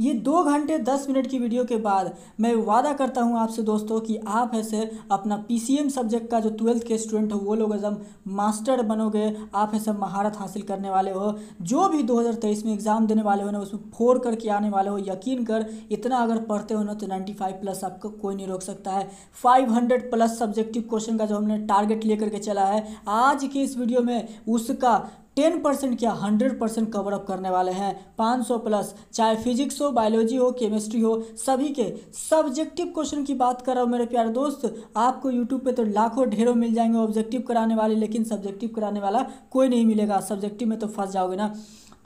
ये दो घंटे दस मिनट की वीडियो के बाद मैं वादा करता हूँ आपसे दोस्तों कि आप ऐसे अपना पी सब्जेक्ट का जो ट्वेल्थ के स्टूडेंट हो वो लोग एकदम मास्टर बनोगे आप ऐसे महारत हासिल करने वाले हो जो भी 2023 में एग्ज़ाम देने वाले हो ना उसमें फोर करके आने वाले हो यकीन कर इतना अगर पढ़ते हो ना तो नाइन्टी प्लस आपको कोई नहीं रोक सकता है फाइव प्लस सब्जेक्टिव क्वेश्चन का जो हमने टारगेट ले करके चला है आज की इस वीडियो में उसका टेन परसेंट क्या हंड्रेड परसेंट कवरअप करने वाले हैं पाँच सौ प्लस चाहे फिजिक्स हो बायोलॉजी हो केमिस्ट्री हो सभी के सब्जेक्टिव क्वेश्चन की बात कर रहा हूँ मेरे प्यारे दोस्त आपको यूट्यूब पे तो लाखों ढेरों मिल जाएंगे ऑब्जेक्टिव कराने वाले लेकिन सब्जेक्टिव कराने वाला कोई नहीं मिलेगा सब्जेक्टिव में तो फंस जाओगे ना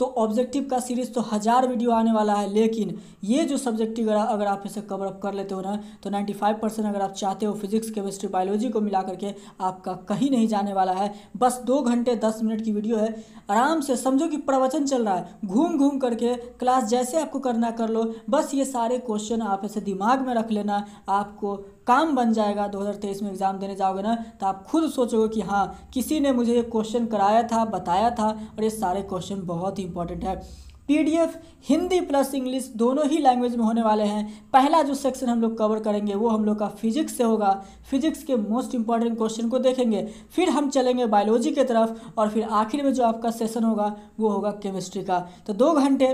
तो ऑब्जेक्टिव का सीरीज़ तो हज़ार वीडियो आने वाला है लेकिन ये जो सब्जेक्टिव अगर आप इसे कवर अप कर लेते हो ना तो 95 परसेंट अगर आप चाहते हो फिजिक्स केमिस्ट्री बायोलॉजी को मिला करके आपका कहीं नहीं जाने वाला है बस दो घंटे दस मिनट की वीडियो है आराम से समझो कि प्रवचन चल रहा है घूम घूम करके क्लास जैसे आपको करना कर लो बस ये सारे क्वेश्चन आप ऐसे दिमाग में रख लेना आपको काम बन जाएगा 2023 में एग्ज़ाम देने जाओगे ना तो आप खुद सोचोगे कि हाँ किसी ने मुझे ये क्वेश्चन कराया था बताया था और ये सारे क्वेश्चन बहुत ही इंपॉर्टेंट है पीडीएफ हिंदी प्लस इंग्लिश दोनों ही लैंग्वेज में होने वाले हैं पहला जो सेक्शन हम लोग कवर करेंगे वो हम लोग का फिजिक्स से होगा फिजिक्स के मोस्ट इंपॉर्टेंट क्वेश्चन को देखेंगे फिर हम चलेंगे बायोलॉजी की तरफ और फिर आखिर में जो आपका सेशन होगा वो होगा केमिस्ट्री का तो दो घंटे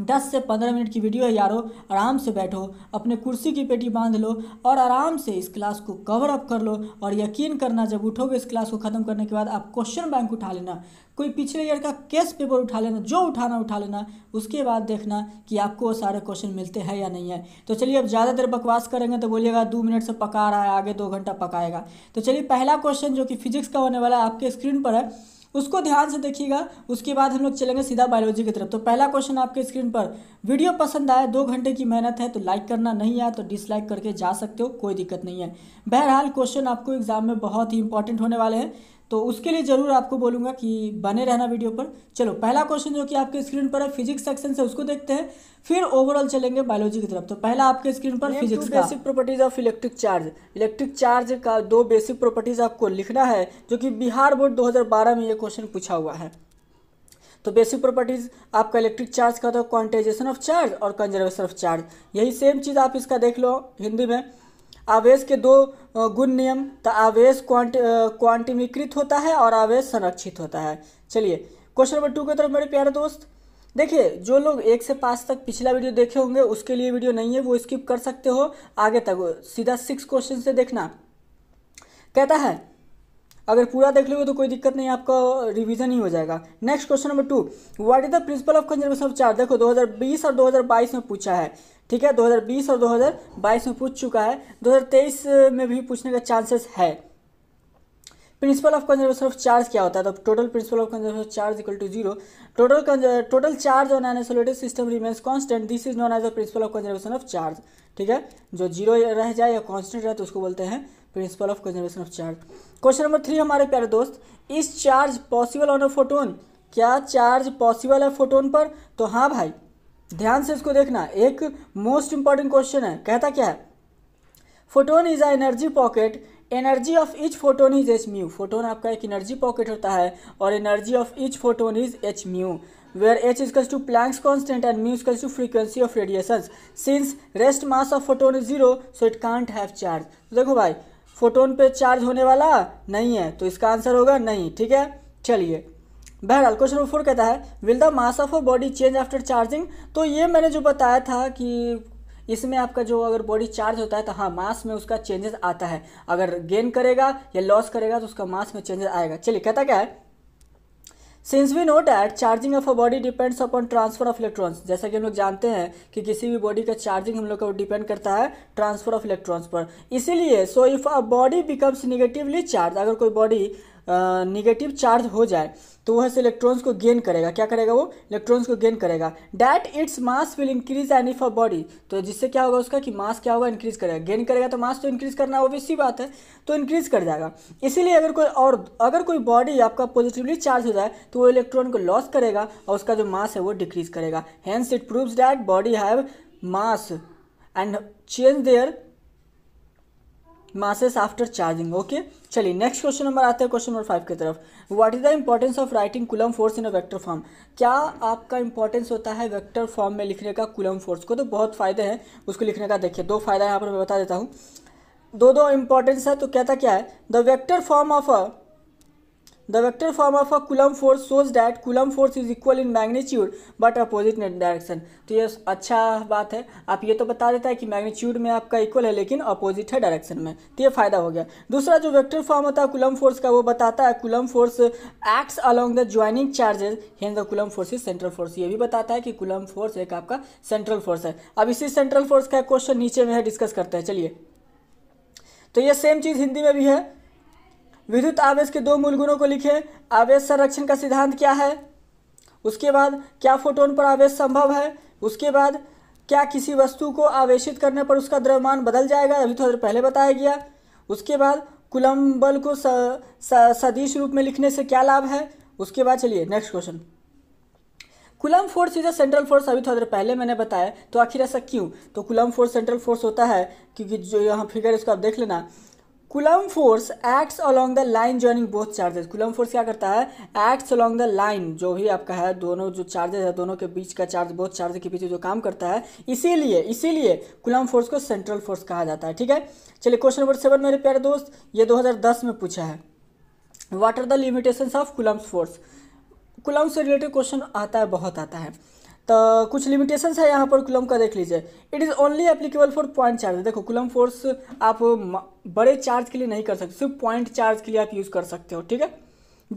दस से पंद्रह मिनट की वीडियो है यारो आराम से बैठो अपने कुर्सी की पेटी बांध लो और आराम से इस क्लास को कवर अप कर लो और यकीन करना जब उठोगे इस क्लास को ख़त्म करने के बाद आप क्वेश्चन बैंक उठा लेना कोई पिछले ईयर का केस पेपर उठा लेना जो उठाना उठा लेना उसके बाद देखना कि आपको वो सारे क्वेश्चन मिलते हैं या नहीं है तो चलिए अब ज़्यादा देर बकवास करेंगे तो बोलिएगा दो मिनट से पका रहा है आगे दो घंटा पकाएगा तो चलिए पहला क्वेश्चन जो कि फिजिक्स का होने वाला है आपके स्क्रीन पर है उसको ध्यान से देखिएगा उसके बाद हम लोग चलेंगे सीधा बायोलॉजी की तरफ तो पहला क्वेश्चन आपके स्क्रीन पर वीडियो पसंद आए दो घंटे की मेहनत है तो लाइक करना नहीं आया तो डिसलाइक करके जा सकते हो कोई दिक्कत नहीं है बहरहाल क्वेश्चन आपको एग्जाम में बहुत ही इंपॉर्टेंट होने वाले हैं तो उसके लिए ज़रूर आपको बोलूंगा कि बने रहना वीडियो पर चलो पहला क्वेश्चन जो कि आपके स्क्रीन पर है फिजिक्स सेक्शन से उसको देखते हैं फिर ओवरऑल चलेंगे बायोलॉजी की तरफ तो पहला आपके स्क्रीन पर फिजिक्स का basic properties of electric charge electric charge का दो बेसिक प्रॉपर्टीज आपको लिखना है जो कि बिहार बोर्ड दो में ये क्वेश्चन पूछा हुआ है तो बेसिक प्रॉपर्टीज आपका इलेक्ट्रिक चार्ज का तो क्वांटाइजेशन ऑफ चार्ज और कंजर्वेशन ऑफ चार्ज यही सेम चीज़ आप इसका देख लो हिंदी में आवेश के दो गुण नियम तो आवेश क्वांट क्वांटिमीकृत होता है और आवेश संरक्षित होता है चलिए क्वेश्चन नंबर टू की तरफ मेरे प्यारे दोस्त देखिए जो लोग एक से पाँच तक पिछला वीडियो देखे होंगे उसके लिए वीडियो नहीं है वो स्किप कर सकते हो आगे तक सीधा सिक्स क्वेश्चन से देखना कहता है अगर पूरा देख लोगे तो कोई दिक्कत नहीं आपका रिवीजन ही हो जाएगा next question number two what is the principle of conservation of charge देखो 2020 और 2022 में पूछा है ठीक है 2020 और 2022 में पूछ चुका है 2023 में भी पूछने का चांसेस है principle of conservation of charge क्या होता है तो total principle of conservation of charge equal to zero total total charge on an isolated system remains constant this is known as the principle of conservation of charge ठीक है जो zero रह जाए या कॉन्स्टेंट रहे तो उसको बोलते हैं principle of conservation of charge question number three हमारे प्यारे दोस्त इस charge possible on a photon क्या चार्ज पॉसिबल है फोटोन पर तो हाँ भाई ध्यान से इसको देखना एक मोस्ट इंपॉर्टेंट क्वेश्चन है कहता क्या है photon is a energy packet energy of each photon is H mu photon आपका एक एनर्जी पॉकेट होता है और energy of each photon is H mu where H is equals to Planck's constant and mu is equals to frequency of radiations. Since rest mass of photon is zero, so it can't तो देखो भाई photon पे charge होने वाला नहीं है तो इसका आंसर होगा नहीं ठीक है चलिए बहरहाल क्वेश्चन नंबर फोर कहता है will the mass of a body change after charging तो ये मैंने जो बताया था कि इसमें आपका जो अगर बॉडी चार्ज होता है तो हाँ मास में उसका चेंजेस आता है अगर गेन करेगा या लॉस करेगा तो उसका मास में चेंजेस आएगा चलिए कहता क्या है since we know that charging of a body depends upon transfer of electrons जैसा कि हम लोग जानते हैं कि किसी भी बॉडी का चार्जिंग हम लोग का डिपेंड करता है ट्रांसफर ऑफ इलेक्ट्रॉन्स पर इसीलिए so if a body becomes negatively charge अगर कोई बॉडी निगेटिव चार्ज हो जाए तो वह से इलेक्ट्रॉन्स को गेन करेगा क्या करेगा वो इलेक्ट्रॉन्स को गेन करेगा that its mass will increase and if a body तो जिससे क्या होगा उसका कि मास क्या होगा इंक्रीज करेगा गेन करेगा तो मास तो इंक्रीज करना ऑब्वियस सी बात है तो इंक्रीज कर जाएगा इसीलिए अगर कोई और अगर कोई बॉडी आपका पॉजिटिवली चार्ज हो जाए तो वो इलेक्ट्रॉन को लॉस करेगा और उसका जो मास है वो डिक्रीज करेगा hence it proves that body have mass and change their masses after charging okay चलिए नेक्स्ट क्वेश्चन नंबर आते हैं क्वेश्चन नंबर फाइव की तरफ what is the importance of writing Coulomb force in a vector form क्या आपका importance होता है vector form में लिखने का कुलम फोर्स को तो बहुत फायदे हैं उसको लिखने का देखिए दो फायदा यहाँ पर मैं बता देता हूँ दो दो इंपॉर्टेंस है तो कहता क्या है the vector form of a The vector form of a Coulomb force shows that Coulomb force is equal in magnitude but opposite in direction. तो ये अच्छा बात है आप ये तो बता देता है कि मैग्नीच्यूड में आपका इक्वल है लेकिन अपोजिट है डायरेक्शन में तो ये फायदा हो गया दूसरा जो वेक्टर फॉर्म होता है कुलम फोर्स का वो बताता है Coulomb force acts along the joining charges hence the Coulomb force is central force ये भी बताता है कि कुलम फोर्स एक आपका सेंट्रल फोर्स है अब इसी सेंट्रल फोर्स का क्वेश्चन नीचे में है डिस्कस करते हैं चलिए तो ये सेम चीज़ हिंदी में भी है विद्युत आवेश के दो मूल गुणों को लिखें आवेश संरक्षण का सिद्धांत क्या है उसके बाद क्या फोटोन पर आवेश संभव है उसके बाद क्या किसी वस्तु को आवेशित करने पर उसका द्रव्यमान बदल जाएगा अभी थोड़ा देर पहले बताया गया उसके बाद कुलम बल को स, स, रूप में लिखने से क्या लाभ है उसके बाद चलिए next question Coulomb force is a central force अभी थोड़ा देर पहले मैंने बताया तो आखिर ऐसा क्यों तो कुलम फोर्स सेंट्रल फोर्स होता है क्योंकि जो यहाँ फिगर इसको आप देख लेना Coulomb force acts along the line joining both charges Coulomb force क्या करता है एक्ट्स अलोंग द लाइन जो भी आपका है दोनों जो चार्जेस है दोनों के बीच का चार्ज बोथ चार्ज के पीछे जो काम करता है इसीलिए इसीलिए कुलम फोर्स को सेंट्रल फोर्स कहा जाता है ठीक है चलिए क्वेश्चन नंबर सेवन मेरे प्यारे दोस्त ये 2010 में पूछा है what are the limitation of Coulomb's force Coulomb's से रिलेटेड क्वेश्चन आता है बहुत आता है तो कुछ लिमिटेशंस है यहाँ पर कुलम का देख लीजिए it is only applicable for point charge देखो कुलम फोर्स आप बड़े चार्ज के लिए नहीं कर सकते सिर्फ पॉइंट चार्ज के लिए आप यूज़ कर सकते हो ठीक है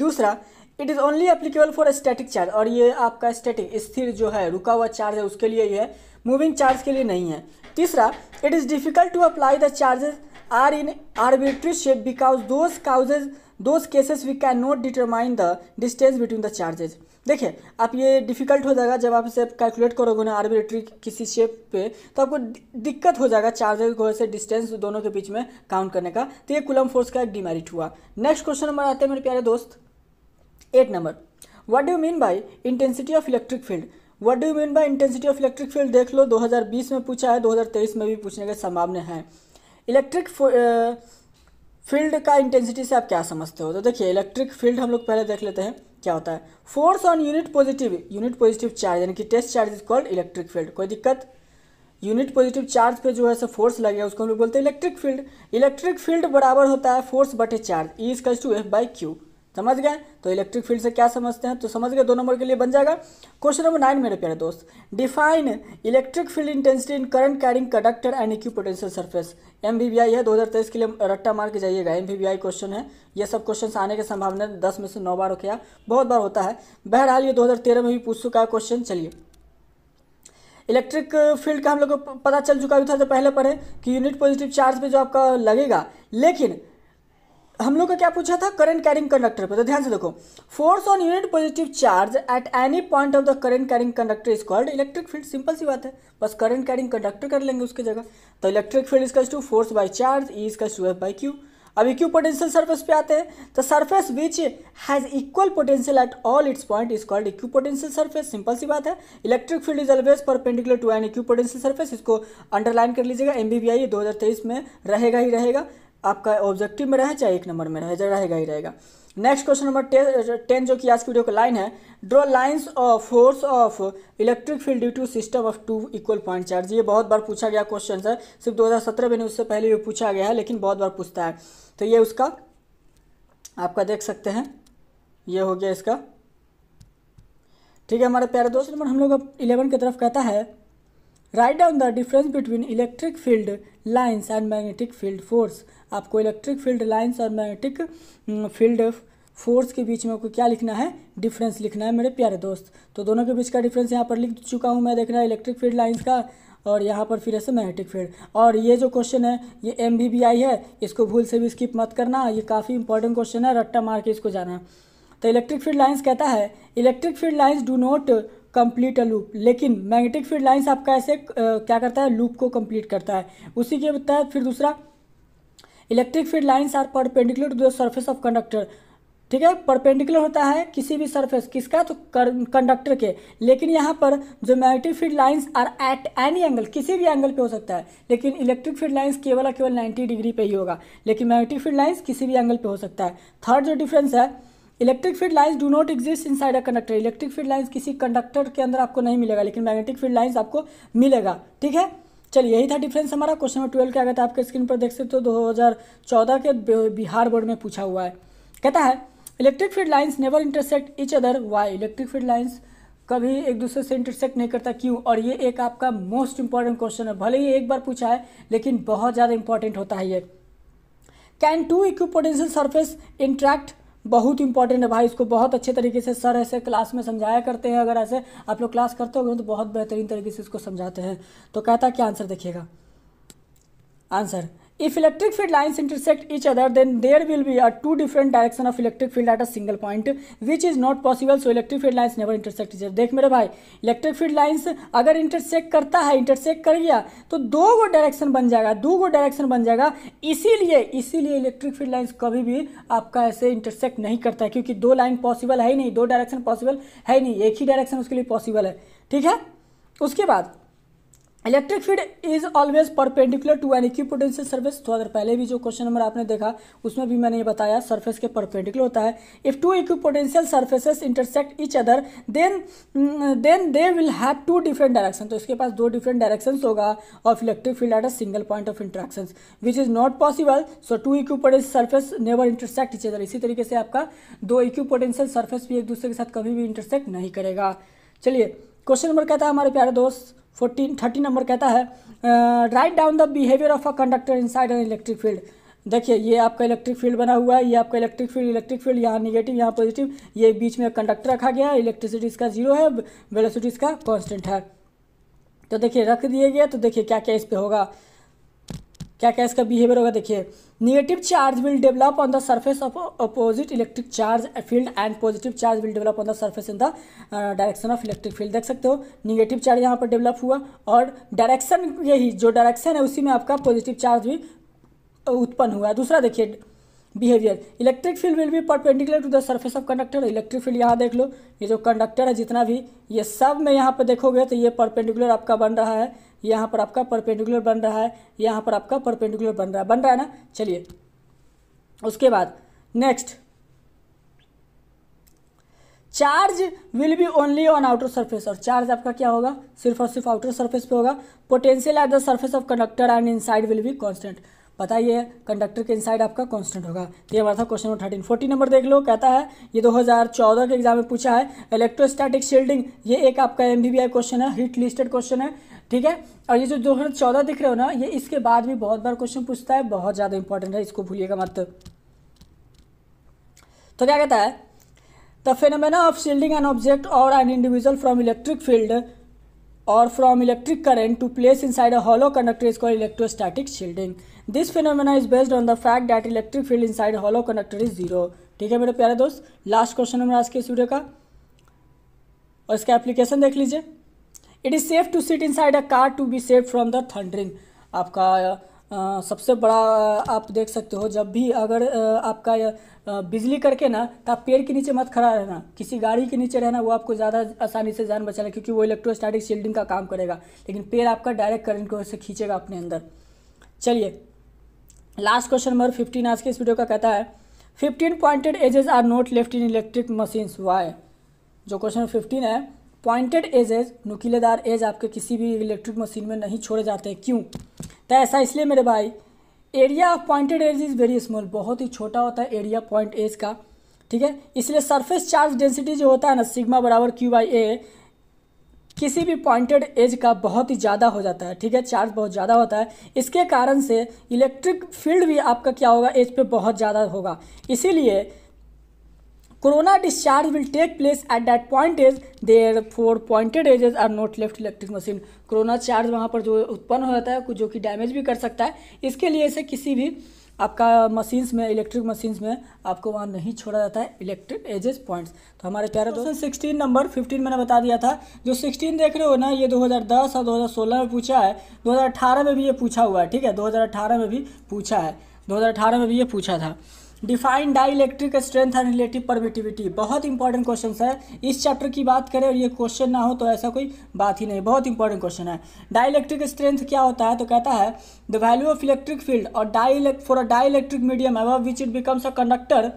दूसरा it is only applicable for static charge और ये आपका स्टैटिक स्थिर जो है रुका हुआ चार्ज है उसके लिए ये है मूविंग चार्ज के लिए नहीं है तीसरा it is difficult to apply the charges are in arbitrary shape because those causes those cases we can not determine the distance between the charges देखिए आप ये डिफ़िकल्ट हो जाएगा जब आप इसे कैलकुलेट करोगे ना आर्बिट्री किसी शेप पे तो आपको दिक्कत हो जाएगा चार्जर को से डिस्टेंस दोनों के बीच में काउंट करने का तो ये कुलम फोर्स का एक डिमेरिट हुआ नेक्स्ट क्वेश्चन नंबर आते हैं मेरे प्यारे दोस्त eight number what do mean by intensity of electric field what do mean by intensity of electric field देख लो बीस में पूछा है तेईस में भी पूछने का संभावना है इलेक्ट्रिक फील्ड का इंटेंसिटी से आप क्या समझते हो तो देखिए इलेक्ट्रिक फील्ड हम लोग पहले देख लेते हैं क्या होता है force on unit positive unit positive charge यानी कि test charge is called electric field कोई दिक्कत यूनिट पॉजिटिव चार्ज पे जो है सो फोर्स लगे उसको हम लोग बोलते हैं इलेक्ट्रिक फील्ड इलेक्ट्रिक फील्ड बराबर होता है फोर्स बटे charge E is equals to F by Q समझ गए तो इलेक्ट्रिक फील्ड से क्या समझते हैं तो समझ गए दो नंबर के लिए बन जाएगा क्वेश्चन नंबर नाइन मेरे प्यारे दोस्त define electric field intensity in current carrying conductor and equipotential surface um है दो हज़ार तेईस के लिए रट्टा मार के जाइएगा एम क्वेश्चन है ये सब क्वेश्चन आने की संभावना दस में से नौ बार हो गया बहुत बार होता है बहरहाल ये दो में भी पूछ चुका है क्वेश्चन चलिए इलेक्ट्रिक फील्ड का हम लोग को पता चल चुका भी था जो पहले पढ़े कि यूनिट पॉजिटिव चार्ज पे जो आपका लगेगा लेकिन हम लोग का क्या पूछा था करंट कैरिंग कंडक्टर पे तो ध्यान से देखो force on unit positive charge at any point of the current carrying conductor is called electric field simple सी बात है बस करंट कैरिंग कंडक्टर कर लेंगे उसके जगह तो इलेक्ट्रिक फील्ड इसका to force by charge E इसका टू एफ बाई क्यू अब क्यू पोटेंशियल सर्फेस पे आते हैं तो surface which has equal potential at all its point is called equipotential surface simple सी बात है electric field is always perpendicular to an equipotential surface इसको underline कर लीजिएगा एम बी बी आई दो हज़ार तेईस में रहेगा ही रहेगा आपका ऑब्जेक्टिव में रहे चाहे एक नंबर में रहे रहेगा ही रहेगा नेक्स्ट क्वेश्चन नंबर टेन जो कि आज की वीडियो का लाइन है draw lines of force of electric field due to system of two equal point charge ये बहुत बार पूछा गया क्वेश्चन है सिर्फ 2017 में नहीं उससे पहले भी पूछा गया है लेकिन बहुत बार पूछता है तो ये उसका आपका देख सकते हैं ये हो गया इसका ठीक है हमारे प्यारे दोस्त नंबर हम लोग अब इलेवन की तरफ कहता है write down the difference between electric field lines and magnetic field force आपको इलेक्ट्रिक फील्ड लाइन्स और मैग्नेटिक फील्ड फोर्स के बीच में आपको क्या लिखना है डिफरेंस लिखना है मेरे प्यारे दोस्त तो दोनों के बीच का डिफरेंस यहाँ पर लिख चुका हूँ मैं देखना इलेक्ट्रिक फील्ड लाइन्स का और यहाँ पर फिर ऐसे मैग्नेटिक फील्ड और ये जो क्वेश्चन है ये एम है इसको भूल से भी स्किप मत करना ये काफ़ी इंपॉर्टेंट क्वेश्चन है रट्टा मार के इसको जाना तो इलेक्ट्रिक फील्ड लाइन्स कहता है electric field lines do not complete a loop लेकिन मैग्नेटिक फील्ड लाइंस आपका ऐसे क्या करता है लूप को कंप्लीट करता है उसी के तहत फिर दूसरा electric field lines are perpendicular to the surface of conductor ठीक है परपेंडिकुलर होता है किसी भी सरफेस किसका तो कंडक्टर के लेकिन यहाँ पर जो magnetic field lines are at any angle किसी भी एंगल पे हो सकता है लेकिन इलेक्ट्रिक फील्ड लाइन्स केवल और केवल 90 डिग्री पे ही होगा लेकिन मैग्नेटिक फील्ड लाइन्स किसी भी एंगल पे हो सकता है थर्ड जो डिफरेंस है electric field lines do not exist inside a conductor electric field lines किसी कंडक्टर के अंदर आपको नहीं मिलेगा लेकिन मैग्नेटिक फील्ड लाइंस आपको मिलेगा ठीक है चलिए यही था डिफरेंस हमारा क्वेश्चन नंबर ट्वेल्व के कहता तो आपके स्क्रीन पर देख सकते हो दो हज़ार चौदह के बिहार बोर्ड में पूछा हुआ है कहता है electric field lines never intersect each other why electric field lines कभी एक दूसरे से इंटरसेक्ट नहीं करता क्यों और ये एक आपका मोस्ट इंपॉर्टेंट क्वेश्चन है भले ही एक बार पूछा है लेकिन बहुत ज़्यादा इंपॉर्टेंट होता है ये can two equipotential surface intersect बहुत इंपॉर्टेंट है भाई इसको बहुत अच्छे तरीके से सर ऐसे क्लास में समझाया करते हैं अगर ऐसे आप लोग क्लास करते हो तो बहुत बेहतरीन तरीके से इसको समझाते हैं तो कहता क्या आंसर देखिएगा answer if electric field lines intersect each other then there will be a two different direction of electric field at a single point, which is not possible. So electric field lines never intersect each other. देख मेरे भाई electric field lines अगर intersect करता है intersect कर गया तो दो गो डायरेक्शन बन जाएगा दो गो डायरेक्शन बन जाएगा इसीलिए इसीलिए इलेक्ट्रिक फील्ड लाइंस कभी भी आपका ऐसे इंटरसेक्ट नहीं करता है क्योंकि दो लाइन पॉसिबल है ही नहीं दो डायरेक्शन पॉसिबल है ही नहीं एक ही डायरेक्शन उसके लिए पॉसिबल है ठीक है उसके बाद electric field is always perpendicular to an equipotential surface थोड़ा देर पहले भी जो क्वेश्चन नंबर आपने देखा उसमें भी मैंने ये बताया सर्फेस के परपेंडिकुलर होता है if two equipotential surfaces intersect each other then then they will have two different direction तो इसके पास दो डिफरेंट डायरेक्शन होगा of electric field at a single point of intersection which is not possible so two equipotential surface never intersect each other इसी तरीके से आपका दो इक्विपोटेंशियल सर्फेस भी एक दूसरे के साथ कभी भी इंटरसेक्ट नहीं करेगा चलिए क्वेश्चन नंबर क्या था हमारे प्यारे दोस्त फोर्टीन थर्टी नंबर कहता है write down the behaviour of a conductor inside an electric field देखिए ये आपका इलेक्ट्रिक फील्ड बना हुआ है ये आपका इलेक्ट्रिक फील्ड इलेक्ट्रिक फील्ड यहाँ निगेटिव यहाँ पॉजिटिव ये बीच में कंडक्टर रखा गया है इलेक्ट्रिसिटी इसका जीरो है वेलोसिटी इसका कॉन्स्टेंट है तो देखिए रख दिए गए तो देखिए क्या क्या इस पर होगा क्या क्या इसका बिहेवियर होगा देखिए negative charge will develop on the surface of opposite electric charge field and positive charge will develop on the surface in the direction of electric field देख सकते हो निगेटिव चार्ज यहाँ पर डेवलप हुआ और डायरेक्शन यही जो डायरेक्शन है उसी में आपका पॉजिटिव चार्ज भी उत्पन्न हुआ दूसरा देखिए behaviour electric field will be perpendicular to the surface of conductor electric field यहाँ देख लो ये जो कंडक्टर है जितना भी ये सब में यहाँ पर देखोगे तो ये परपेंडिकुलर आपका बन रहा है यहाँ पर आपका परपेंडिकुलर बन रहा है यहाँ पर आपका परपेंडिकुलर बन रहा है बन रहा है ना चलिए उसके बाद next charge will be only on outer surface और चार्ज आपका क्या होगा सिर्फ और सिर्फ आउटर सरफेस पे होगा potential at the surface of conductor and inside will be constant पता ही है कंडक्टर के इनसाइड आपका कांस्टेंट होगा तो ये हमारा था question number thirteen forty number देख लो कहता है ये 2014 के एग्जाम में पूछा है इलेक्ट्रोस्टैटिक शील्डिंग ये एक आपका एम क्वेश्चन है हिट लिस्टेड क्वेश्चन है ठीक है और ये जो दो दिख रहे हो ना ये इसके बाद भी बहुत बार क्वेश्चन पूछता है बहुत ज़्यादा इंपॉर्टेंट है इसको भूलिएगा मत तो क्या कहता है the phenomena of shielding an object और an individual from electric field और from electric current to place inside a hollow conductor is call electrostatic shielding this phenomena is based on the fact that electric field inside hollow conductor is zero ठीक है मेरे प्यारे दोस्त last question हमारा आज के इस video का और इसका एप्लीकेशन देख लीजिए it is safe to sit inside a car to be safe from the thundering आपका आ, सबसे बड़ा आप देख सकते हो जब भी अगर आ, आपका आ, बिजली करके ना तो आप पेड़ के नीचे मत खड़ा रहना किसी गाड़ी के नीचे रहना वो आपको ज़्यादा आसानी से जान बचाना क्योंकि वो इलेक्ट्रोस्टैटिक शील्डिंग का काम करेगा लेकिन पेड़ आपका डायरेक्ट करंट को से खींचेगा अपने अंदर चलिए लास्ट क्वेश्चन नंबर फिफ्टीन आज के इस वीडियो का कहता है fifteen pointed edges are not left in electric machines why जो क्वेश्चन फिफ्टीन है पॉइंटेड एजेज नुकीलेदार एज आपके किसी भी इलेक्ट्रिक मशीन में नहीं छोड़े जाते हैं क्यों तो ऐसा इसलिए मेरे भाई area of pointed edge is very small बहुत ही छोटा होता है एरिया पॉइंट एज का ठीक है इसलिए सरफेस चार्ज डेंसिटी जो होता है ना सिग्मा बराबर क्यू बाई ए किसी भी पॉइंटेड एज का बहुत ही ज़्यादा हो जाता है ठीक है चार्ज बहुत ज़्यादा होता है इसके कारण से इलेक्ट्रिक फील्ड भी आपका क्या होगा एज पे बहुत ज़्यादा होगा इसीलिए corona discharge will take place at that point is therefore pointed edges are not left electric machine corona charge वहाँ पर जो उत्पन्न हो जाता है कुछ जो कि डैमेज भी कर सकता है इसके लिए इसे किसी भी आपका मशीन्स में इलेक्ट्रिक मशीन्स में आपको वहाँ नहीं छोड़ा जाता है इलेक्ट्रिक एजेस पॉइंट्स तो हमारे प्यारे दोस्तों सिक्सटीन नंबर फिफ्टीन मैंने बता दिया था जो सिक्सटीन देख रहे हो ना ये 2010 और 2016 में पूछा है 2018 में भी ये पूछा हुआ है ठीक है 2018 में भी पूछा है 2018 में भी ये पूछा था define dielectric strength and relative permittivity बहुत इंपॉर्टेंट क्वेश्चन है इस चैप्टर की बात करें और ये क्वेश्चन ना हो तो ऐसा कोई बात ही नहीं बहुत इंपॉर्टेंट क्वेश्चन है डाइलेक्ट्रिक स्ट्रेंथ क्या होता है तो कहता है the value of electric field और dielectric for a dielectric medium अब which it becomes a conductor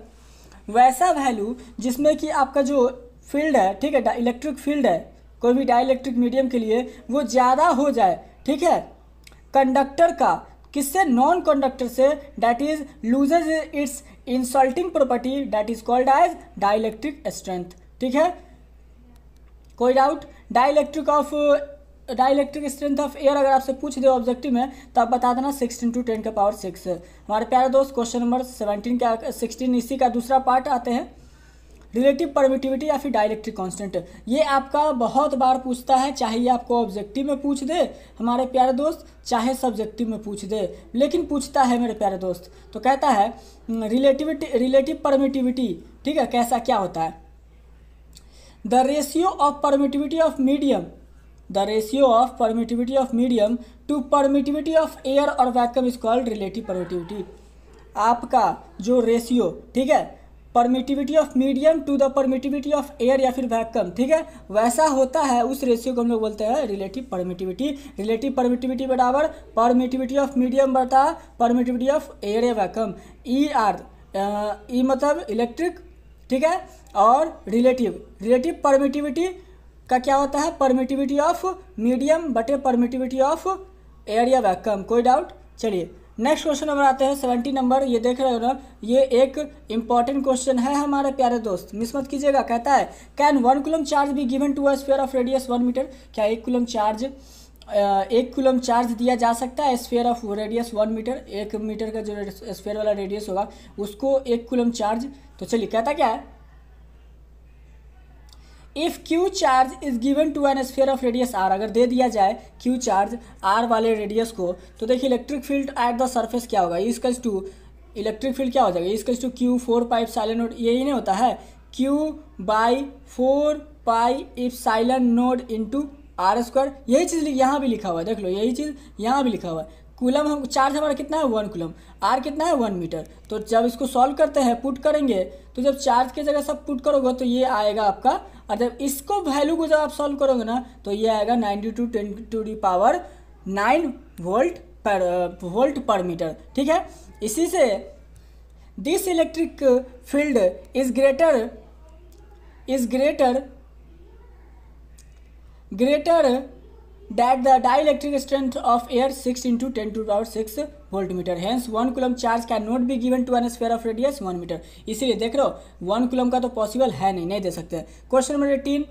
वैसा वैल्यू जिसमें कि आपका जो फील्ड है ठीक है इलेक्ट्रिक फील्ड है कोई भी डाइलेक्ट्रिक मीडियम के लिए वो ज़्यादा हो जाए ठीक है कंडक्टर का किससे नॉन कंडक्टर से that is loses its insulating property that is called as dielectric strength ठीक है कोई doubt dielectric of dielectric strength of air अगर आपसे पूछ दे ऑब्जेक्टिव में तो आप बता देना सिक्सटीन टू टेन का पावर सिक्स हमारे प्यारे दोस्त क्वेश्चन नंबर सेवनटीन का सिक्सटीन इसी का दूसरा पार्ट आते हैं रिलेटिव परमिटिविटी या फिर डायरेक्ट्रिक कॉन्स्टेंट ये आपका बहुत बार पूछता है चाहे ये आपको ऑब्जेक्टिव में पूछ दे हमारे प्यारे दोस्त चाहे सब्जेक्टिव में पूछ दे लेकिन पूछता है मेरे प्यारे दोस्त तो कहता है रिलेटिविटी रिलेटिव परमिटिविटी ठीक है कैसा क्या होता है the ratio of permittivity of medium the ratio of permittivity of medium to permittivity of air और vacuum is called relative permittivity आपका जो रेशियो ठीक है permittivity of medium to the permittivity of air या फिर वैक्यूम ठीक है वैसा होता है उस रेशियो को हम लोग बोलते हैं रिलेटिव परमिटिविटी रिलेटिव परमिटिविटी बराबर परमिटिविटी ऑफ मीडियम बढ़ता है परमिटिविटी ऑफ एयर या वैक्यूम ई आर ई मतलब इलेक्ट्रिक ठीक है और रिलेटिव रिलेटिव परमिटिविटी का क्या होता है परमिटिविटी ऑफ मीडियम बटे परमिटिविटी ऑफ एयर या वैक्यूम कोई डाउट चलिए नेक्स्ट क्वेश्चन नंबर आते हैं सेवेंटी नंबर ये देख रहे हो ना ये एक इंपॉर्टेंट क्वेश्चन है हमारे प्यारे दोस्त मिस मत कीजिएगा कहता है can one coulomb charge be given to a of radius one metre क्या एक कुलम चार्ज एक कुलम चार्ज दिया जा सकता है sphere of radius one metre एक मीटर का जो स्फेयर वाला रेडियस होगा उसको एक कुलम चार्ज तो चलिए कहता क्या है if Q charge is given to an sphere of radius R अगर दे दिया जाए क्यू चार्ज आर वाले रेडियस को तो देखिए electric field at the surface क्या होगा इजकल्स टू इलेक्ट्रिक फील्ड क्या हो जाएगा equals to Q four pi epsilon naught यही नहीं होता है Q by four pi epsilon naught into R square यही चीज़ यहाँ भी लिखा हुआ है देख लो यही चीज़ यहाँ भी लिखा हुआ है कुलम हम चार्ज हमारा कितना है वन कुलम आर कितना है वन मीटर तो जब इसको सॉल्व करते हैं पुट करेंगे तो जब चार्ज की जगह सब पुट करोगे तो ये आएगा आपका और जब इसको वैल्यू को जब आप सॉल्व करोगे ना तो ये आएगा ninety two ten to the power nine volt per volt per metre ठीक है इसी से this electric field is greater is greater greater that the dielectric strength of air 6 into ten to power power 6 volt metre hence one coulomb charge can not be given to an sphere of radius one metre इसीलिए देख रहे हो one coulomb का तो possible है नहीं नहीं दे सकते question number eighteen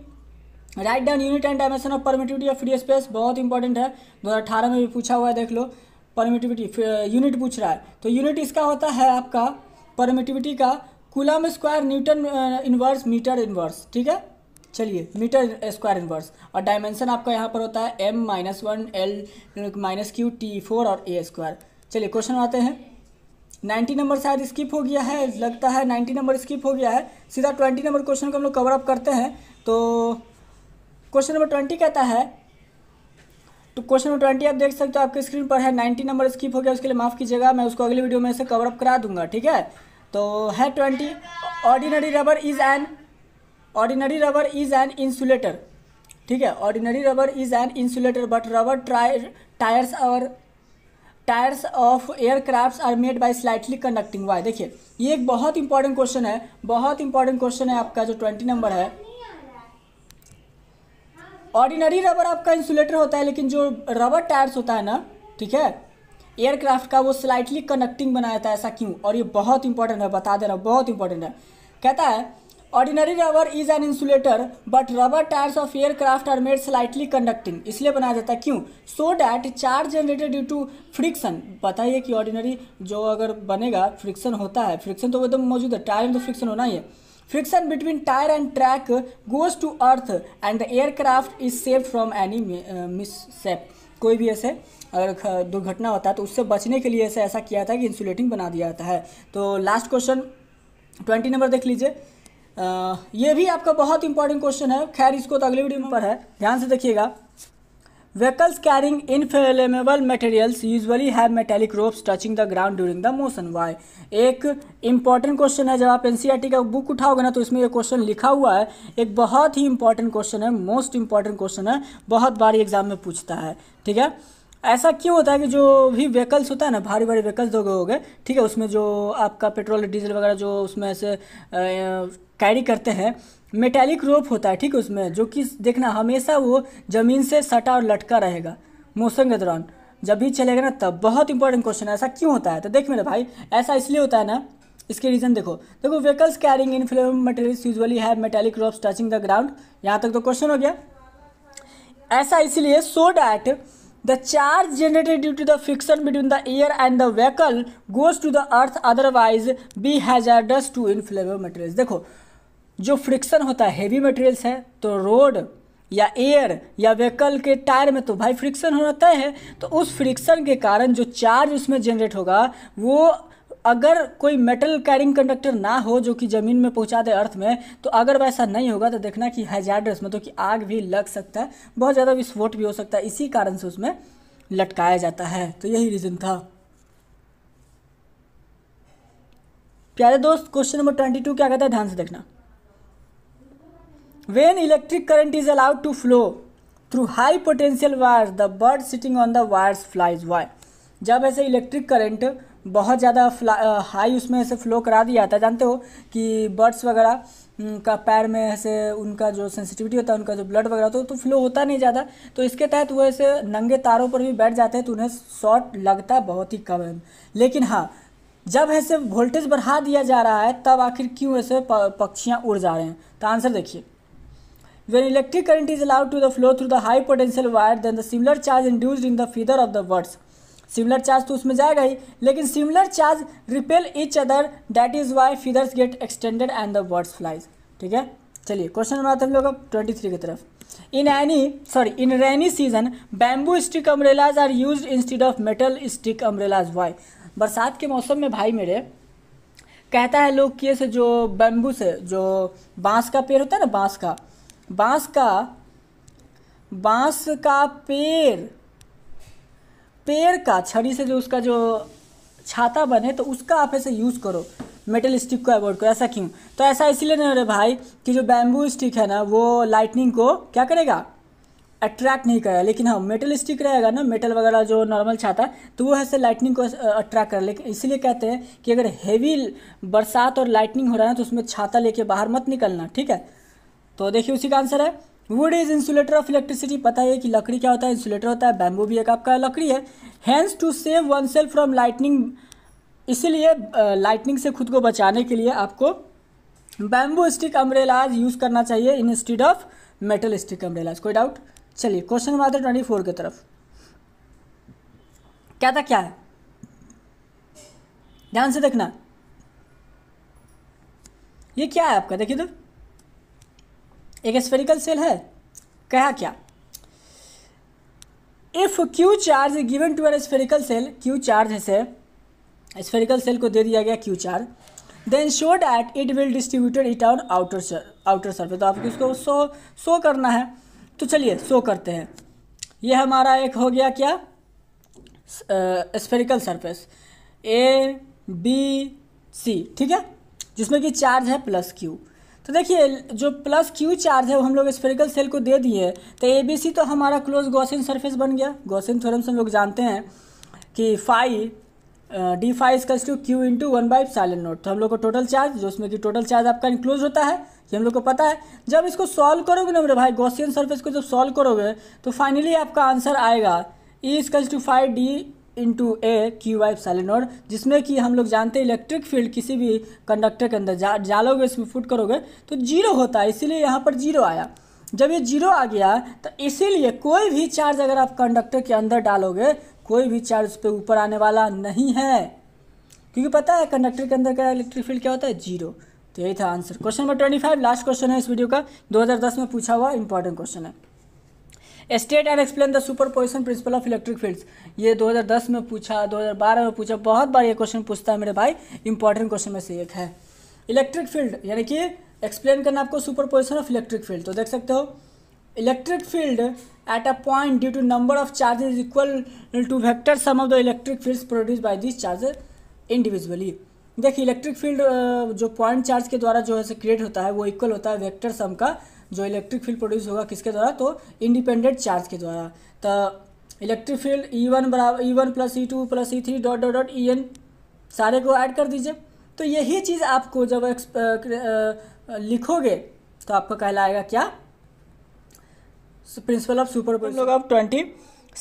write down unit and dimension of permittivity of free space बहुत इंपॉर्टेंट है अठारह में भी पूछा हुआ है देख लो परमिटिविटी यूनिट पूछ रहा है तो यूनिट इसका होता है आपका परमिटिविटी का coulomb square newton inverse metre inverse ठीक है चलिए मीटर स्क्वायर इनवर्स और डायमेंशन आपका यहाँ पर होता है M minus one L minus Q T four और ए स्क्वायर चलिए क्वेश्चन आते हैं नाइन्टी नंबर शायद स्किप हो गया है लगता है नाइन्टी नंबर स्किप हो गया है सीधा ट्वेंटी नंबर क्वेश्चन को हम लोग कवर अप करते हैं तो क्वेश्चन नंबर ट्वेंटी कहता है तो क्वेश्चन नंबर ट्वेंटी आप देख सकते हो आपके स्क्रीन पर है नाइन्टी नंबर स्किप हो गया उसके लिए माफ़ कीजिएगा मैं उसको अगली वीडियो में इसे कवर अप करा दूंगा ठीक है तो है twenty ordinary rubber is an ordinary rubber is an insulator ठीक है ordinary rubber is an insulator but rubber tyre tyres और tyres of aircraft are made by slightly conducting wire देखिए ये एक बहुत इंपॉर्टेंट क्वेश्चन है बहुत इंपॉर्टेंट क्वेश्चन है आपका जो ट्वेंटी नंबर है ऑर्डिनरी रबर आपका इंसुलेटर होता है लेकिन जो रबर टायर्स होता है ना ठीक है एयरक्राफ्ट का वो स्लाइटली कनेक्टिंग बनाया है ऐसा क्यों और ये बहुत इंपॉर्टेंट है बता दे रहा हूँ बहुत इंपॉर्टेंट है कहता है ordinary rubber is an insulator but rubber tyres of aircraft are made slightly conducting इसलिए बनाया जाता है क्यों so that charge generated due to friction बताइए कि ऑर्डिनरी जो अगर बनेगा फ्रिक्शन होता है फ्रिक्शन तो एकदम मौजूद है टायर में तो फ्रिक्शन होना ही है friction between tyre and track goes to earth and the aircraft is safe from any mishap कोई भी ऐसे अगर दुर्घटना होता है तो उससे बचने के लिए ऐसे ऐसा किया था कि इंसुलेटिंग बना दिया जाता है तो लास्ट क्वेश्चन ट्वेंटी नंबर देख लीजिए ये भी आपका बहुत इंपॉर्टेंट क्वेश्चन है खैर इसको तो अगले वीडियो पर है ध्यान से देखिएगा carrying in inflammable materials usually have metallic ropes touching the ground during the motion why एक इंपॉर्टेंट क्वेश्चन है जब आप एनसीईआरटी e का बुक उठाओगे ना तो इसमें ये क्वेश्चन लिखा हुआ है एक बहुत ही इंपॉर्टेंट क्वेश्चन है मोस्ट इंपॉर्टेंट क्वेश्चन है बहुत बार एग्जाम में पूछता है ठीक है ऐसा क्यों होता है कि जो भी व्हीकल्स होता है ना भारी भारी व्हीकल्स हो गए ठीक है उसमें जो आपका पेट्रोल डीजल वगैरह जो उसमें ऐसे कैरी करते हैं मेटेलिक रोप होता है ठीक है उसमें जो कि देखना हमेशा वो ज़मीन से सटा और लटका रहेगा मौसम के दौरान जब भी चलेगा ना तब बहुत इंपॉर्टेंट क्वेश्चन है ऐसा क्यों होता है तो देख मेरे भाई ऐसा इसलिए होता है ना इसके रीज़न देखो देखो vehicles carrying inflammable material usually have metallic ropes touching the ground यहाँ तक तो क्वेश्चन हो गया ऐसा इसलिए so that the charge generated due to the friction between the air and the vehicle goes to the earth otherwise be hazardous to inflammable material देखो जो friction होता है हेवी मटेरियल्स है तो रोड या एयर या vehicle के tyre में तो भाई फ्रिक्शन होता है तो उस फ्रिक्शन के कारण जो चार्ज उसमें जनरेट होगा वो अगर कोई मेटल कैरिंग कंडक्टर ना हो जो कि ज़मीन में पहुंचा दे अर्थ में तो अगर वैसा नहीं होगा तो देखना कि हैजार्डस मतलब तो कि आग भी लग सकता है बहुत ज़्यादा विस्फोट भी हो सकता है इसी कारण से उसमें लटकाया जाता है तो यही रीज़न था प्यारे दोस्त क्वेश्चन नंबर ट्वेंटी टू क्या कहता है ध्यान से देखना When electric current is allowed to flow through high potential wires, the bird sitting on the wires flies. Why? जब ऐसे इलेक्ट्रिक करंट बहुत ज़्यादा हाई उसमें ऐसे फ्लो करा दिया जाता है जानते हो कि बर्ड्स वगैरह का पैर में ऐसे उनका जो सेंसिटिविटी होता है उनका जो ब्लड वगैरह होता है तो फ्लो होता नहीं ज़्यादा तो इसके तहत वो ऐसे नंगे तारों पर भी बैठ जाते हैं तो उन्हें शॉर्ट लगता है बहुत ही कम है लेकिन हाँ जब ऐसे वोल्टेज बढ़ा दिया जा रहा है तब आखिर क्यों ऐसे पक्षियाँ उड़ जा रहे हैं तो आंसर देखिए When electric current is allowed to the flow through the high potential wire then the similar charge induced in the feeder of the words Similar charge तो उसमें जाएगा ही लेकिन similar charge repel each other. That is why feeders get extended and the birds flies. ठीक है चलिए question number आते हम लोग अब ट्वेंटी थ्री की तरफ in any sorry in rainy season bamboo stick umbrellas are use instead of metal stick umbrellas why बरसात के मौसम में भाई मेरे कहता है लोग किए से जो बैम्बू से जो बांस का पेड़ होता है ना बांस का बांस का बांस का पेड़ पेड़ का छड़ी से जो उसका जो छाता बने तो उसका आप ऐसे यूज़ करो मेटल स्टिक को अवॉइड करो ऐसा क्यों तो ऐसा इसलिए नहीं हो रहा भाई कि जो बैम्बू स्टिक है ना वो लाइटनिंग को क्या करेगा अट्रैक्ट नहीं करेगा लेकिन हाँ मेटल स्टिक रहेगा ना मेटल वगैरह जो नॉर्मल छाता तो वो ऐसे लाइटनिंग को अट्रैक्ट कर लेकिन इसीलिए कहते हैं कि अगर हैवी बरसात और लाइटनिंग हो रहा है तो उसमें छाता लेके बाहर मत निकलना ठीक है तो देखिए उसी का आंसर है wood is insulator of electricity पता है कि लकड़ी क्या होता है इंसुलेटर होता है बैम्बू भी एक आपका लकड़ी है hence to save oneself from lightning इसीलिए लाइटनिंग से खुद को बचाने के लिए आपको बैम्बू स्टिक अम्ब्रेलाज यूज़ करना चाहिए instead of metal stick umbrellas कोई डाउट चलिए क्वेश्चन नंबर ट्वेंटी फोर की तरफ क्या था क्या है ध्यान से देखना ये क्या है आपका देखिए तो एक स्फेरिकल सेल है कहा क्या if Q charge given to an spherical shell Q charge से स्फेरिकल सेल को दे दिया गया Q charge then show that it will distributed it on outer outer surface तो आपको इसको शो शो करना है तो चलिए शो करते हैं ये हमारा एक हो गया क्या spherical surface A B C ठीक है जिसमें कि चार्ज है प्लस क्यू तो देखिए जो प्लस क्यू चार्ज है वो हम लोग स्पेरिकल सेल को दे दिए तो ए बी सी तो हमारा क्लोज गॉसिन सरफेस बन गया गॉसिन थ्योरम से हम लोग जानते हैं कि phi D five equals to Q into one by epsilon naught तो हम लोग को टोटल चार्ज जो उसमें कि टोटल चार्ज आपका इंक्लोज होता है ये हम लोग को पता है जब इसको सॉल्व करोगे ना मेरे भाई गॉसियन सरफेस को जब सॉल्व करोगे तो फाइनली आपका आंसर आएगा E equals to five D into A Q by epsilon naught जिसमें कि हम लोग जानते हैं इलेक्ट्रिक फील्ड किसी भी कंडक्टर के अंदर जा जालोगे इसमें फुट करोगे तो जीरो होता है इसीलिए यहाँ पर जीरो आया जब ये जीरो आ गया तो इसीलिए कोई भी चार्ज अगर आप कंडक्टर के अंदर डालोगे कोई भी चार्ज उस पर ऊपर आने वाला नहीं है क्योंकि पता है कंडक्टर के अंदर का इलेक्ट्रिक फील्ड क्या होता है जीरो तो यही था answer question number twenty five last question है इस वीडियो का दस में पूछा हुआ इंपॉर्टेंट क्वेश्चन है state and explain the superposition principle of electric fields ये 2010 में पूछा 2012 में पूछा बहुत बार ये क्वेश्चन पूछता है मेरे भाई इंपॉर्टेंट क्वेश्चन में से एक है इलेक्ट्रिक फील्ड यानी कि एक्सप्लेन करना आपको superposition of electric field तो देख सकते हो electric field at a point due to number of charges is equal to vector sum of the electric field produce by this charger individually देखिए electric field जो point charge के द्वारा जो है क्रिएट होता है वो इक्वल होता है वेक्टर सम का जो इलेक्ट्रिक फील्ड प्रोड्यूस होगा किसके द्वारा तो इंडिपेंडेंट चार्ज के द्वारा तो इलेक्ट्रिक फील्ड ई वन बराबर E one plus E two plus E three dot dot dot E N सारे को ऐड कर दीजिए तो यही चीज़ आपको जब लिखोगे तो आपको कहलाएगा क्या प्रिंसिपल ऑफ सुपर लोग अब ट्वेंटी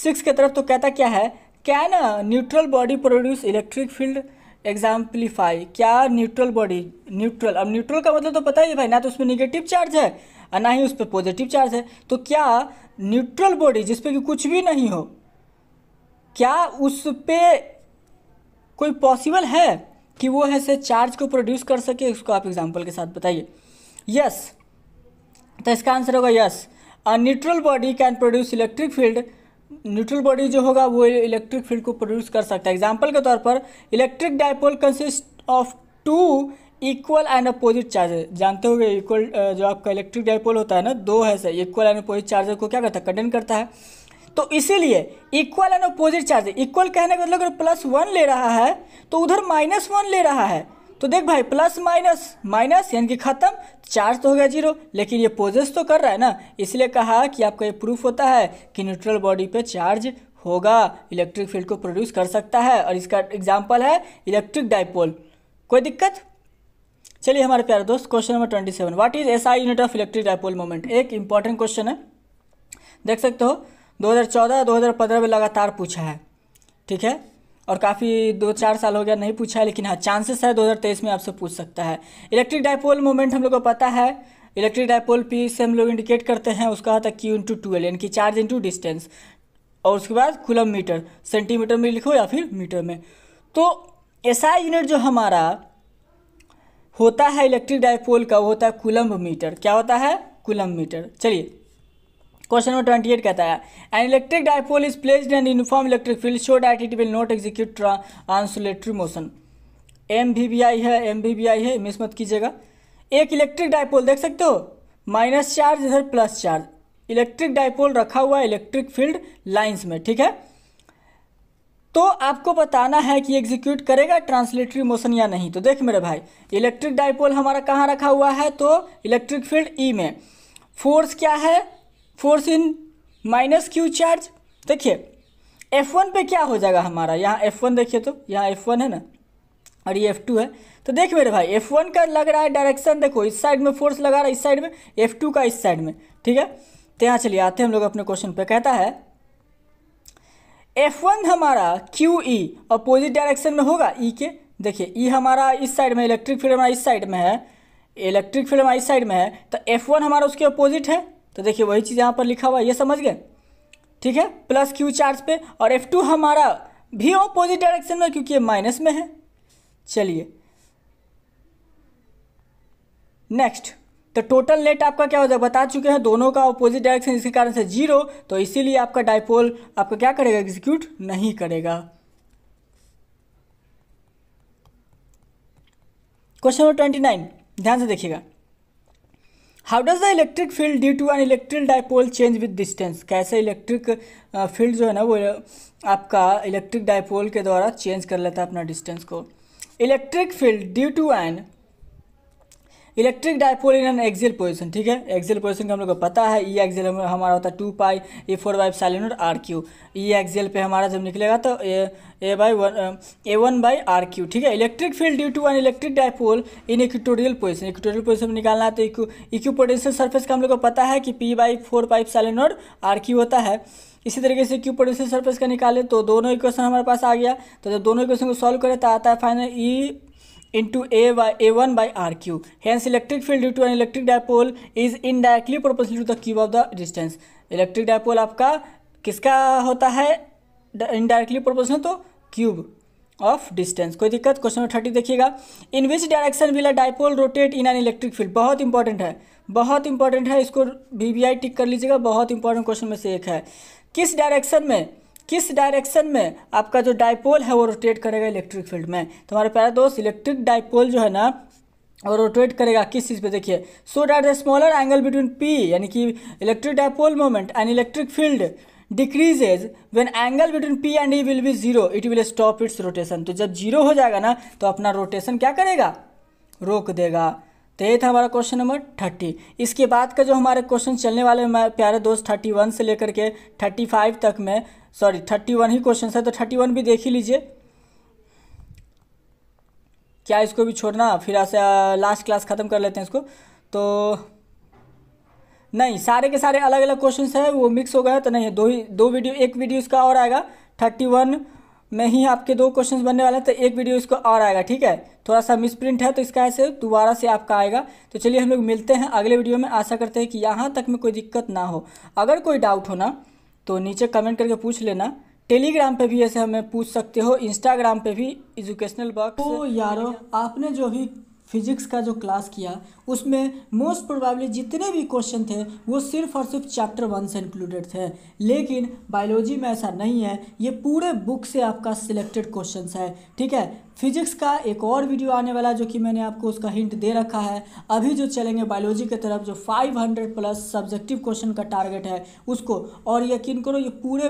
सिक्स की तरफ तो कहता क्या है can neutral body produce electric field exemplify क्या न्यूट्रल बॉडी न्यूट्रल अब न्यूट्रल का मतलब तो पता ही भाई ना तो उसमें निगेटिव चार्ज है और ना ही उस पर पॉजिटिव चार्ज है तो क्या न्यूट्रल बॉडी जिस कि कुछ भी नहीं हो क्या उस पर कोई पॉसिबल है कि वो ऐसे चार्ज को प्रोड्यूस कर सके उसको आप एग्जाम्पल के साथ बताइए यस तो इसका आंसर होगा yes a neutral body can produce electric field neutral body जो होगा वो इलेक्ट्रिक फील्ड को प्रोड्यूस कर सकता है एग्जाम्पल के तौर पर electric dipole consist of two equal and opposite charges जानते होंगे इक्वल जो आपका इलेक्ट्रिक डाइपोल होता है ना दो है sir equal and opposite charges को क्या करता है कंडेन करता है तो इसीलिए equal and opposite charges equal कहने का मतलब अगर प्लस वन ले रहा है तो उधर माइनस वन ले रहा है तो देख भाई प्लस माइनस माइनस यानी कि खत्म चार्ज तो हो गया जीरो लेकिन ये पोजेस तो कर रहा है ना इसलिए कहा कि आपका ये प्रूफ होता है कि न्यूट्रल बॉडी पे चार्ज होगा इलेक्ट्रिक फील्ड को प्रोड्यूस कर सकता है और इसका एग्जाम्पल है इलेक्ट्रिक डाइपोल कोई दिक्कत चलिए हमारे प्यारे दोस्त question number twenty seven what is S I unit of electric dipole moment एक इंपॉर्टेंट क्वेश्चन है देख सकते हो 2014 2015 में लगातार पूछा है ठीक है और काफ़ी दो चार साल हो गया नहीं पूछा है लेकिन हाँ चांसेस है 2023 में आपसे पूछ सकता है इलेक्ट्रिक डायपोल मोमेंट हम लोग को पता है इलेक्ट्रिक डायपोल पी से हम लोग इंडिकेट करते हैं उसका होता है क्यू इंटू ट्वेल्व यानी कि चार्ज इंटू डिस्टेंस और उसके बाद कुलम मीटर सेंटीमीटर में लिखो या फिर मीटर में तो ऐसा यूनिट जो हमारा होता है इलेक्ट्रिक डायपोल का वो होता है कुलम्ब मीटर क्या होता है कुलम्ब मीटर चलिए क्वेश्चन नंबर ट्वेंटी एट कहता है an electric dipole is placed an uniform electric field show that it will not execute translatory motion M V V I है एम वी वी आई है miss मत कीजिएगा एक electric dipole देख सकते हो माइनस चार्ज इधर प्लस चार्ज इलेक्ट्रिक डायपोल रखा हुआ है इलेक्ट्रिक फील्ड लाइन्स में ठीक है तो आपको बताना है कि एग्जीक्यूट करेगा ट्रांसलेटरी मोशन या नहीं तो देख मेरे भाई इलेक्ट्रिक डाइपोल हमारा कहाँ रखा हुआ है तो इलेक्ट्रिक फील्ड ई में फोर्स क्या है force in minus Q charge देखिए एफ वन पे क्या हो जाएगा हमारा यहाँ एफ वन देखिए तो यहाँ एफ वन है ना और ये एफ टू है तो देख मेरे भाई एफ वन का लग रहा है डायरेक्शन देखो इस साइड में फोर्स लगा रहा है इस साइड में एफ टू का इस साइड में ठीक है तो यहाँ चलिए आते हैं हम लोग अपने क्वेश्चन पे कहता है एफ वन हमारा क्यू ई अपोजिट डायरेक्शन में होगा ई e के देखिए ई e हमारा इस साइड में इलेक्ट्रिक फील्ड हमारा इस साइड में है इलेक्ट्रिक फील्ड हमारा इस साइड में है तो एफ वन हमारा उसके अपोजिट है तो देखिए वही चीज़ यहाँ पर लिखा हुआ है ये समझ गए ठीक है प्लस क्यू चार्ज पे और एफ टू हमारा भी अपोजिट डायरेक्शन में क्योंकि ये माइनस में है चलिए नेक्स्ट तो टोटल नेट आपका क्या हो जाएगा बता चुके हैं दोनों का अपोजिट डायरेक्शन इसके कारण से जीरो तो इसीलिए आपका डायपोल आपका क्या करेगा एग्जीक्यूट नहीं करेगा क्वेश्चन नंबर ट्वेंटी नाइन ध्यान से देखिएगा how does the electric field due to an electric dipole change with distance कैसे इलेक्ट्रिक फील्ड जो है ना वो आपका इलेक्ट्रिक डायपोल के द्वारा चेंज कर लेता है अपना डिस्टेंस को electric field due to an electric dipole in an axial position ठीक है एक्जिल पोजिशन का हम लोग को पता है ई एक्सियल हमारा होता है two pi A four by epsilon R Q E axial पे हमारा जब निकलेगा तो A A by one A one by R Q ठीक है electric field due to one electric dipole in equatorial position equatorial position निकालना है तो इक्विपोटेंशियल सर्फेस का हम लोग को पता है कि P by four pi epsilon R Q होता है इसी तरीके से क्यू पोटेंशियल सर्फेस का निकाले तो दोनों इक्वेशन हमारे पास आ गया तो जब दोनों इक्वेशन को सॉल्व करें तो आता है final E into A by R by RQ. Hence, electric field due to an electric dipole is indirectly proportional to the cube of the distance. Electric dipole आपका किसका होता है indirectly proportional to cube of distance कोई दिक्कत question number thirty देखिएगा in which direction will a dipole rotate in an electric field बहुत important है बहुत इंपॉर्टेंट है इसको वी टिक कर लीजिएगा बहुत इंपॉर्टेंट क्वेश्चन में से एक है किस डायरेक्शन में किस डायरेक्शन में आपका जो डायपोल है वो रोटेट करेगा इलेक्ट्रिक फील्ड में तो हमारे प्यारा दोस्त इलेक्ट्रिक डाइपोल जो है ना और रोटेट करेगा किस चीज़ पे देखिए so that the smaller angle between P यानी कि electric dipole moment and electric field decreases when angle between P and E will be zero it will stop its rotation तो जब जीरो हो जाएगा ना तो अपना रोटेशन क्या करेगा रोक देगा तो ये था हमारा क्वेश्चन नंबर थर्टी इसके बाद का जो हमारे क्वेश्चन चलने वाले हैं प्यारे दोस्त थर्टी वन से लेकर के थर्टी फाइव तक में सॉरी थर्टी वन ही क्वेश्चन है तो थर्टी वन भी देख ही लीजिए क्या इसको भी छोड़ना फिर ऐसे लास्ट क्लास ख़त्म कर लेते हैं इसको तो नहीं सारे के सारे अलग अलग क्वेश्चन है वो मिक्स हो गए तो नहीं है दो ही दो वीडियो एक वीडियो इसका और आएगा थर्टी वन में ही आपके दो क्वेश्चन बनने वाले हैं तो एक वीडियो इसको और आएगा ठीक है थोड़ा सा मिसप्रिंट है तो इसका ऐसे दोबारा से आपका आएगा तो चलिए हम लोग मिलते हैं अगले वीडियो में आशा करते हैं कि यहाँ तक में कोई दिक्कत ना हो अगर कोई डाउट हो ना तो नीचे कमेंट करके पूछ लेना टेलीग्राम पे भी ऐसे हमें पूछ सकते हो इंस्टाग्राम पे भी एजुकेशनल बॉक्स तो यारो आपने जो भी फिजिक्स का जो क्लास किया उसमें मोस्ट प्रोबेबली जितने भी क्वेश्चन थे वो सिर्फ और सिर्फ चैप्टर वन से इंक्लूडेड थे लेकिन बायोलॉजी में ऐसा नहीं है ये पूरे बुक से आपका सिलेक्टेड क्वेश्चन है ठीक है फिजिक्स का एक और वीडियो आने वाला जो कि मैंने आपको उसका हिंट दे रखा है अभी जो चलेंगे बायोलॉजी की तरफ जो 500 प्लस सब्जेक्टिव क्वेश्चन का टारगेट है उसको और यकीन करो ये पूरे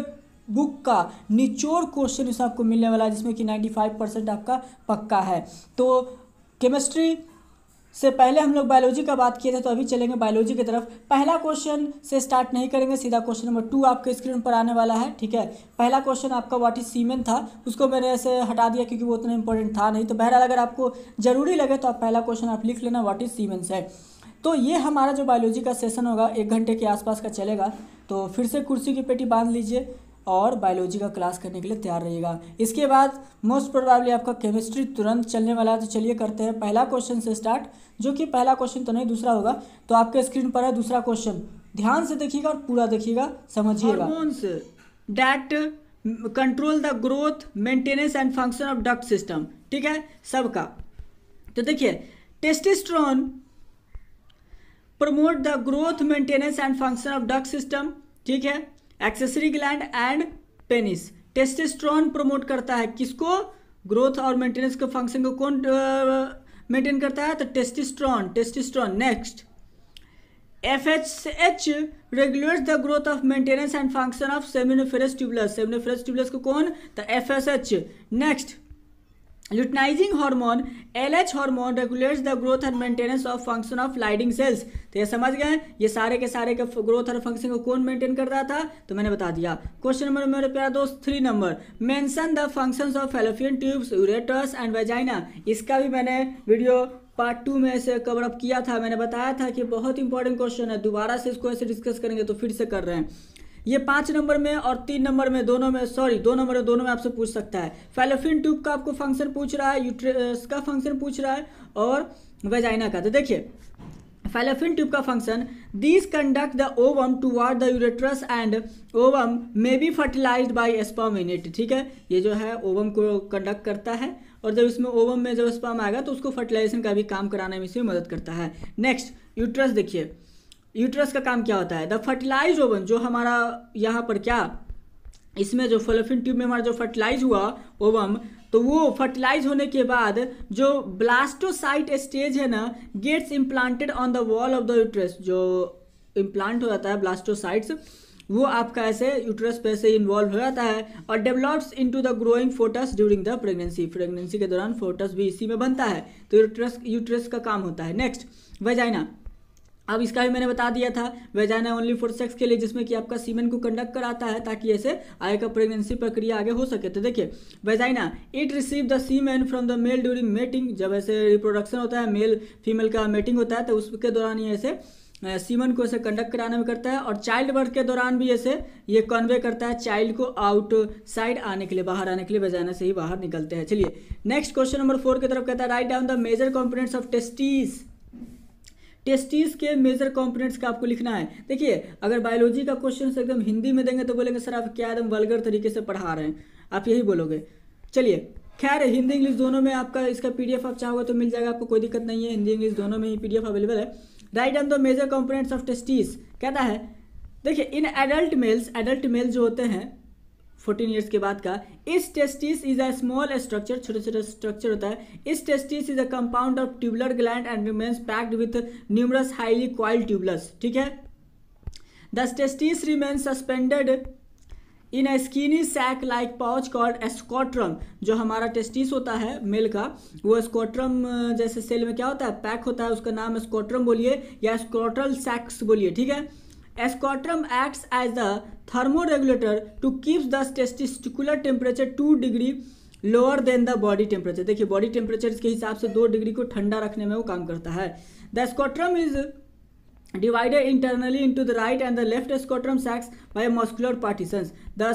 बुक का निचोड़ क्वेश्चन इस आपको मिलने वाला है जिसमें कि 95 परसेंट आपका पक्का है तो केमिस्ट्री से पहले हम लोग बायोलॉजी का बात किए थे तो अभी चलेंगे बायोलॉजी की तरफ पहला क्वेश्चन से स्टार्ट नहीं करेंगे सीधा क्वेश्चन नंबर टू आपके स्क्रीन पर आने वाला है ठीक है पहला क्वेश्चन आपका वाट इज सीमेंट था उसको मैंने ऐसे हटा दिया क्योंकि वो उतना इंपॉर्टेंट था नहीं तो बहरहाल अगर आपको ज़रूरी लगे तो आप पहला क्वेश्चन आप लिख लेना वाट इज सीमेंट है तो ये हमारा जो बायोलॉजी का सेशन होगा एक घंटे के आसपास का चलेगा तो फिर से कुर्सी की पेटी बांध लीजिए और बायोलॉजी का क्लास करने के लिए तैयार रहिएगा इसके बाद मोस्ट प्रोबेबली आपका केमिस्ट्री तुरंत चलने वाला है तो चलिए करते हैं पहला क्वेश्चन से स्टार्ट जो कि पहला क्वेश्चन तो नहीं दूसरा होगा तो आपके स्क्रीन पर है दूसरा क्वेश्चन ध्यान से देखिएगा और पूरा देखिएगा समझिएगा that control the growth maintenance and function of duct system ठीक है सबका तो देखिए testosterone promote the growth maintenance and function of duct system ठीक है accessory gland and penis testosterone promote करता है किसको ग्रोथ और मेंटेनेंस के फंक्शन को कौन मेंटेन करता है तो testosterone testosterone next F H H regulates the growth of maintenance and function of seminiferous tubules seminiferous tubules को कौन the F S H next hormone L H hormone regulates the growth and maintenance of function of Leydig cells तो ये समझ गए ये सारे के सारे के ग्रोथ और फंक्शन को कौन मेंटेन कर रहा था तो मैंने बता दिया क्वेश्चन नंबर मेरे प्यारा दोस्त three number mention the functions of Fallopian tubes ureters and vagina इसका भी मैंने वीडियो पार्ट टू में इसे कवरअप किया था मैंने बताया था कि बहुत इंपॉर्टेंट क्वेश्चन है दोबारा से इसको ऐसे डिस्कस करेंगे तो फिर से कर रहे हैं ये पाँच नंबर में और तीन नंबर में दोनों में सॉरी दो नंबर में दोनों में आपसे पूछ सकता है फेलोफिन ट्यूब का आपको फंक्शन पूछ रहा है यूट्रस का फंक्शन पूछ रहा है और वेजाइना का तो देखिए फैलोफिन ट्यूब का function this conduct the ovum toward the uterus and ovum may be fertilize by sperm ठीक है ये जो है ओवम को कंडक्ट करता है और जब इसमें ओवम में जब स्पर्म आएगा तो उसको फर्टिलाइजेशन का भी काम कराने में इसमें मदद करता है नेक्स्ट यूट्रस देखिए यूट्रस का काम क्या होता है द फर्टिलाइज ओवन जो हमारा यहाँ पर क्या इसमें जो फलोफिन ट्यूब में हमारा जो फर्टिलाइज हुआ ओवम तो वो फर्टिलाइज होने के बाद जो ब्लास्टोसाइट स्टेज है ना gets implanted on the wall of the uterus जो इम्प्लांट हो जाता है ब्लास्टोसाइट्स वो आपका ऐसे यूट्रस पे से इन्वॉल्व हो जाता है और develops into the growing foetus during the pregnancy pregnancy के दौरान फोटस भी इसी में बनता है तो यूट्रस यूट्रस का काम होता है नेक्स्ट वेजाइना अब इसका भी मैंने बता दिया था वेजाइना ओनली फॉर सेक्स के लिए जिसमें कि आपका सीमेंट को कंडक्ट कराता है ताकि ऐसे आगे का प्रेगनेंसी प्रक्रिया आगे हो सके तो देखिए vagina it receive the semen from the male during mating जब ऐसे रिप्रोडक्शन होता है मेल फीमेल का मेटिंग होता है तो उसके दौरान ये ऐसे सीमन को ऐसे कंडक्ट कराने में करता है और चाइल्ड बर्थ के दौरान भी ऐसे ये कन्वे करता है चाइल्ड को आउट साइड आने के लिए बाहर आने के लिए वेजाइना से ही बाहर निकलते हैं चलिए नेक्स्ट क्वेश्चन नंबर फोर की तरफ कहता है write down the major components of testes testis के मेजर कॉम्पोनेट्स का आपको लिखना है देखिए अगर बायोलॉजी का क्वेश्चन एकदम हिंदी में देंगे तो बोलेंगे सर आप क्या एकदम वलगर तरीके से पढ़ा रहे हैं आप यही बोलोगे चलिए खैर हिंदी इंग्लिश दोनों में आपका इसका पीडीएफ आप चाहोगे तो मिल जाएगा आपको कोई दिक्कत नहीं है हिंदी इंग्लिश दोनों में ही पी अवेलेबल है write and the major components of testis कहता है देखिए in adult males adult male जो होते हैं फोर्टीन ईयर्स के बाद का इस testis is a small structure छोटा छोटे स्ट्रक्चर होता है इस testis is a compound of tubular gland and remains packed with numerous highly coiled tubules ठीक है the testis remains suspended in a skinny sac like pouch called scrotum जो हमारा testis होता है मेल का वो स्कॉट्रम जैसे सेल में क्या होता है पैक होता है उसका नाम स्कॉट्रम बोलिए या स्कॉट्रल सैक्स बोलिए ठीक है scrotum act as the thermoregulator to keeps the testicular temperature two degree lower than the body temperature देखिए बॉडी टेम्परेचर के हिसाब से दो डिग्री को ठंडा रखने में वो काम करता है the scrotum is divided internally into the right and the left scrotum sacs by muscular partition the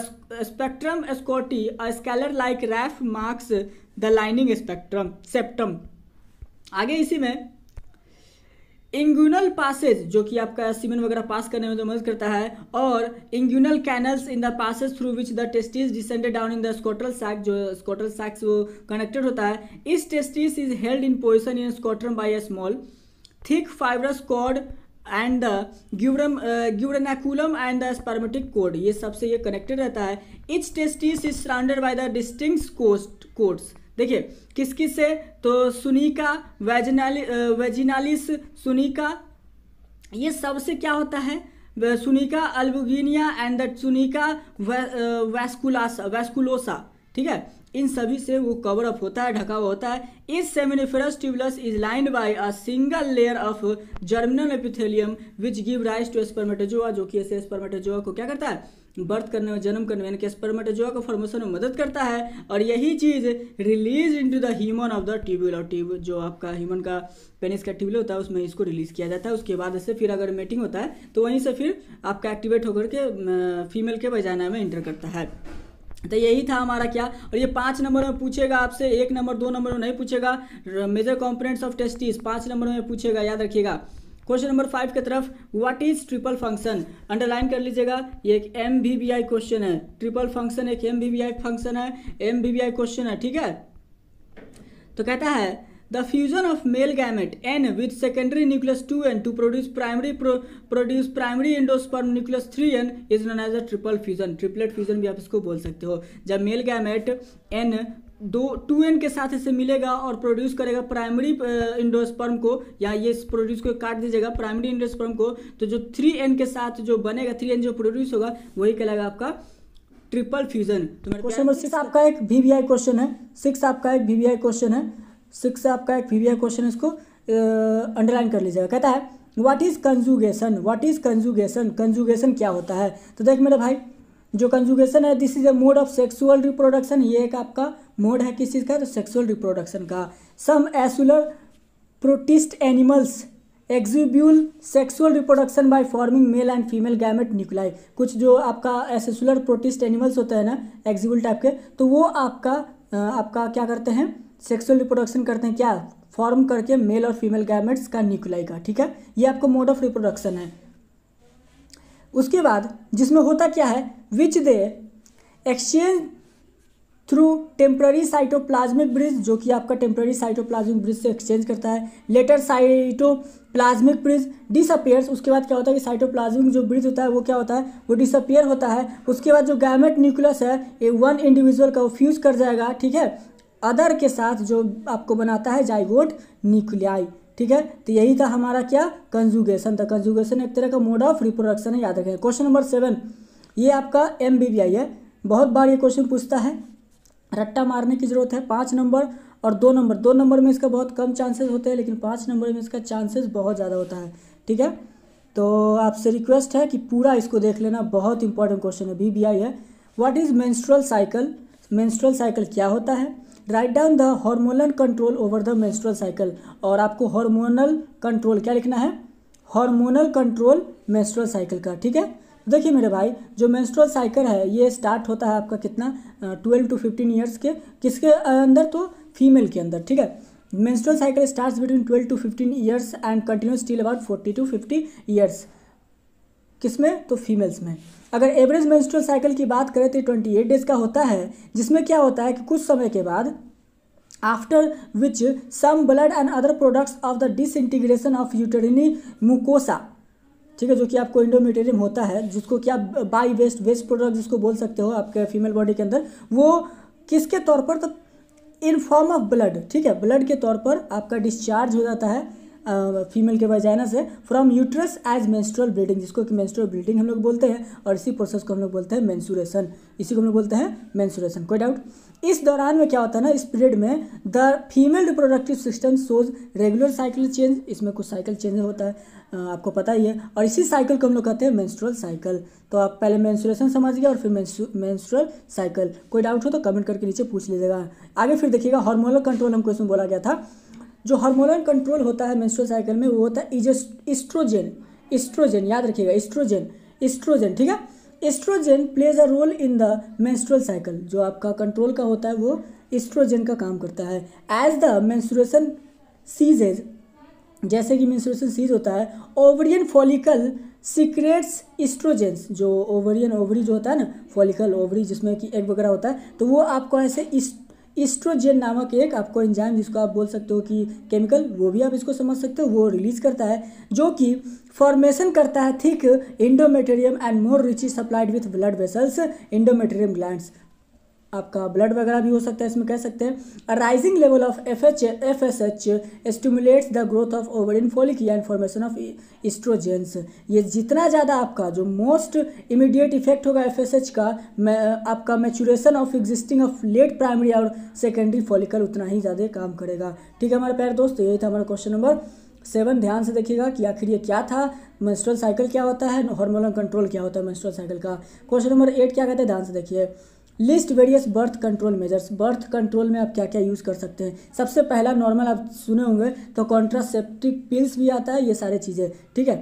spectrum scroti scalar like raphe marks the lining spectrum septum आगे इसी में इंग्यूनल पासेज जो कि आपका सीमेंट वगैरह पास करने में तो मदद करता है और inguinal canals in the passage through which the testis descended down in the scrotal sac जो स्कॉटल सैक वो कनेक्टेड होता है इस testis is held in position in scrotum by a small thick fibrous cord and the gyrum gubernaculum and the spermatic cord ये सबसे ये connected रहता है each testis is surrounded by the distinct कोस्ट कोड्स देखिए किस किस से तो सुनिका वेजनाली वेजिनालिस सुनिका ये सबसे क्या होता है tunica albuginea and the tunica vasculosa vasculosa ठीक है इन सभी से वो कवर अप होता है ढका हुआ होता है इस seminiferous tubules is line by a single layer of germinal epithelium which give rise to spermatozoa जो कि ऐसे स्पर्मेटोजोआ को क्या करता है बर्थ करने में जन्म करने में यानी कि स्पर्मेटोजोआ का फॉर्मेशन में मदद करता है और यही चीज़ release into the lumen of the tubule और ट्यूब जो आपका ह्यूमन का पेनिस का ट्यूबवेल होता है उसमें इसको रिलीज किया जाता है उसके बाद से फिर अगर मेटिंग होता है तो वहीं से फिर आपका एक्टिवेट होकर के फीमेल के बजाना में इंटर करता है तो यही था हमारा क्या और ये पाँच नंबर में पूछेगा आपसे एक नंबर दो नंबर में नहीं पूछेगा मेजर कॉम्पोनेंट्स ऑफ टेस्टिस पाँच नंबर में पूछेगा याद रखिएगा क्वेश्चन नंबर फाइव की तरफ what is triple function underline कर लीजिएगा ये एक एम क्वेश्चन है ट्रिपल फंक्शन एक एम फंक्शन है एम क्वेश्चन है ठीक है तो कहता है the fusion of male gamete n with secondary nucleus two n to produce primary produce primary endosperm nucleus three n is known as a triple fusion triplet fusion भी आप इसको बोल सकते हो जब मेल गैमेट एन दो two n के साथ इसे मिलेगा और प्रोड्यूस करेगा प्राइमरी इंडोस्पर्म को या ये प्रोड्यूस को काट दीजिएगा प्राइमरी इंडोस्पर्म को तो जो थ्री एन के साथ जो बनेगा थ्री एन जो प्रोड्यूस होगा वही कहलाएगा आपका ट्रिपल फ्यूजन तो मेरे क्वेश्चन नंबर सिक्स आपका एक वी वी आई क्वेश्चन है सिक्स आपका एक वी वी आई क्वेश्चन है सिक्स आपका एक वी वी आई क्वेश्चन इसको अंडरलाइन कर लीजिएगा कहता है what is conjugation what is conjugation conjugation क्या होता है तो देख मेरे भाई जो कंजुगेशन है this is a mode of sexual reproduction ये एक आपका मोड है किस चीज़ का तो सेक्सुअल रिप्रोडक्शन का some acellular protist animals exhibit sexual reproduction by forming male and female gamete nuclei कुछ जो आपका एसेसुलर प्रोटिस्ट एनिमल्स होते हैं ना एक्जिब्यूल टाइप के तो वो आपका आपका क्या करते हैं सेक्सुअल रिप्रोडक्शन करते हैं क्या फॉर्म करके मेल और फीमेल गैमेट्स का न्यूक्लाई का ठीक है ये आपका मोड ऑफ रिप्रोडक्शन है उसके बाद जिसमें होता क्या है which they exchange through temporary cytoplasmic bridge जो कि आपका टेम्प्ररी साइटोप्लाज्मिक ब्रिज से एक्सचेंज करता है लेटर साइटोप्लाज्मिक ब्रिज डिसअपेयर्स उसके बाद क्या होता है कि साइटोप्लाज्मिक जो ब्रिज होता है वो क्या होता है वो डिसअपेयर होता है उसके बाद जो गैमेट न्यूक्लियस है ये वन इंडिविजुअल का वो फ्यूज कर जाएगा ठीक है अदर के साथ जो आपको बनाता है जाइगोट न्यूक्लियाई ठीक है तो यही था हमारा क्या कंजुगेशन था कंजुगेशन एक तरह का मोड ऑफ रिप्रोडक्शन है याद रखें क्वेश्चन नंबर सेवन ये आपका एम है बहुत बार ये क्वेश्चन पूछता है रट्टा मारने की ज़रूरत है पाँच नंबर और दो नंबर दो नंबर में इसका बहुत कम चांसेस होते हैं लेकिन पाँच नंबर में इसका चांसेस बहुत ज़्यादा होता है ठीक है तो आपसे रिक्वेस्ट है कि पूरा इसको देख लेना बहुत इंपॉर्टेंट क्वेश्चन है बी है what is menstrual cycle menstrual cycle क्या होता है write down the hormonal control over the menstrual cycle और आपको हार्मोनल कंट्रोल क्या लिखना है हार्मोनल कंट्रोल मेंस्ट्रुअल साइकिल का ठीक है देखिए मेरे भाई जो मेंस्ट्रुअल साइकिल है ये स्टार्ट होता है आपका कितना ट्वेल्व टू फिफ्टीन ईयर्स के किसके अंदर तो फीमेल के अंदर ठीक है menstrual cycle starts between twelve to fifteen years and continues till about forty to fifty years किस में तो फीमेल्स में अगर एवरेज मेंस्ट्रुअल साइकिल की बात करें तो ट्वेंटी एट डेज़ का होता है जिसमें क्या होता है कि कुछ समय के बाद after which some blood and other products of the disintegration of uterine mucosa ठीक है जो कि आपको इंडोमेटेरियम होता है जिसको क्या बाई वेस्ट वेस्ट प्रोडक्ट जिसको बोल सकते हो आपके फीमेल बॉडी के अंदर वो किसके तौर पर तो इन फॉर्म ऑफ ब्लड ठीक है ब्लड के तौर पर आपका डिस्चार्ज हो जाता है फीमेल के वजाइना से from uterus as menstrual bleeding जिसको कि मेंस्ट्रुअल ब्लीडिंग हम लोग बोलते हैं और इसी प्रोसेस को हम लोग बोलते हैं मेंसुरेशन इसी को हम लोग बोलते हैं मेंसुरेशन कोई डाउट इस दौरान में क्या होता है ना इस पीरियड में the female reproductive system shows regular cycle change इसमें कुछ साइकिल चेंज होता है आपको पता ही है और इसी साइकिल को हम लोग कहते हैं मेंस्ट्रुअल साइकिल तो आप पहले मेंस्ट्रुएशन समझ गए और फिर मेंस्ट्रुअल साइकिल कोई डाउट हो तो कमेंट करके नीचे पूछ लीजिएगा आगे फिर देखिएगा हार्मोनल कंट्रोल हमको इसमें बोला गया था जो हार्मोनल कंट्रोल होता है मेंस्ट्रुअल साइकिल में वो होता है इस्ट्रोजन इस्ट्रोजन याद रखिएगा इस्ट्रोजन इस्ट्रोजन ठीक है oestrogen plays a role in the menstrual cycle जो आपका कंट्रोल का होता है वो इस्ट्रोजन का काम करता है एज द मेंस्ट्रुएशन सीजेज जैसे कि मेंस्ट्रुएशन सीज होता है ओवरियन फॉलिकल सीक्रेट्स इस्ट्रोजेंस जो ओवरियन ओवरी जो होता है ना फॉलिकल ओवरी जिसमें कि एग वगैरह होता है तो वो आपको ऐसे इस ईस्ट्रोजेन नामक एक आपको एंजाइम जिसको आप बोल सकते हो कि केमिकल वो भी आप इसको समझ सकते हो वो रिलीज करता है जो कि फॉर्मेशन करता है thick endometrium and more richly supplied with blood vessels endometrium glands आपका ब्लड वगैरह भी हो सकता है इसमें कह सकते हैं a rising level of F H F S H stimulates the growth of in follicle या इन्फॉर्मेशन ऑफ इस्ट्रोजेंस ये जितना ज़्यादा आपका जो मोस्ट इमीडिएट इफेक्ट होगा एफ एस एच का आपका maturation of existing of late primary और सेकेंडरी फॉलिकल उतना ही ज़्यादा काम करेगा ठीक है हमारे प्यारे दोस्त तो यही था हमारा क्वेश्चन नंबर सेवन ध्यान से देखिएगा कि आखिर ये क्या था मेस्ट्रल साइकिल क्या होता है हॉर्मोनल कंट्रोल क्या होता है मेस्ट्रल साइकिल का क्वेश्चन नंबर एट क्या कहते हैं ध्यान से देखिए list various birth control measures birth control में आप क्या क्या यूज़ कर सकते हैं सबसे पहला नॉर्मल आप सुने होंगे तो कॉन्ट्रासेप्टिक पिल्स भी आता है ये सारे चीज़ें ठीक है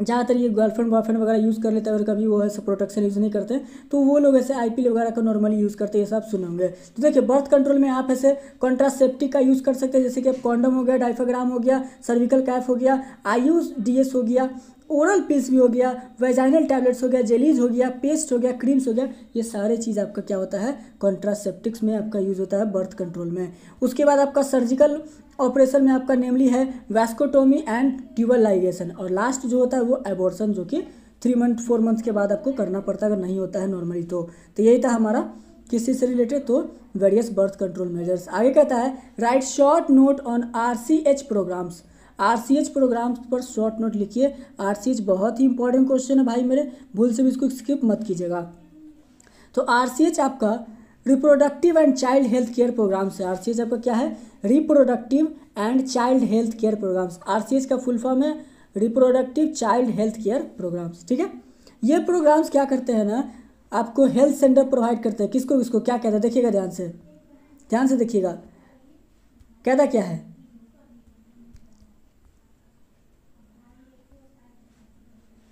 ज़्यादातर ये गर्लफ्रेंड बॉयफ्रेंड वगैरह यूज़ कर लेते हैं और कभी वो है प्रोटेक्शन यूज़ नहीं करते तो वो लोग ऐसे आई वगैरह का नॉर्मली यूज़ करते हैं ये सब सुने होंगे तो देखिए बर्थ कंट्रोल में आप ऐसे कॉन्ट्रासेप्टिक का यूज़ कर सकते हैं जैसे कि आप कॉन्डम हो गया डाइफाग्राम हो गया सर्विकल कैफ हो गया आयुष डी हो गया ओरल पिल्स भी हो गया वेजाइनल टैबलेट्स हो गया जेलीज हो गया पेस्ट हो गया क्रीम्स हो गया ये सारे चीज़ आपका क्या होता है कॉन्ट्रासेप्टिक्स में आपका यूज़ होता है बर्थ कंट्रोल में उसके बाद आपका सर्जिकल ऑपरेशन में आपका नेमली है वैस्कोटोमी एंड ट्यूबल लाइगेशन और लास्ट जो होता है वो एबॉर्सन जो कि थ्री मंथ फोर मंथ के बाद आपको करना पड़ता है अगर नहीं होता है नॉर्मली तो तो यही था हमारा किसी से रिलेटेड तो वेरियस बर्थ कंट्रोल मेजर्स आगे कहता है write short note on R C H programmes RCH programme पर शॉर्ट नोट लिखिए आरसीएच बहुत ही इंपॉर्टेंट क्वेश्चन है भाई मेरे भूल से भी इसको स्किप मत कीजिएगा तो आरसीएच आपका reproductive and child health care programmes है एच आपका क्या है reproductive and child health care programmes H का फुल फॉर्म है reproductive child health care programmes ठीक है ये प्रोग्राम्स क्या करते हैं ना आपको हेल्थ सेंटर प्रोवाइड करते हैं किसको किसको क्या कहता है देखिएगा ध्यान से ध्यान से देखिएगा कहता क्या है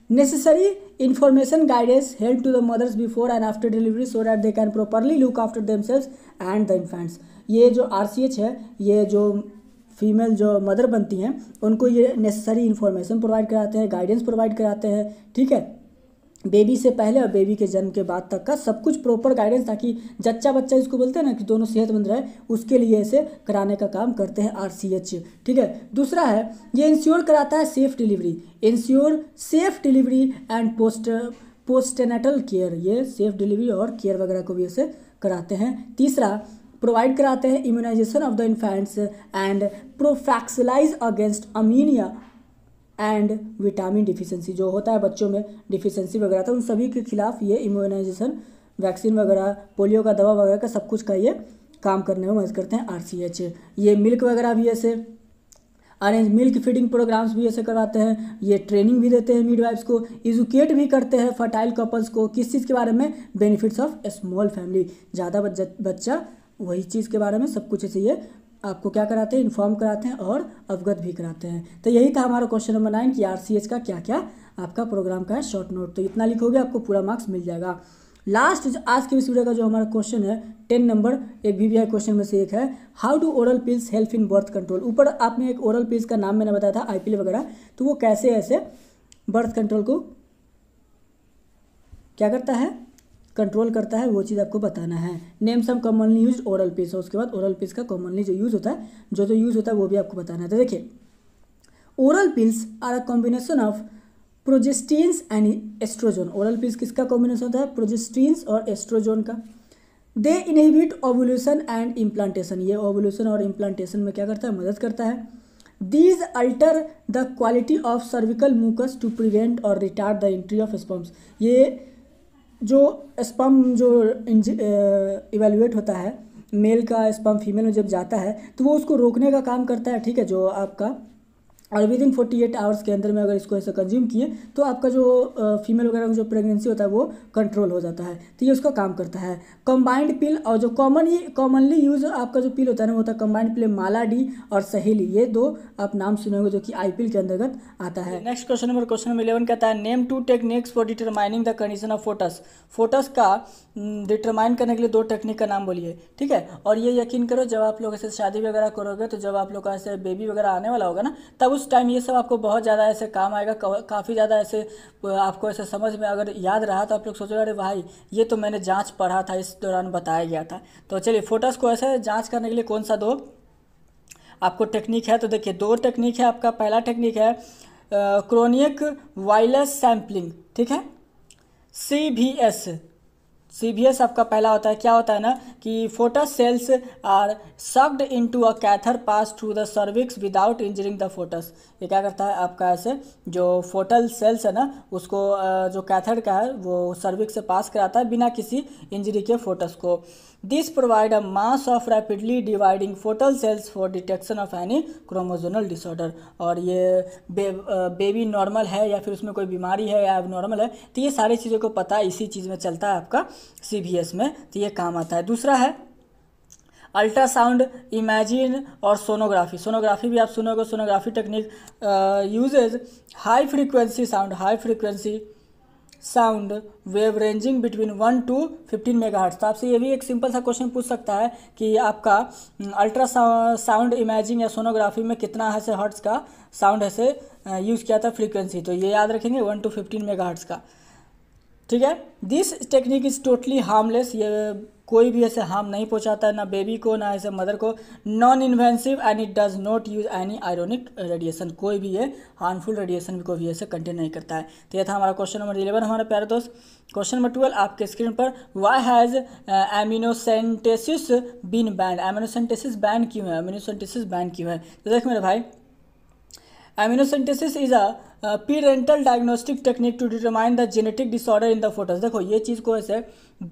necessary information guidance held to the mothers before and after delivery so that they can properly look after themselves and the infants ये जो आर है ये जो फीमेल जो मदर बनती हैं उनको ये नेसेसरी इन्फॉर्मेशन प्रोवाइड कराते हैं गाइडेंस प्रोवाइड कराते हैं ठीक है बेबी से पहले और बेबी के जन्म के बाद तक का सब कुछ प्रॉपर गाइडेंस ताकि जच्चा बच्चा इसको बोलते हैं ना कि दोनों सेहतमंद रहे उसके लिए इसे कराने का काम करते हैं आर ठीक है दूसरा है ये इंश्योर कराता है safe delivery ensure safe delivery and post postnatal care ये सेफ डिलीवरी और केयर वगैरह को भी इसे कराते हैं तीसरा प्रोवाइड कराते हैं immunisation of the infants and prophylaxis against anaemia and vitamin deficiency जो होता है बच्चों में डिफिशेंसी वगैरह तो उन सभी के खिलाफ ये इम्यूनाइजेशन वैक्सीन वगैरह पोलियो का दवा वगैरह का सब कुछ का ये काम करने में मदद करते हैं आर ये मिल्क वगैरह भी ऐसे अरेंज मिल्क फीडिंग प्रोग्राम्स भी ऐसे करवाते हैं ये ट्रेनिंग भी देते हैं मिडवाइफ्स को एजुकेट भी करते हैं फर्टाइल कपल्स को किस चीज़ के बारे में बेनिफिट्स ऑफ स्मॉल फैमिली ज़्यादा बच्चा वही चीज़ के बारे में सब कुछ ऐसे ये आपको क्या कराते हैं इन्फॉर्म कराते हैं और अवगत भी कराते हैं तो यही था हमारा क्वेश्चन नंबर नाइन कि आर का क्या क्या आपका प्रोग्राम का है शॉर्ट नोट तो इतना लिखोगे आपको पूरा मार्क्स मिल जाएगा लास्ट आज के इस वीडियो का जो हमारा क्वेश्चन है टेन नंबर एक वी क्वेश्चन में से एक है how do oral pills help in birth control ऊपर आपने एक ओरल पिल्स का नाम मैंने बताया था आई वगैरह तो वो कैसे ऐसे बर्थ कंट्रोल को क्या करता है कंट्रोल करता है वो चीज़ आपको बताना है name some commonly use oral pills और उसके बाद ओरल पीस का कॉमनली जो यूज़ होता है जो जो तो यूज़ होता है वो भी आपको बताना है तो देखिए oral pills are a combination of progestins and oestrogen oral pills किसका कॉम्बिनेशन होता है प्रोजेस्टीन्स और एस्ट्रोजोन का they inhibit ovulation and implantation ये ओवोल्यूशन और इम्प्लांटेशन में क्या करता है मदद करता है these alter the quality of cervical mucus to prevent और retard the entry of sperms ये जो स्पम जो इवेलुएट होता है मेल का स्पम फीमेल में जब जाता है तो वो उसको रोकने का काम करता है ठीक है जो आपका और within forty eight hours के अंदर में अगर इसको ऐसा कंज्यूम किए तो आपका जो फीमेल वगैरह का जो प्रेगनेंसी होता है वो कंट्रोल हो जाता है तो ये उसका काम करता है कंबाइंड पिल और जो कॉमन कॉमनली यूज आपका जो पिल होता है ना होता है कंबाइंड पिल माला डी और सहेली ये दो आप नाम सुने जो कि आई के अंतर्गत आता है next question number question number eleven कहता है name two techniques for determining the condition of foetus foetus का डिटरमाइन करने के लिए दो टेक्निक का नाम बोलिए ठीक है और ये यकीन करो जब आप लोग ऐसे शादी वगैरह करोगे तो जब आप लोग का ऐसे बेबी वगैरह आने वाला होगा ना तब उस टाइम ये सब आपको बहुत ज़्यादा ऐसे काम आएगा काफ़ी ज़्यादा ऐसे आपको ऐसे समझ में अगर याद रहा तो आप लोग सोचोगे अरे भाई ये तो मैंने जाँच पढ़ा था इस दौरान बताया गया था तो चलिए फोटस को ऐसे जाँच करने के लिए कौन सा दो आपको टेक्निक है तो देखिए दो टेक्निक है आपका पहला टेक्निक है क्रोनिक वायरलेस सैम्पलिंग ठीक है सी एस सीबीएस आपका पहला होता है क्या होता है ना कि foetal cells are sucked into a catheter pass through the cervix without injuring the foetus ये क्या करता है आपका ऐसे जो फोटल सेल्स है ना उसको जो कैथर का है वो सर्विक्स से पास कराता है बिना किसी इंजरी के फोटस को this provide a mass of rapidly dividing foetal cells for detection of any chromosomal disorder. और ये बे, बेबी नॉर्मल है या फिर उसमें कोई बीमारी है या नॉर्मल है तो ये सारी चीज़ों को पता इसी चीज़ में चलता है आपका एस में तो ये काम आता है दूसरा है अल्ट्रासाउंड इमेजिन और सोनोग्राफी सोनोग्राफी भी आप सुनोगे sonography technique uses high frequency sound high frequency sound wave ranging between one to fifteen megahertz तो आपसे ये भी एक सिंपल सा क्वेश्चन पूछ सकता है कि आपका अल्ट्रा साउंड इमेजिंग या सोनोग्राफी में कितना है से हर्ट्स का साउंड है से यूज़ किया था फ्रीक्वेंसी तो ये याद रखेंगे one to fifteen megahertz का ठीक है this technique is totally harmless ये कोई भी ऐसे हार्म नहीं पहुंचाता है ना बेबी को ना ऐसे मदर को non invasive and it does not use any ionizing radiation कोई भी ये हार्मफुल रेडिएशन को भी ऐसे कंटेन नहीं करता है तो यह था हमारा क्वेश्चन नंबर इलेवन हमारे प्यारे दोस्त क्वेश्चन नंबर ट्वेल्व आपके स्क्रीन पर why has amniocentesis been banned amniocentesis banned क्यों है एमिनोसेंटेसिस बैंड क्यों है तो देख मेरे भाई amniocentesis is a prenatal diagnostic technique to determine the genetic disorder in the foetus देखो ये चीज़ को ऐसे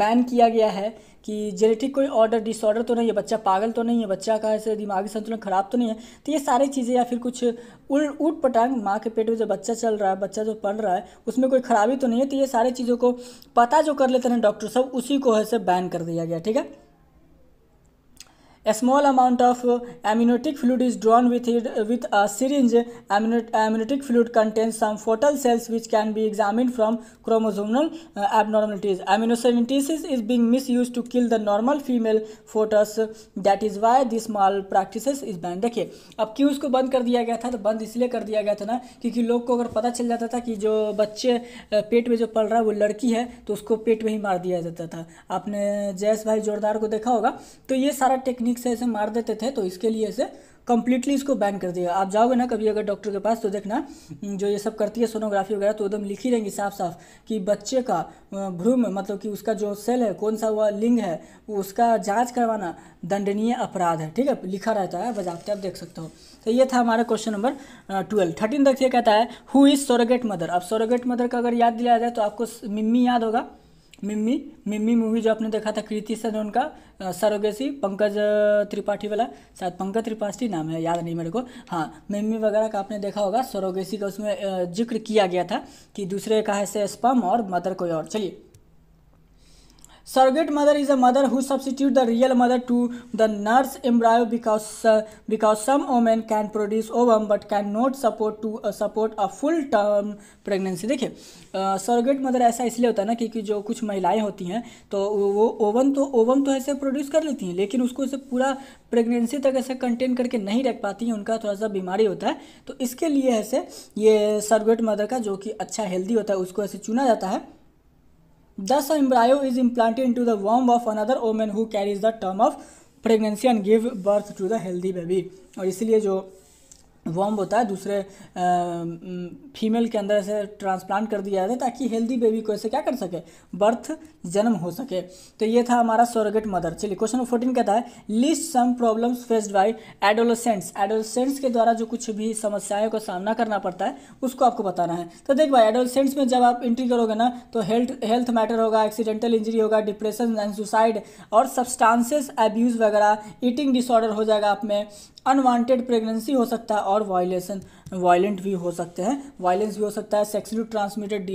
बैन किया गया है कि जेनेटिक कोई ऑर्डर डिसऑर्डर तो नहीं है बच्चा पागल तो नहीं है बच्चा का ऐसे दिमागी संतुलन खराब तो नहीं है तो ये सारी चीज़ें या फिर कुछ उल उट पटांग माँ के पेट में जो बच्चा चल रहा है बच्चा जो पढ़ रहा है उसमें कोई खराबी तो नहीं है तो ये सारी चीज़ों को पता जो कर लेते हैं डॉक्टर साहब उसी को ऐसे बैन कर दिया गया ठीक है A small amount of amniotic fluid is drawn with, it, with a syringe. Amniotic fluid contains some foetal cells which can be examined from chromosomal abnormalities. Amniocentesis is being misused to kill the normal female fetus. That is why this mal practices is banned. देखिए अब क्यों इसको बंद कर दिया गया था तो बंद इसलिए कर दिया गया था ना क्योंकि लोग को अगर पता चल जाता था कि जो बच्चे पेट में जो पल रहा है वो लड़की है तो उसको पेट में ही मार दिया जाता था आपने जयस भाई जोरदार को देखा होगा तो ये सारा टेक्निक क्लिनिक से ऐसे मार देते थे तो इसके लिए ऐसे कम्प्लीटली इसको बैन कर दिया आप जाओगे ना कभी अगर डॉक्टर के पास तो देखना जो ये सब करती है सोनोग्राफी वगैरह तो एकदम लिखी रहेंगी साफ साफ कि बच्चे का भ्रूम मतलब कि उसका जो सेल है कौन सा हुआ लिंग है उसका जांच करवाना दंडनीय अपराध है ठीक है लिखा रहता है बजाबते आप देख सकते हो तो ये था हमारा क्वेश्चन नंबर ट्वेल्व थर्टीन तक ये कहता है हु इज़ सोरोगेट मदर अब सोरोगेट मदर का अगर याद दिलाया जाए तो आपको मिम्मी याद होगा मिम्मी मिम्मी मूवी जो आपने देखा था कृति सन उनका सरोगेसी पंकज त्रिपाठी वाला शायद पंकज त्रिपाठी नाम है याद नहीं मेरे को हाँ मिम्मी वगैरह का आपने देखा होगा सरोगेसी का उसमें जिक्र किया गया था कि दूसरे का है से स्पम और मदर कोई और चलिए surrogate mother is a mother who substitute the real mother to the nurse embryo because because some women can produce ovum but can not support to support a full term pregnancy देखिए surrogate uh, mother ऐसा इसलिए होता है ना क्योंकि जो कुछ महिलाएं होती हैं तो वो ओवन तो ओवन तो ऐसे प्रोड्यूस कर लेती हैं लेकिन उसको ऐसे पूरा प्रेगनेंसी तक ऐसे कंटेन करके नहीं रख पाती हैं उनका थोड़ा सा बीमारी होता है तो इसके लिए ऐसे ये सर्गेट मदर का जो कि अच्छा हेल्दी होता है उसको ऐसे चुना जाता है Thus, an embryo is implanted into the womb of another woman who carries the term of and gives birth to the healthy baby. और इसलिए जो वॉम्ब होता है दूसरे फीमेल के अंदर ऐसे ट्रांसप्लांट कर दिया जाता है ताकि हेल्दी बेबी को ऐसे क्या कर सके बर्थ जन्म हो सके तो ये था हमारा सोरोगेट मदर चलिए क्वेश्चन नंबर फोर्टीन कहता है list some problems faced by adolescents adolescents के द्वारा जो कुछ भी समस्याओं का सामना करना पड़ता है उसको आपको बताना है तो देख भाई एडोलोसेंट्स में जब आप इंट्री करोगे ना तो हेल्थ हेल्थ मैटर होगा एक्सीडेंटल इंजरी होगा डिप्रेशन एंड सुसाइड और सब्सटांसेस एब्यूज़ वगैरह ईटिंग डिसऑर्डर हो जाएगा आप में अनवांटेड प्रेगनेंसी हो सकता है और वायलेशन वायलेंट भी हो सकते हैं वायलेंस भी हो सकता है सेक्सुअली ट्रांसमिटेड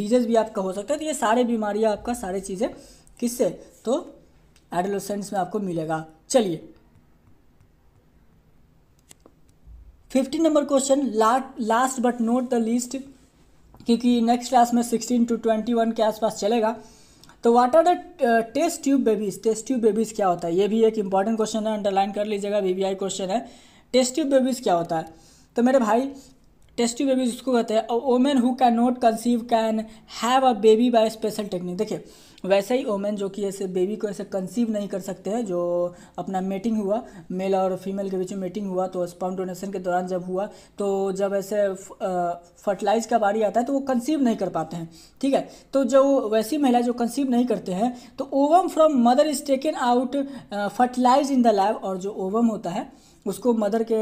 डिजीज भी आपका हो सकता है तो ये सारे बीमारियाँ आपका सारे चीज़ें किससे तो एडोलसेंट्स में आपको मिलेगा चलिए fifteen number question last but note the list क्योंकि नेक्स्ट क्लास में सिक्सटीन टू ट्वेंटी वन के आसपास चलेगा तो what are the test tube babies test tube babies क्या होता है ये भी एक इंपॉर्टेंट क्वेश्चन है अंडरलाइन कर लीजिएगा वीवीआई क्वेश्चन है टेस्ट्यू बेबीज़ क्या होता है तो मेरे भाई टेस्ट्यू बेबीज उसको कहते हैं women who can not conceive can have a baby by special technique देखिए वैसे ही ओमेन जो कि ऐसे बेबी को ऐसे कंसीव नहीं कर सकते हैं जो अपना मेटिंग हुआ मेल और फीमेल के बीच में मेटिंग हुआ तो स्पम डोनेशन के दौरान जब हुआ तो जब ऐसे फर्टिलाइज का बारी आता है तो वो कंसीव नहीं कर पाते हैं ठीक है तो जो वैसी महिला जो कंसीव नहीं करते हैं तो ovum from mother is taken out fertilize in the lab और जो ओवम होता है उसको मदर के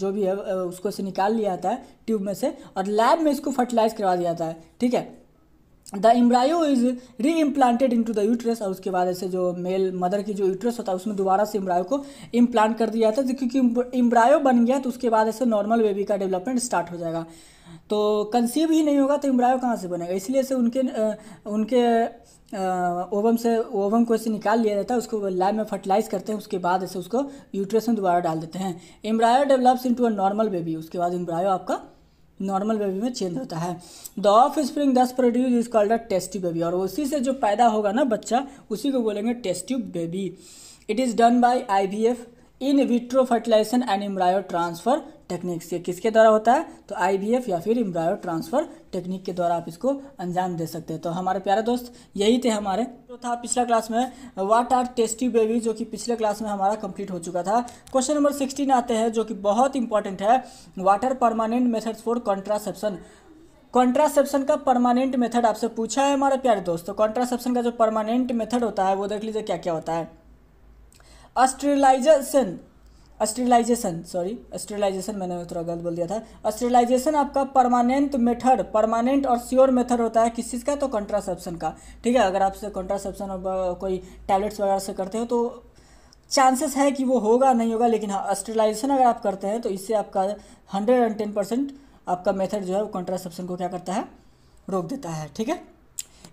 जो भी है उसको से निकाल लिया जाता है ट्यूब में से और लैब में इसको फर्टिलाइज करवा दिया जाता है ठीक है the embryo is re implanted into the uterus और उसके बाद ऐसे जो मेल मदर की जो यूट्रस होता है उसमें दोबारा से इम्ब्रायो को इम्प्लांट कर दिया जाता है क्योंकि इम्ब्रायो बन गया तो उसके बाद ऐसे नॉर्मल बेबी का डेवलपमेंट स्टार्ट हो जाएगा तो कंसीव ही नहीं होगा तो इम्ब्रायो कहाँ से बनेगा इसलिए से उनके उनके ओवम से ओवम को ऐसे निकाल लिया जाता है उसको लैब में फर्टिलाइज करते हैं उसके बाद ऐसे उसको यूट्रस में दोबारा डाल देते हैं embryo develops into a normal baby उसके बाद एम्ब्रायो आपका नॉर्मल बेबी में चेंज होता है the offspring thus produce is called a test baby और उसी से जो पैदा होगा ना बच्चा उसी को बोलेंगे टेस्टिव baby it is done by I in vitro fertilization and embryo transfer technique से किसके द्वारा होता है तो आईवीएफ या फिर इम्ब्रायो ट्रांसफ़र टेक्निक के द्वारा आप इसको अंजाम दे सकते हैं तो हमारे प्यारे दोस्त यही थे हमारे जो तो था पिछला क्लास में वाट आर टेस्टी बेबी जो कि पिछले क्लास में हमारा कंप्लीट हो चुका था क्वेश्चन नंबर सिक्सटीन आते हैं जो कि बहुत इंपॉर्टेंट है what are permanent methods for contraception contraception का परमानेंट मेथड आपसे पूछा है हमारे प्यारे दोस्त तो कॉन्ट्रासेप्शन का जो परमानेंट मेथड होता है वो देख लीजिए क्या क्या होता है अस्ट्रिलाइजेशन अस्ट्रिलाइजेशन सॉरी अस्ट्रिलाइजेशन मैंने थोड़ा गलत बोल दिया था अस्ट्रिलाइजेशन आपका परमानेंट मेथड परमानेंट और श्योर मेथड होता है किस चीज़ का तो कंट्रासेप्शन का ठीक है अगर आपसे कंट्रासेप्शन कोई टैबलेट्स वगैरह से करते हो तो चांसेस है कि वो होगा नहीं होगा लेकिन हाँ अस्ट्रिलाइजेशन अगर आप करते हैं तो इससे आपका हंड्रेड एंड टेन परसेंट आपका मेथड जो है वो कंट्रासेप्शन को क्या करता है रोक देता है ठीक है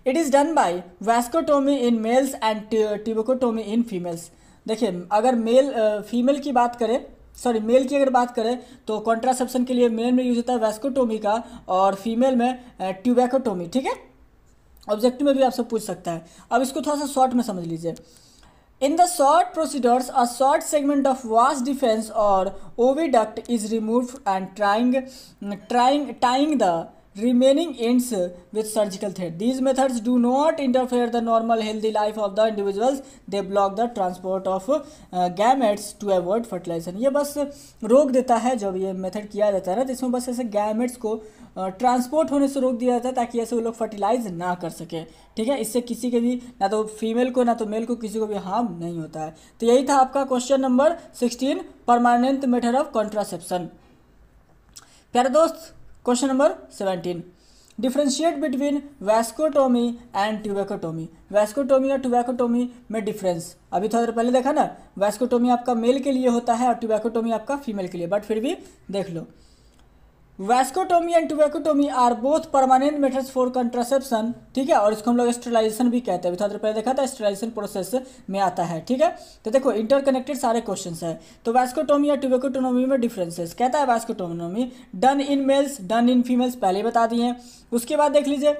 it is done by vasectomy in males and tubectomy in females देखिए अगर मेल फीमेल की बात करें सॉरी मेल की अगर बात करें तो कॉन्ट्रासेप्शन के लिए मेल में यूज होता है वेस्कोटोमी का और फीमेल में ट्यूबैकोटोमी ठीक है ऑब्जेक्टिव में भी आपसे पूछ सकता है अब इसको थोड़ा सा शॉर्ट में समझ लीजिए in the short procedures a short segment of vas deferens और oviduct is remove and trying trying tying the remaining ends with surgical thread. These methods do not interfere the normal healthy life of the individuals. They block the transport of uh, gametes to avoid fertilization. ये बस रोक देता है जब ये method किया जाता है ना तो इसमें बस ऐसे गैमेट्स को ट्रांसपोर्ट होने से रोक दिया जाता है ताकि ऐसे वो लोग फर्टिलाइज ना कर सके ठीक है इससे किसी के भी ना तो फीमेल को ना तो मेल को किसी को भी हार्म नहीं होता है तो यही था आपका question number sixteen permanent method of contraception प्यारे दोस्त question number seventeen differentiate between vasectomy and tubectomy vasectomy और ट्यूबैकोटोमी में डिफरेंस अभी थोड़ा देर पहले देखा ना वैस्कोटोमी आपका मेल के लिए होता है और ट्यूबैकोटोमी आपका फीमेल के लिए बट फिर भी देख लो vasectomy and tubectomy are both permanent methods for contraception ठीक है और इसको हम लोग स्टेलाइजेशन भी कहते हैं पहले देखा था स्टेलाइजेशन प्रोसेस में आता है ठीक है तो देखो इंटरकनेक्टेड सारे क्वेश्चन है तो वैस्कोटोमी या ट्यूबेकोटोमी में डिफरेंसेस कहता है vasectomy done in males done in females पहले बता दिए हैं उसके बाद देख लीजिए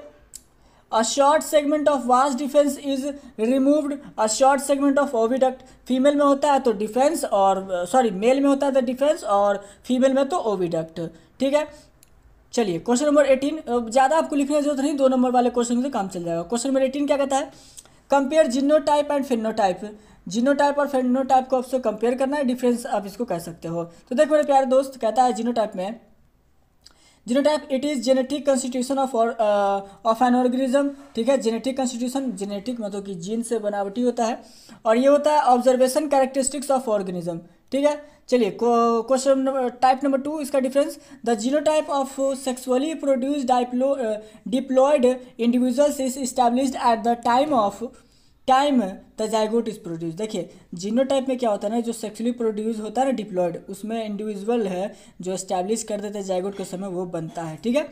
a short segment of vas deferens is removed. A short segment of oviduct female में होता है तो डिफेंस और सॉरी मेल में होता है तो डिफेंस और फीमेल में तो ओविडक्ट ठीक है चलिए क्वेश्चन नंबर एटीन ज़्यादा आपको लिखने की जरूरत नहीं दो नंबर वाले क्वेश्चन से काम चल जाएगा क्वेश्चन नंबर एटीन क्या कहता है compare genotype and phenotype genotype और फिनो टाइप को आपसे कंपेयर करना है डिफरेंस आप इसको कह सकते हो तो देखो मेरे प्यारे दोस्त कहता है जिनो टाइप में genotype it is genetic constitution of of an organism ठीक है जेनेटिक कंस्टिट्यूशन जेनेटिक मतलब कि जीन से बनावटी होता है और ये होता है ऑब्जर्वेशन कैरेक्टरिस्टिक्स ऑफ ऑर्गेनिज्म ठीक है चलिए क्वेश्चन टाइप नंबर टू इसका difference the genotype of sexually produce diplo diploid individuals is established at the time of time the zygote is produce देखिए जीनो टाइप में क्या होता है ना जो सेक्सुअली प्रोड्यूस होता है ना डिप्लॉयड उसमें इंडिविजुअल है जो इस्टेब्लिश कर देते हैं जाइगोट के समय वो बनता है ठीक है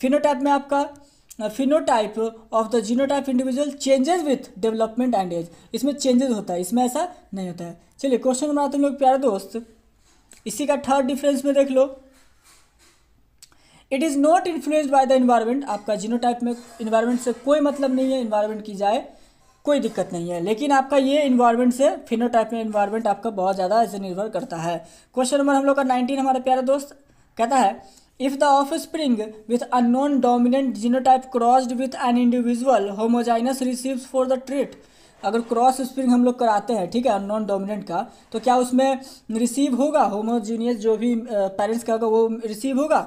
फिनो टाइप में आपका phenotype of the genotype individual changes with development and age इसमें चेंजेस होता है इसमें ऐसा नहीं होता है चलिए क्वेश्चन नंबर हैं लोग प्यारे दोस्त इसी का थर्ड डिफरेंस में देख लो it is not influenced by the environment आपका जीनोटाइप में इन्वायरमेंट से कोई मतलब नहीं है इन्वायरमेंट की जाए कोई दिक्कत नहीं है लेकिन आपका ये इन्वायरमेंट से फिनोटाइप में इन्वायरमेंट आपका बहुत ज़्यादा ऐसे निर्भर करता है क्वेश्चन नंबर हम लोग का नाइनटीन हमारे प्यारे दोस्त कहता है If the offspring with unknown dominant genotype crossed with an individual homogeneous receives for the trait अगर क्रॉस स्प्रिंग हम लोग कराते हैं ठीक है नॉन डोमिनेंट का तो क्या उसमें रिसीव होगा होमोजीनियस जो भी पेरेंट्स का होगा वो रिसीव होगा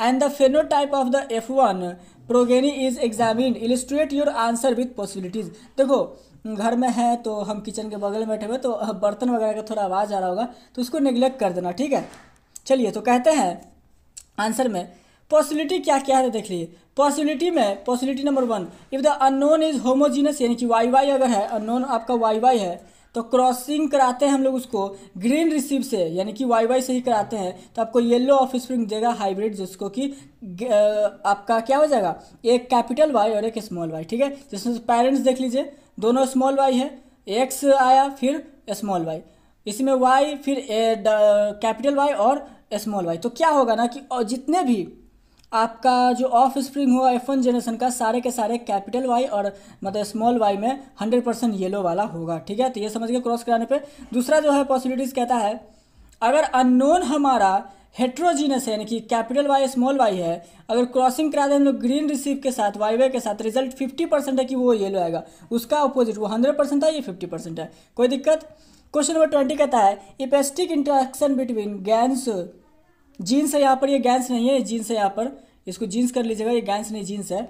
and the phenotype of the F one progeny is examine illustrate your answer with possibilities देखो घर में है तो हम किचन के बगल में बैठे हुए तो बर्तन वगैरह का थोड़ा आवाज़ आ रहा होगा तो उसको निगलेक्ट कर देना ठीक है चलिए तो कहते हैं आंसर में पॉसिबिलिटी क्या क्या है तो देख लीजिए पॉसिबिलिटी में possibility number one if the unknown is homogenous यानी कि वाई वाई अगर है अननोन आपका वाई वाई है तो क्रॉसिंग कराते हैं हम लोग उसको ग्रीन रिसीव से यानी कि वाई वाई से ही कराते हैं तो आपको येलो ऑफ स्प्रिंग देगा हाइब्रिड जिसको कि आपका क्या हो जाएगा एक कैपिटल वाई और एक स्मॉल वाई ठीक है जिसमें पेरेंट्स देख लीजिए दोनों स्मॉल वाई है एक्स आया फिर स्मॉल वाई इसमें वाई फिर कैपिटल वाई और स्मॉल वाई तो क्या होगा ना कि जितने भी आपका जो ऑफ स्प्रिंग हुआ एफ वन जनरेशन का सारे के सारे कैपिटल वाई और मतलब स्मॉल वाई में हंड्रेड परसेंट येलो वाला होगा ठीक है तो ये समझ के क्रॉस कराने पे दूसरा जो है पॉसिबिलिटीज़ कहता है अगर अननोन हमारा हेट्रोजीनस है यानी कि कैपिटल वाई स्मॉल वाई है अगर क्रॉसिंग करा दें हम लोग ग्रीन रिसीव के साथ वाई वाई के साथ रिजल्ट फिफ्टी परसेंट है कि वो येलो आएगा उसका अपोजिट वो हंड्रेड परसेंट है ये फिफ्टी परसेंट है कोई दिक्कत क्वेश्चन नंबर ट्वेंटी कहता है epistatic interaction between gains genes है यहाँ पर ये गैंस नहीं है जीन्स है यहाँ पर इसको जीन्स कर लीजिएगा ये गैंस नहीं जीन्स है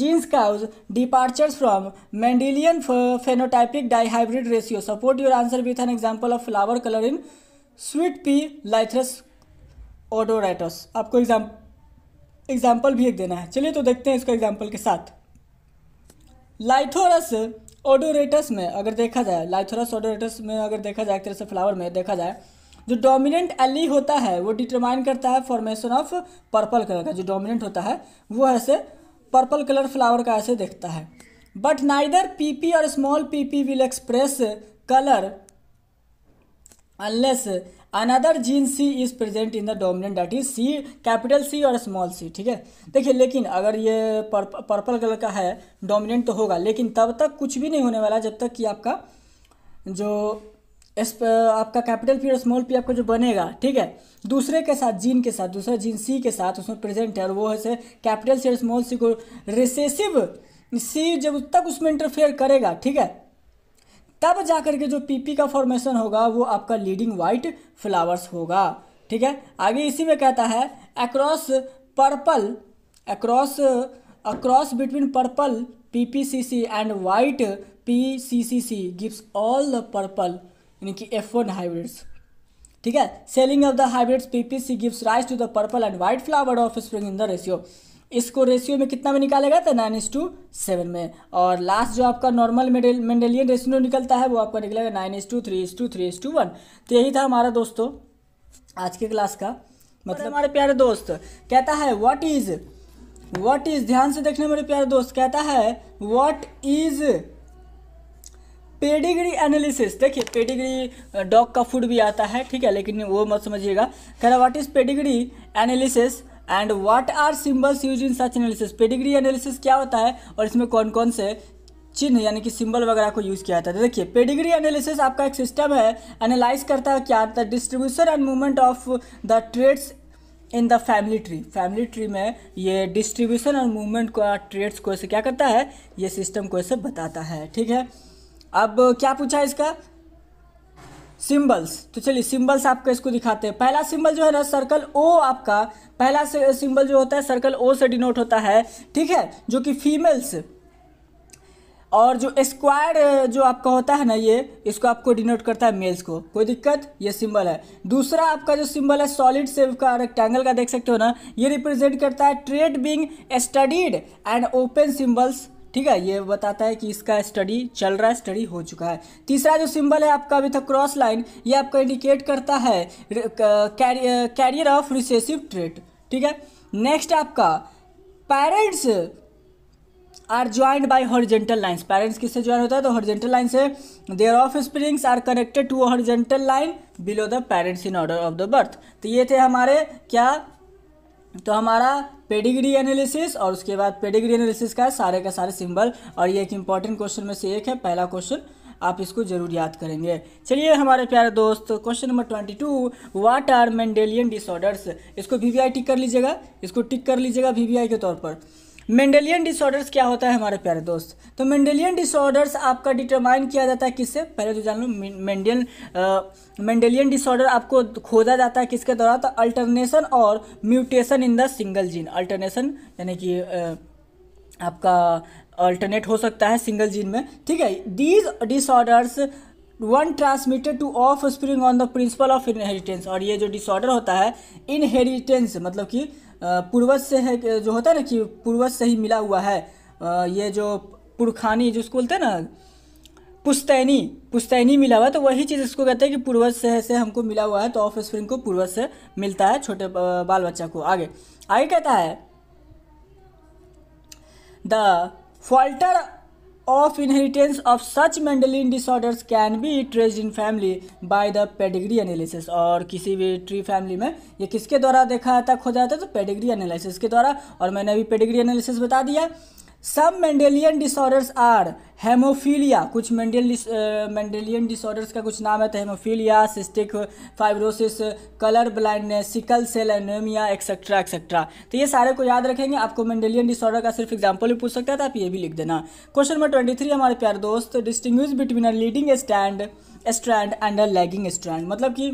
genes cause departures from Mendelian phenotypic dihybrid ratio support your answer with an example of flower colour in sweet pea लाइथरस ओडोराइटस आपको एग्जाम एग्जाम्पल भी एक देना है चलिए तो देखते हैं इसको एग्जाम्पल के साथ लाइथोरस ओडोरेटस में अगर देखा जाए लाइथोरस ओडोरेटस में अगर देखा जाए एक तरह से फ्लावर में देखा जाए जो डोमिनेंट एली होता है वो डिटरमाइन करता है फॉर्मेशन ऑफ पर्पल कलर का जो डोमिनेंट होता है वो ऐसे पर्पल कलर फ्लावर का ऐसे देखता है बट नाइदर पीपी और small PP will express colour unless another gene C is present in the dominant that is C capital C और स्मॉल सी ठीक है देखिए लेकिन अगर ये पर्पल पर्पल कलर का है डोमिनेंट तो होगा लेकिन तब तक कुछ भी नहीं होने वाला जब तक कि आपका जो इस आपका कैपिटल पी और स्मॉल पी आपका जो बनेगा ठीक है दूसरे के साथ जीन के साथ दूसरा जीन सी के साथ उसमें प्रेजेंट है और वो है कैपिटल सी और स्मॉल सी को रिसेसिव सी जब तक उसमें इंटरफेयर करेगा ठीक है तब जा कर के जो पीपी का फॉर्मेशन होगा वो आपका लीडिंग वाइट फ्लावर्स होगा ठीक है आगे इसी में कहता है across purple across across between purple P P C C and white P C C C gives all the purple यानी कि एफ वन हाइब्रिड्स ठीक है selfing of the hybrids P P C gives rise to the purple and white flower offspring in the ratio इसको ratio में कितना में निकालेगा गया था नाइन इस टू सेवन में और लास्ट जो आपका नॉर्मल मेंडेलियन रेशियो निकलता है वो आपका निकलेगा nine is to three is to three is to one तो यही था हमारा दोस्तों आज के क्लास का मतलब हमारे प्यारे दोस्त कहता है वॉट इज़ वॉट इज ध्यान से देखना मेरे प्यारे दोस्त कहता है वॉट इज पेडिग्री एनालिसिस देखिए पेडिग्री डॉग का फूड भी आता है ठीक है लेकिन वो मत समझिएगा कह रहा what is pedigree analysis and what are symbols use in such analysis pedigree analysis क्या होता है और इसमें कौन कौन से चिन्ह यानी कि सिंबल वगैरह को यूज़ किया जाता है तो देखिए पेडिग्री एनालिसिस आपका एक सिस्टम है एनालाइज करता है क्या the distribution and movement of the traits in the family tree family tree में ये डिस्ट्रीब्यूशन और मूवमेंट को ट्रेड्स को ऐसे क्या करता है ये सिस्टम को ऐसे बताता है ठीक है अब क्या पूछा इसका सिंबल्स तो चलिए सिंबल्स आपका इसको दिखाते हैं पहला सिंबल जो है ना सर्कल ओ आपका पहला सिंबल जो होता है सर्कल ओ से डिनोट होता है ठीक है जो कि फीमेल्स और जो स्क्वायर जो आपका होता है ना ये इसको आपको डिनोट करता है मेल्स को कोई दिक्कत ये सिंबल है दूसरा आपका जो सिंबल है सॉलिड सेव का रेक्टेंगल का देख सकते हो ना ये रिप्रेजेंट करता है trait being studied and open symbols ठीक है ये बताता है कि इसका स्टडी चल रहा है स्टडी हो चुका है तीसरा जो सिंबल है आपका अभी तक क्रॉस लाइन ये आपका इंडिकेट करता है कैरियर ऑफ रिसेसिव ट्रेट ठीक है नेक्स्ट आपका parents are joined by horizontal lines parents किससे ज्वाइन होता है तो हॉरिजेंटल लाइन से their offsprings are connected to horizontal line below the parents in order of the birth तो ये थे हमारे क्या तो हमारा पेडिग्री एनालिसिस और उसके बाद पेडिग्री एनालिसिस का सारे का सारे सिंबल और ये एक इंपॉर्टेंट क्वेश्चन में से एक है पहला क्वेश्चन आप इसको जरूर याद करेंगे चलिए हमारे प्यारे दोस्त question number twenty two what are Mendelian disorders इसको वी कर लीजिएगा इसको टिक कर लीजिएगा वी के तौर पर मेंडेलियन डिसऑर्डर्स क्या होता है हमारे प्यारे दोस्त तो मेंडेलियन डिसऑर्डर्स आपका डिटरमाइन किया जाता है किससे पहले तो जान लो मेंडियन मेंडेलियन डिसऑर्डर आपको खोजा जाता है किसके दौरान तो अल्टरनेशन और mutation in the single gene alternation यानी कि uh, आपका अल्टरनेट हो सकता है सिंगल जीन में ठीक है these disorders when transmitted to offspring on the principle of inheritance और ये जो डिसऑर्डर होता है इनहेरिटेंस मतलब कि पूर्वज से है जो होता है ना कि पूर्वज से ही मिला हुआ है ये जो पुरखानी जिसको बोलते हैं ना पुश्तैनी पुस्तैनी मिला हुआ है तो वही चीज़ इसको कहते हैं कि पूर्वज से से हमको मिला हुआ है तो ऑफ स्प्रिंग को पूर्वज से मिलता है छोटे बाल बच्चा को आगे आगे कहता है the falter of inheritance of such Mendelian disorders can be traced in family by the pedigree analysis और किसी भी ट्री फैमिली में ये किसके द्वारा देखा जाता खोजा जाता है तो पेडिग्री एनालिसिस के द्वारा और मैंने अभी पेडिग्री एनालिसिस बता दिया सब मेंडेलियन डिसऑर्डर्स आर हेमोफीलिया कुछ मेंडल मेंडेलियन डिसऑर्डर्स का कुछ नाम है तो haemophilia cystic fibrosis colour blindness sickle cell anaemia etcetera etcetera तो ये सारे को याद रखेंगे आपको मेंडेलियन डिसऑर्डर का सिर्फ एग्जाम्पल भी पूछ सकता है तो आप ये भी लिख देना क्वेश्चन नंबर ट्वेंटी थ्री हमारे प्यार दोस्त distinguish between a leading stand strand and a lagging strand मतलब कि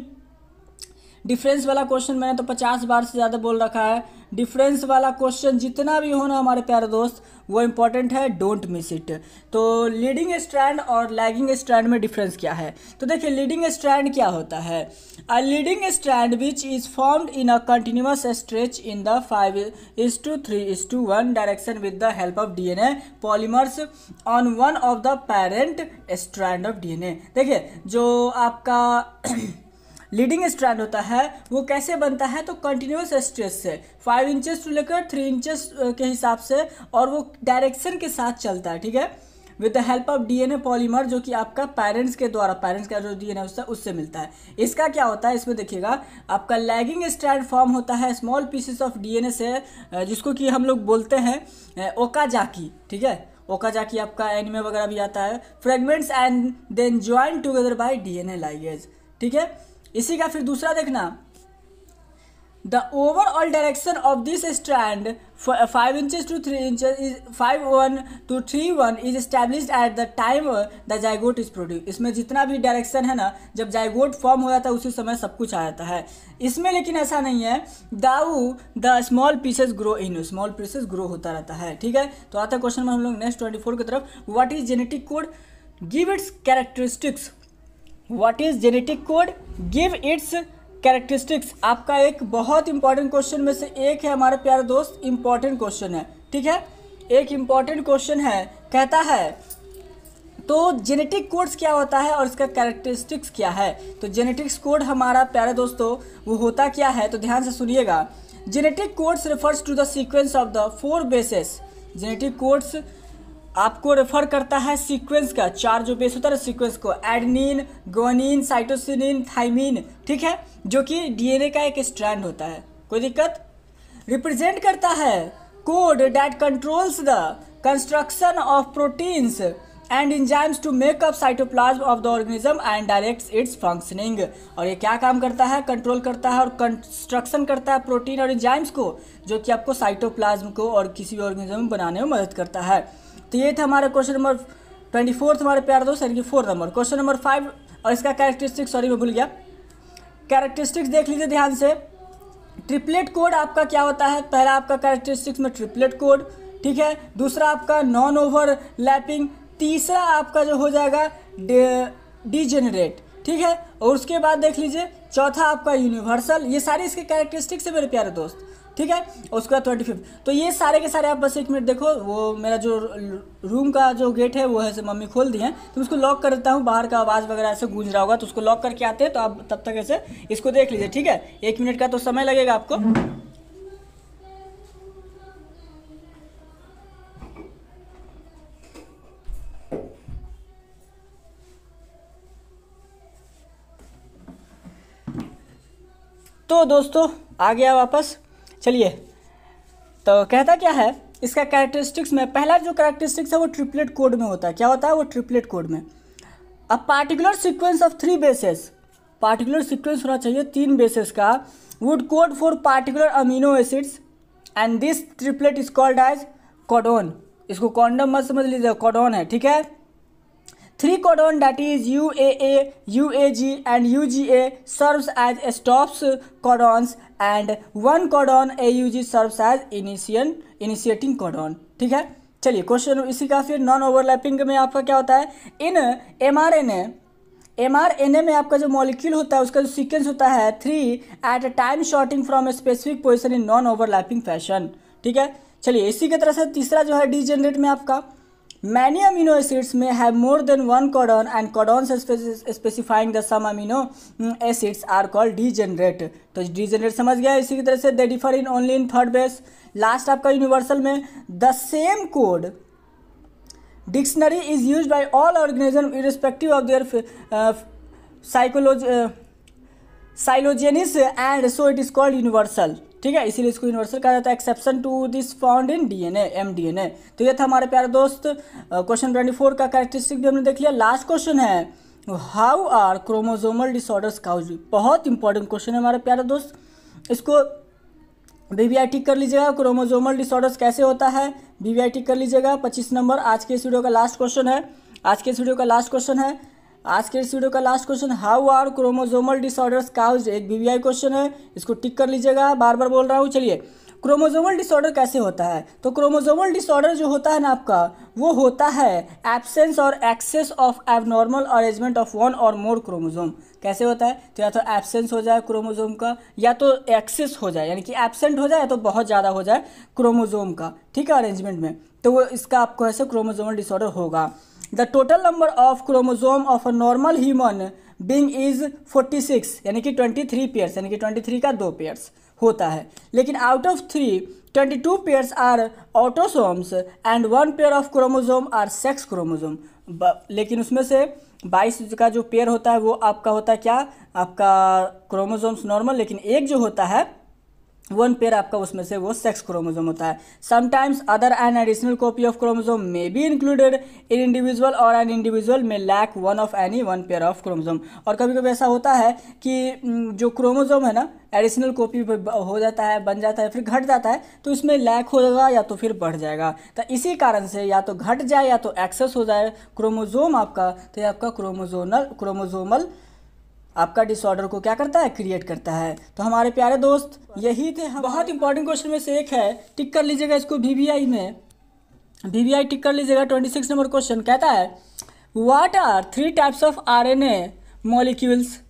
डिफरेंस वाला क्वेश्चन मैंने तो पचास बार से ज़्यादा बोल रखा है डिफरेंस वाला क्वेश्चन जितना भी हो ना हमारे प्यारे दोस्त वो इम्पॉर्टेंट है डोंट मिस इट तो लीडिंग स्ट्रैंड और लैगिंग स्ट्रैंड में डिफरेंस क्या है तो देखिए लीडिंग स्ट्रैंड क्या होता है a leading strand which is formed in a continuous stretch in the five is to three is to one direction with the help of D N A polymers on one of the parent strand of D N A देखिए जो आपका leading strand होता है वो कैसे बनता है तो कंटिन्यूस स्ट्रेस से फाइव इंचेस टू लेकर थ्री इंचेस के हिसाब से और वो डायरेक्शन के साथ चलता है ठीक है with the help of DNA polymer जो कि आपका पेरेंट्स के द्वारा पेरेंट्स का जो डीएनए होता है उससे मिलता है इसका क्या होता है इसमें देखिएगा आपका लैगिंग स्ट्रैंड फॉर्म होता है स्मॉल पीसेस ऑफ डीएनए से जिसको कि हम लोग बोलते हैं ओकाजाकी ठीक है ओकाजाकी आपका एनिमे वगैरह भी आता है fragments and then join together N A ligase ठीक है इसी का फिर दूसरा देखना the overall direction of this strand five inches to three inch is five one to three one is establish at the time the zygote is produce इसमें जितना भी डायरेक्शन है ना जब जायगोट फॉर्म हो जाता है उसी समय सब कुछ आ जाता है इसमें लेकिन ऐसा नहीं है though the small pieces grow in small pieces grow होता रहता है ठीक है तो आता क्वेश्चन में हम लोग नेक्स्ट ट्वेंटी फोर की तरफ what is genetic code give its characteristics what is genetic code give its characteristics आपका एक बहुत इंपॉर्टेंट क्वेश्चन में से एक है हमारे प्यारे दोस्त इंपॉर्टेंट क्वेश्चन है ठीक है एक इंपॉर्टेंट क्वेश्चन है कहता है तो जेनेटिक कोड्स क्या होता है और इसका कैरेक्टरिस्टिक्स क्या है तो जेनेटिक्स कोड हमारा प्यारे दोस्तों वो होता क्या है तो ध्यान से सुनिएगा genetic codes refers to the sequence of the four bases genetic codes आपको रेफर करता है सीक्वेंस का चार जो बेस होता है सीक्वेंस को एडनिन गोनिन साइटोसिनिन थाइमिन ठीक है जो कि डीएनए का एक स्ट्रैंड होता है कोई दिक्कत रिप्रेजेंट करता है code that controls the construction of proteins and enzymes to make up cytoplasm of the organism and directs its functioning और ये क्या काम करता है कंट्रोल करता है और कंस्ट्रक्शन करता है प्रोटीन और इंजाइम्स को जो कि आपको साइटोप्लाज्म को और किसी भी ऑर्गेनिज्म बनाने में मदद करता है तो ये था हमारा क्वेश्चन नंबर ट्वेंटी फोर्थ हमारे प्यार दोस्त यानी कि fourth number question number five और इसका कैरेक्टरिस्टिक्स सॉरी मैं भूल गया कैरेक्टरिस्टिक्स देख लीजिए ध्यान से ट्रिपलेट कोड आपका क्या होता है पहला आपका कैरेक्टरिस्टिक्स में ट्रिपलेट कोड ठीक है दूसरा आपका नॉन ओवर लैपिंग तीसरा आपका जो हो जाएगा डिजेनरेट ठीक है और उसके बाद देख लीजिए चौथा आपका यूनिवर्सल ये सारे इसके कैरेक्टरिस्टिक्स है मेरे प्यारे दोस्त ठीक है उसके बाद ट्वेंटी फिफ्थ तो ये सारे के सारे आप बस एक मिनट देखो वो मेरा जो रूम का जो गेट है वो है मम्मी खोल दिए हैं तो उसको लॉक कर देता हूँ बाहर का आवाज़ वगैरह ऐसे गूंज रहा होगा तो उसको लॉक करके आते हैं तो आप तब तक ऐसे इसको देख लीजिए ठीक है एक मिनट का तो समय लगेगा आपको तो दोस्तों आ गया वापस चलिए तो कहता क्या है इसका कैरेक्टरिस्टिक्स में पहला जो कैरेक्टरिस्टिक्स है वो ट्रिपलेट कोड में होता है क्या होता है वो ट्रिपलेट कोड में a particular sequence of three bases particular sequence होना चाहिए तीन बेसेस का would code for particular amino acids and this triplet is called as codon इसको कॉन्डम मत समझ लीजिए कॉडोन है ठीक है three that is U A A G and U G A and as stops as and one and A U G serves as initiation initiating codon ठीक है चलिए क्वेश्चन इसी का फिर नॉन ओवरलैपिंग में आपका क्या होता है in M R N A M R N A में आपका जो मॉलिक्यूल होता है उसका जो सीक्वेंस होता है three at a time starting from a specific position in non overlapping fashion ठीक है चलिए इसी की तरह से तीसरा जो है डी में आपका many amino acids may have more than one codon and codon specifying the same amino acids are called degenerate तो डीजेनरेट समझ गया इसी तरह से they differ in only in third base last आपका यूनिवर्सल में the same code dictionary is use by all organism irrespective of their psychology phylogenies and so it is called universal ठीक है इसीलिए इसको यूनिवर्सल कहा जाता है exception to this found in DNA mDNA तो ये था हमारे प्यारे दोस्त क्वेश्चन ट्वेंटी फोर का कैरेक्टरिस्टिक भी हमने देख लिया लास्ट क्वेश्चन है how are chromosomal disorders cause बहुत इंपॉर्टेंट क्वेश्चन है हमारे प्यारे दोस्त इसको बीवीआई टिक कर लीजिएगा क्रोमोजोमल डिसऑर्डर्स कैसे होता है बीवीआई टिक कर लीजिएगा पच्चीस नंबर आज के इस वीडियो का लास्ट क्वेश्चन है आज के इस वीडियो का लास्ट क्वेश्चन है आज के इस वीडियो का last question how are chromosomal disorders cause एक बीवीआई क्वेश्चन है इसको टिक कर लीजिएगा बार बार बोल रहा हूँ चलिए क्रोमोजोमल डिसऑर्डर कैसे होता है तो क्रोमोजोमल डिसऑर्डर जो होता है ना आपका वो होता है absence or excess of abnormal arrangement of one or more chromosome कैसे होता है तो या तो एब्सेंस हो जाए क्रोमोजोम का या तो एक्सेस हो जाए यानी कि एबसेंट हो जाए या तो बहुत ज़्यादा हो जाए क्रोमोजोम का ठीक है अरेंजमेंट में तो वो इसका आपको ऐसे क्रोमोजोमल डिसऑर्डर होगा the total number of chromosome of a normal human being is 46 यानी कि 23 पेयर्स यानी कि 23 का दो पेयर्स होता है लेकिन out of three 22 pairs are autosomes and one pair of chromosome are sex chromosome लेकिन उसमें से 22 का जो पेयर होता है वो आपका होता है क्या आपका क्रोमोजोम्स नॉर्मल लेकिन एक जो होता है वन पेयर आपका उसमें से वो सेक्स क्रोमोजोम होता है sometimes other an additional copy of chromosome may be included in individual or an individual may lack one of any one pair of chromosome और कभी कभी ऐसा होता है कि जो क्रोमोजोम है ना एडिशनल कॉपी हो जाता है बन जाता है फिर घट जाता है तो इसमें लैक हो जाएगा या तो फिर बढ़ जाएगा तो इसी कारण से या तो घट जाए या तो एक्सेस हो जाए क्रोमोजोम आपका तो ये आपका क्रोमोजोनल क्रोमोजोमल आपका डिसऑर्डर को क्या करता है क्रिएट करता है तो हमारे प्यारे दोस्त यही थे हम बहुत इंपॉर्टेंट क्वेश्चन में से एक है टिक कर लीजिएगा इसको वी में वी टिक कर लीजिएगा ट्वेंटी नंबर क्वेश्चन कहता है what are three types of R N A molecules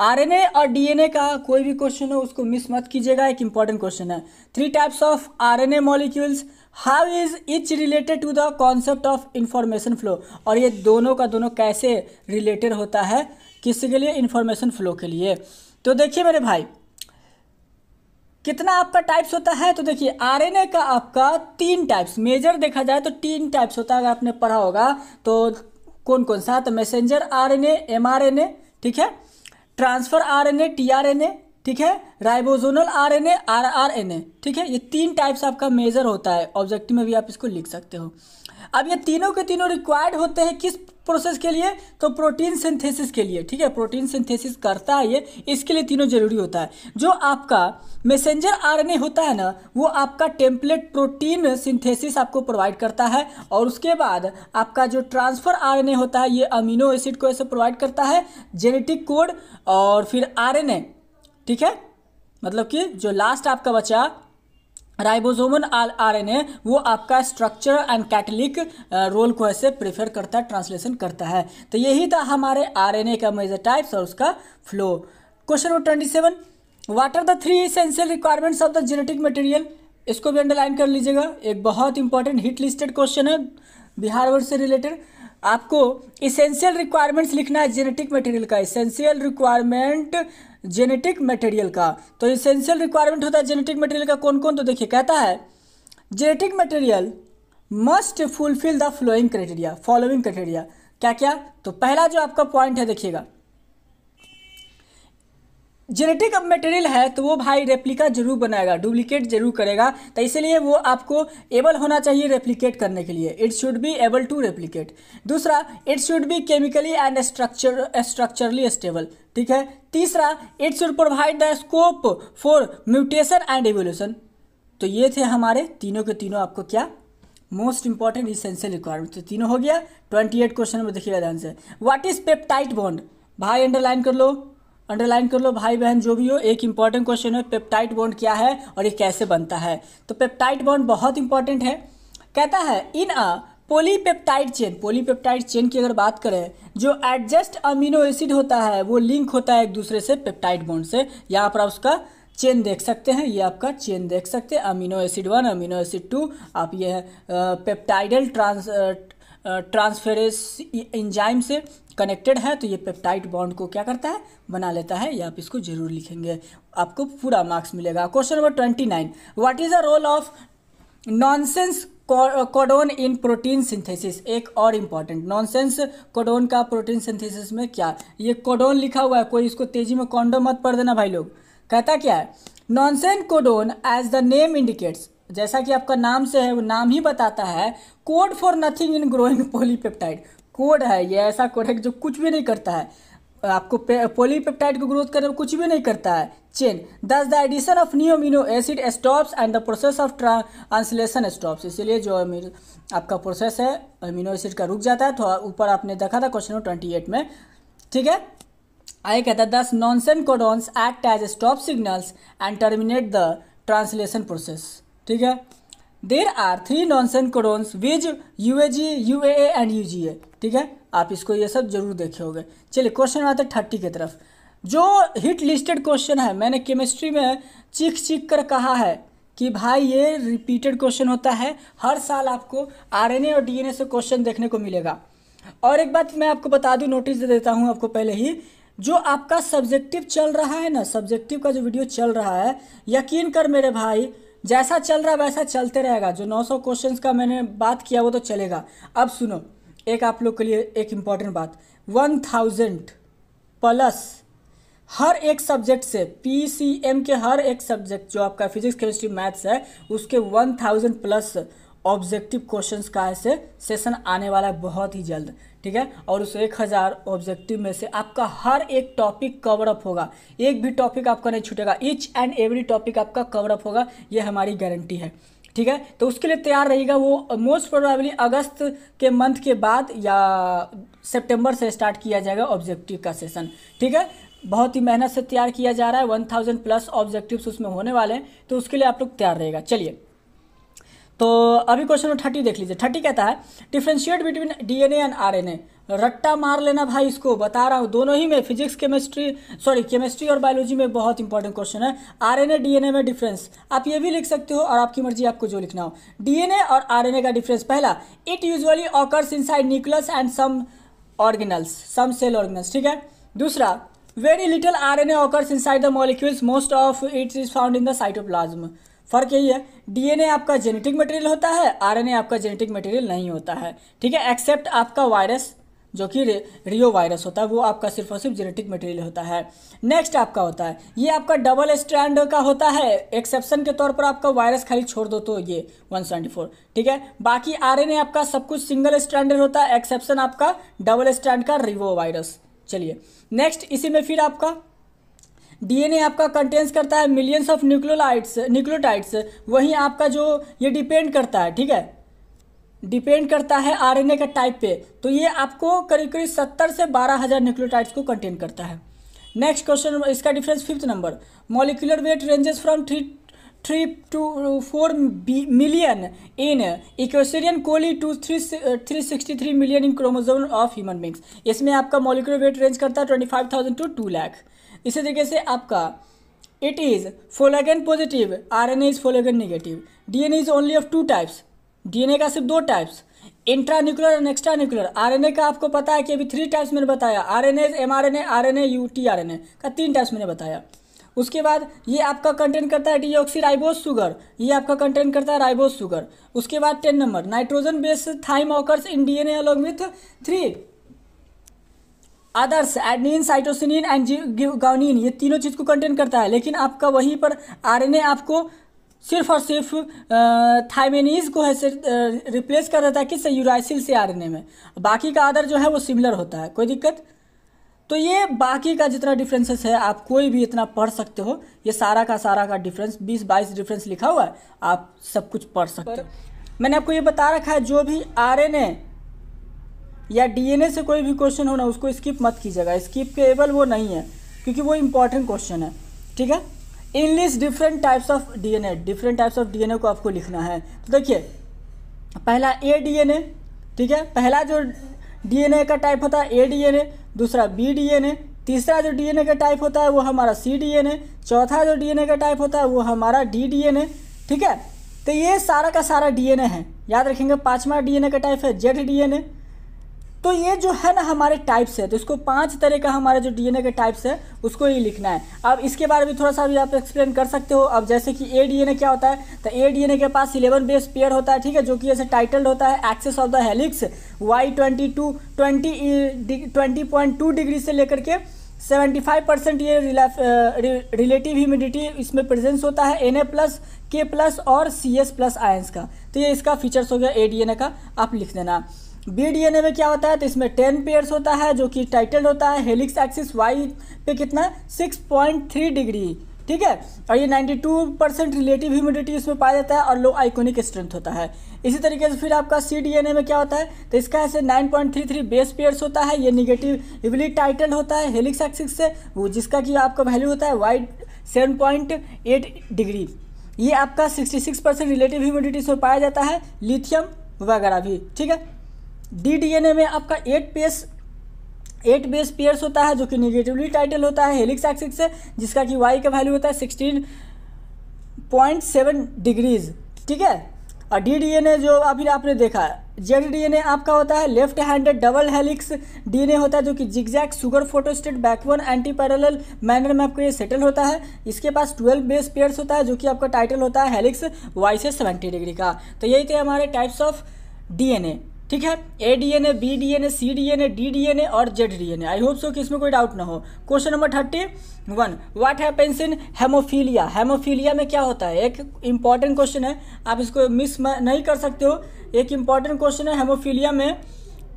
RNA और डीएनए का कोई भी क्वेश्चन हो उसको मिस मत कीजिएगा एक इंपॉर्टेंट क्वेश्चन है three types of RNA molecules how is each related to the concept of information flow और ये दोनों का दोनों कैसे रिलेटेड होता है किसके लिए इन्फॉर्मेशन फ्लो के लिए तो देखिए मेरे भाई कितना आपका टाइप्स होता है तो देखिए आरएनए का आपका तीन टाइप्स मेजर देखा जाए तो तीन टाइप्स होता है अगर आपने पढ़ा होगा तो कौन कौन सा तो मैसेंजर आरएनए एमआरएनए ठीक है ट्रांसफर आरएनए टीआरएनए ठीक है राइबोजोनल आरएनए आरआरएनए ठीक है ये तीन टाइप्स आपका मेजर होता है ऑब्जेक्टिव में भी आप इसको लिख सकते हो अब ये तीनों के तीनों रिक्वायर्ड होते हैं किस प्रोसेस के लिए तो प्रोटीन सिंथेसिस के लिए ठीक है प्रोटीन सिंथेसिस करता है ये इसके लिए तीनों जरूरी होता है जो आपका मैसेंजर आरएनए होता है ना वो आपका टेम्पलेट प्रोटीन सिंथेसिस आपको प्रोवाइड करता है और उसके बाद आपका जो ट्रांसफर आरएनए होता है ये अमीनो एसिड को ऐसे प्रोवाइड करता है जेनेटिक कोड और फिर आर ठीक है मतलब कि जो लास्ट आपका बचा राइबोसोमल आरएनए वो आपका स्ट्रक्चर एंड कैटलिक रोल को ऐसे प्रेफर करता है ट्रांसलेशन करता है तो यही था हमारे आरएनए का मेजर टाइप्स और उसका flow question number twenty seven what are the three essential requirements of the genetic material इसको भी अंडरलाइन कर लीजिएगा एक बहुत इंपॉर्टेंट हिट लिस्टेड क्वेश्चन है बिहार वर्ड से रिलेटेड आपको इसेंशियल रिक्वायरमेंट्स लिखना है जेनेटिक मटेरियल का इसेंशियल रिक्वायरमेंट जेनेटिक मटेरियल का तो इसेंशियल रिक्वायरमेंट होता है जेनेटिक मटेरियल का कौन कौन तो देखिए कहता है genetic material must fulfill the flowing criteria following criteria क्या क्या तो पहला जो आपका पॉइंट है देखिएगा जेनेटिक अब मटेरियल है तो वो भाई रेप्लिका जरूर बनाएगा डुप्लीकेट जरूर करेगा तो इसलिए वो आपको एबल होना चाहिए रेप्लिकेट करने के लिए it should be able to replicate दूसरा it should be chemically and structure structurally stable ठीक है तीसरा it should provide the scope for mutation and evolution तो ये थे हमारे तीनों के तीनों आपको क्या मोस्ट इंपॉर्टेंट इसेंशियल रिक्वायरमेंट तो तीनों हो गया ट्वेंटी एट क्वेश्चन में देखिएगा ध्यान से व्हाट इज पेप्टाइट बॉन्ड भाई अंडरलाइन कर लो अंडरलाइन कर लो भाई बहन जो भी हो एक इंपॉर्टेंट क्वेश्चन है पेप्टाइट बॉन्ड क्या है और ये कैसे बनता है तो पेप्टाइट बॉन्ड बहुत इंपॉर्टेंट है कहता है in a polypeptide chain polypeptide chain की अगर बात करें जो एडजस्ट अमीनो एसिड होता है वो लिंक होता है एक दूसरे से पेप्टाइड बॉन्ड से यहाँ पर आप उसका चेन देख सकते हैं ये आपका चेन देख सकते हैं amino acid one amino acid two आप ये पेप्टाइडल ट्रांस ट्रांसफेरेस इंजाइम से कनेक्टेड है तो ये पेप्टाइड बॉन्ड को क्या करता है बना लेता है या आप इसको जरूर लिखेंगे आपको पूरा मार्क्स मिलेगा question number twenty nine what is the role of nonsense codon in protein synthesis एक और इम्पॉर्टेंट नॉनसेंस कोडोन का प्रोटीन सिंथेसिस में क्या ये कोडोन लिखा हुआ है कोई इसको तेजी में कॉन्डो मत पढ़ देना भाई लोग कहता क्या है nonsense codon as the name indicates जैसा कि आपका नाम से है वो नाम ही बताता है code for nothing in growing polypeptide code है ये ऐसा कोड है जो कुछ भी नहीं करता है आपको पोलीपेप्टाइड को ग्रोथ करने में कुछ भी नहीं करता है chain thus the addition of new amino acid stops and the process of translation stops इसीलिए जो आपका प्रोसेस है अमीनो एसिड का रुक जाता है थोड़ा तो ऊपर आपने देखा था क्वेश्चन ट्वेंटी एट में ठीक है आई कहता है thus nonsense codons act as stop signals and terminate the translation process ठीक है there are three nonsense codons which U A G U A and U G A ठीक है आप इसको ये सब जरूर देखे होंगे चलिए क्वेश्चन आते हैं थर्टी की तरफ जो हिट लिस्टेड क्वेश्चन है मैंने केमिस्ट्री में चीख चीख कर कहा है कि भाई ये रिपीटेड क्वेश्चन होता है हर साल आपको आरएनए और डीएनए से क्वेश्चन देखने को मिलेगा और एक बात मैं आपको बता दूं नोटिस दे देता हूं आपको पहले ही जो आपका सब्जेक्टिव चल रहा है ना सब्जेक्टिव का जो वीडियो चल रहा है यकीन कर मेरे भाई जैसा चल रहा वैसा चलते रहेगा जो 900 क्वेश्चंस का मैंने बात किया वो तो चलेगा अब सुनो एक आप लोग के लिए एक इम्पॉर्टेंट बात 1000 प्लस हर एक सब्जेक्ट से पी के हर एक सब्जेक्ट जो आपका फिजिक्स केमिस्ट्री मैथ्स है उसके 1000 प्लस ऑब्जेक्टिव क्वेश्चंस का ऐसे सेशन आने वाला है बहुत ही जल्द ठीक है और उस एक हज़ार ऑब्जेक्टिव में से आपका हर एक टॉपिक कवर अप होगा एक भी टॉपिक आपका नहीं छूटेगा ईच एंड एवरी टॉपिक आपका कवर अप होगा ये हमारी गारंटी है ठीक है तो उसके लिए तैयार रहेगा वो मोस्ट प्रोबेबली अगस्त के मंथ के बाद या सेप्टेम्बर से स्टार्ट किया जाएगा ऑब्जेक्टिव का सेशन ठीक है बहुत ही मेहनत से तैयार किया जा रहा है वन थाउजेंड प्लस ऑब्जेक्टिव्स उसमें होने वाले हैं तो उसके लिए आप लोग तैयार रहेगा चलिए तो अभी क्वेश्चन नंबर थर्टी देख लीजिए थर्टी कहता है differentiate between DNA and RNA रट्टा मार लेना भाई इसको बता रहा हूँ दोनों ही में फिजिक्स केमिस्ट्री सॉरी केमिस्ट्री और बायोलॉजी में बहुत इंपॉर्टेंट क्वेश्चन है आरएनए डीएनए में डिफरेंस आप ये भी लिख सकते हो और आपकी मर्जी आपको जो लिखना हो डीएनए और आरएनए का डिफरेंस पहला it usually occurs inside nucleus and some organelles some cell organelles ठीक है दूसरा very little R N A occurs inside the molecules most of its is found in the cytoplasm फ़र्क यही है DNA आपका genetic material होता है RNA आपका जेनेटिक मटेरियल नहीं होता है ठीक है एक्सेप्ट आपका वायरस जो कि रियो वायरस होता है वो आपका सिर्फ और सिर्फ जेनेटिक मटेरियल होता है नेक्स्ट आपका होता है ये आपका डबल स्ट्रैंड का होता है एक्सेप्शन के तौर पर आपका वायरस खाली छोड़ दो तो ये 174 ठीक है बाकी आरएनए आपका सब कुछ सिंगल स्टैंडर्ड होता है एक्सेप्शन आपका डबल स्टैंड का रिवो वायरस चलिए नेक्स्ट इसी में फिर आपका डीएनए आपका कंटेंस करता है मिलियंस ऑफ न्यूक्लोलाइट्स न्यूक्लोटाइड्स वहीं आपका जो ये डिपेंड करता है ठीक है डिपेंड करता है आरएनए का टाइप पे तो ये आपको करीब करीब सत्तर से बारह हज़ार न्यूक्लोटाइट्स को कंटेन करता है नेक्स्ट क्वेश्चन इसका difference fifth number molecular weight ranges from three three to four million in इक्वेसरियन coli to three three sixty three million in chromosome of human beings इसमें आपका मॉलिकुलर वेट रेंज करता है twenty five thousand to two lakh इसी तरीके से आपका it is Feulgen positive R N A is Feulgen negative D N A is only of two types D N A का सिर्फ दो types intra nuclear and extra nuclear A का आपको पता है कि अभी थ्री टाइप्स मैंने बताया R R R N N as M A T R N A का तीन टाइप्स मैंने बताया उसके बाद ये आपका कंटेंट करता है डीऑक्सी राइबोस शुगर ये आपका कंटेंट करता है राइबोस शुगर उसके बाद ten number nitrogen based thymine occurs in a along with three others adenine cytosine and guanine ये तीनों चीज़ को कंटेन करता है लेकिन आपका वहीं पर आरएनए आपको सिर्फ और सिर्फ थाइमेनीज को है रिप्लेस कर देता है किससे यूरासिल से आरएनए में बाकी का आदर जो है वो सिमिलर होता है कोई दिक्कत तो ये बाकी का जितना डिफरेंसेस है आप कोई भी इतना पढ़ सकते हो ये सारा का सारा का डिफरेंस बीस बाईस डिफरेंस लिखा हुआ है आप सब कुछ पढ़ सकते हो मैंने आपको ये बता रखा है जो भी आर या डीएनए से कोई भी क्वेश्चन हो ना उसको स्किप मत कीजिएगा स्किप के एबल वो नहीं है क्योंकि वो इम्पॉर्टेंट क्वेश्चन है ठीक है list different types of DNA different types of DNA को आपको लिखना है तो देखिए पहला ए डीएनए ठीक है पहला जो डीएनए का टाइप होता है ए डीएनए दूसरा बी डीएनए तीसरा जो डीएनए का टाइप होता है वो हमारा सी डीएनए चौथा जो डीएनए का टाइप होता है वो हमारा डी डीएनए ठीक है तो ये सारा का सारा डीएनए है याद रखेंगे पाँचवा डीएनए का टाइप है जेड डीएनए तो ये जो है ना हमारे टाइप्स है तो इसको पांच तरह का हमारे जो डीएनए के टाइप्स है उसको ही लिखना है अब इसके बारे में थोड़ा सा भी आप एक्सप्लेन कर सकते हो अब जैसे कि ए डीएनए क्या होता है तो ए डीएनए के पास इलेवन बेस पेयर होता है ठीक है जो कि ऐसे टाइटल्ड होता है axis of the helix by twenty two twenty twenty point two degree से लेकर के सेवेंटी फाइव परसेंट ये रिलेटिव ह्यूमिडिटी uh, इसमें प्रेजेंस होता है N A plus K plus और सी एस प्लस आयंस का तो ये इसका फीचर्स हो गया ए डी एन ए का आप लिख देना ए में क्या होता है तो इसमें टेन पेयर्स होता है जो कि टाइटल होता है हेलिक्स एक्सिस वाई पे कितना सिक्स पॉइंट थ्री डिग्री ठीक है और ये 92 परसेंट रिलेटिव ह्यूमिडिटी इसमें पाया जाता है और लो आइकोनिक स्ट्रेंथ होता है इसी तरीके से फिर आपका सी डी एन ए में क्या होता है तो इसका ऐसे 9.33 बेस पेयर्स होता है ये निगेटिव इवली टाइटल होता है हेलिक्स एक्सिस से वो जिसका कि आपका वैल्यू होता है पॉइंट एट डिग्री ये आपका सिक्स परसेंट रिलेटिव ह्यूमिडिटी इसमें पाया जाता है लिथियम वगैरह भी ठीक है डीडीएनए में आपका eight pace eight base pairs होता है जो कि निगेटिवली टाइटल होता है हेलिक्स एक्सिस से जिसका कि वाई का वैल्यू होता है सिक्सटीन पॉइंट सेवन डिग्रीज ठीक है और डी डी एन ए जो अभी आपने देखा जेड डी एन ए आपका होता है left handed double helix D N A होता है जो कि zigzag sugar phosphate backbone anti parallel manner में आपको ये सेटल होता है इसके पास ट्वेल्व बेस पेयर्स होता है जो कि आपका टाइटल होता है हेलिक्स वाई से सेवेंटी डिग्री का तो यही थे हमारे types of D N A ठीक है A D N A B D N A C D N A D D N A और Z D N A I hope so कि इसमें कोई डाउट ना हो question number thirty one what happens in hemophilia hemophilia में क्या होता है एक इंपॉर्टेंट क्वेश्चन है आप इसको मिस नहीं कर सकते हो एक इंपॉर्टेंट क्वेश्चन है हेमोफीलिया में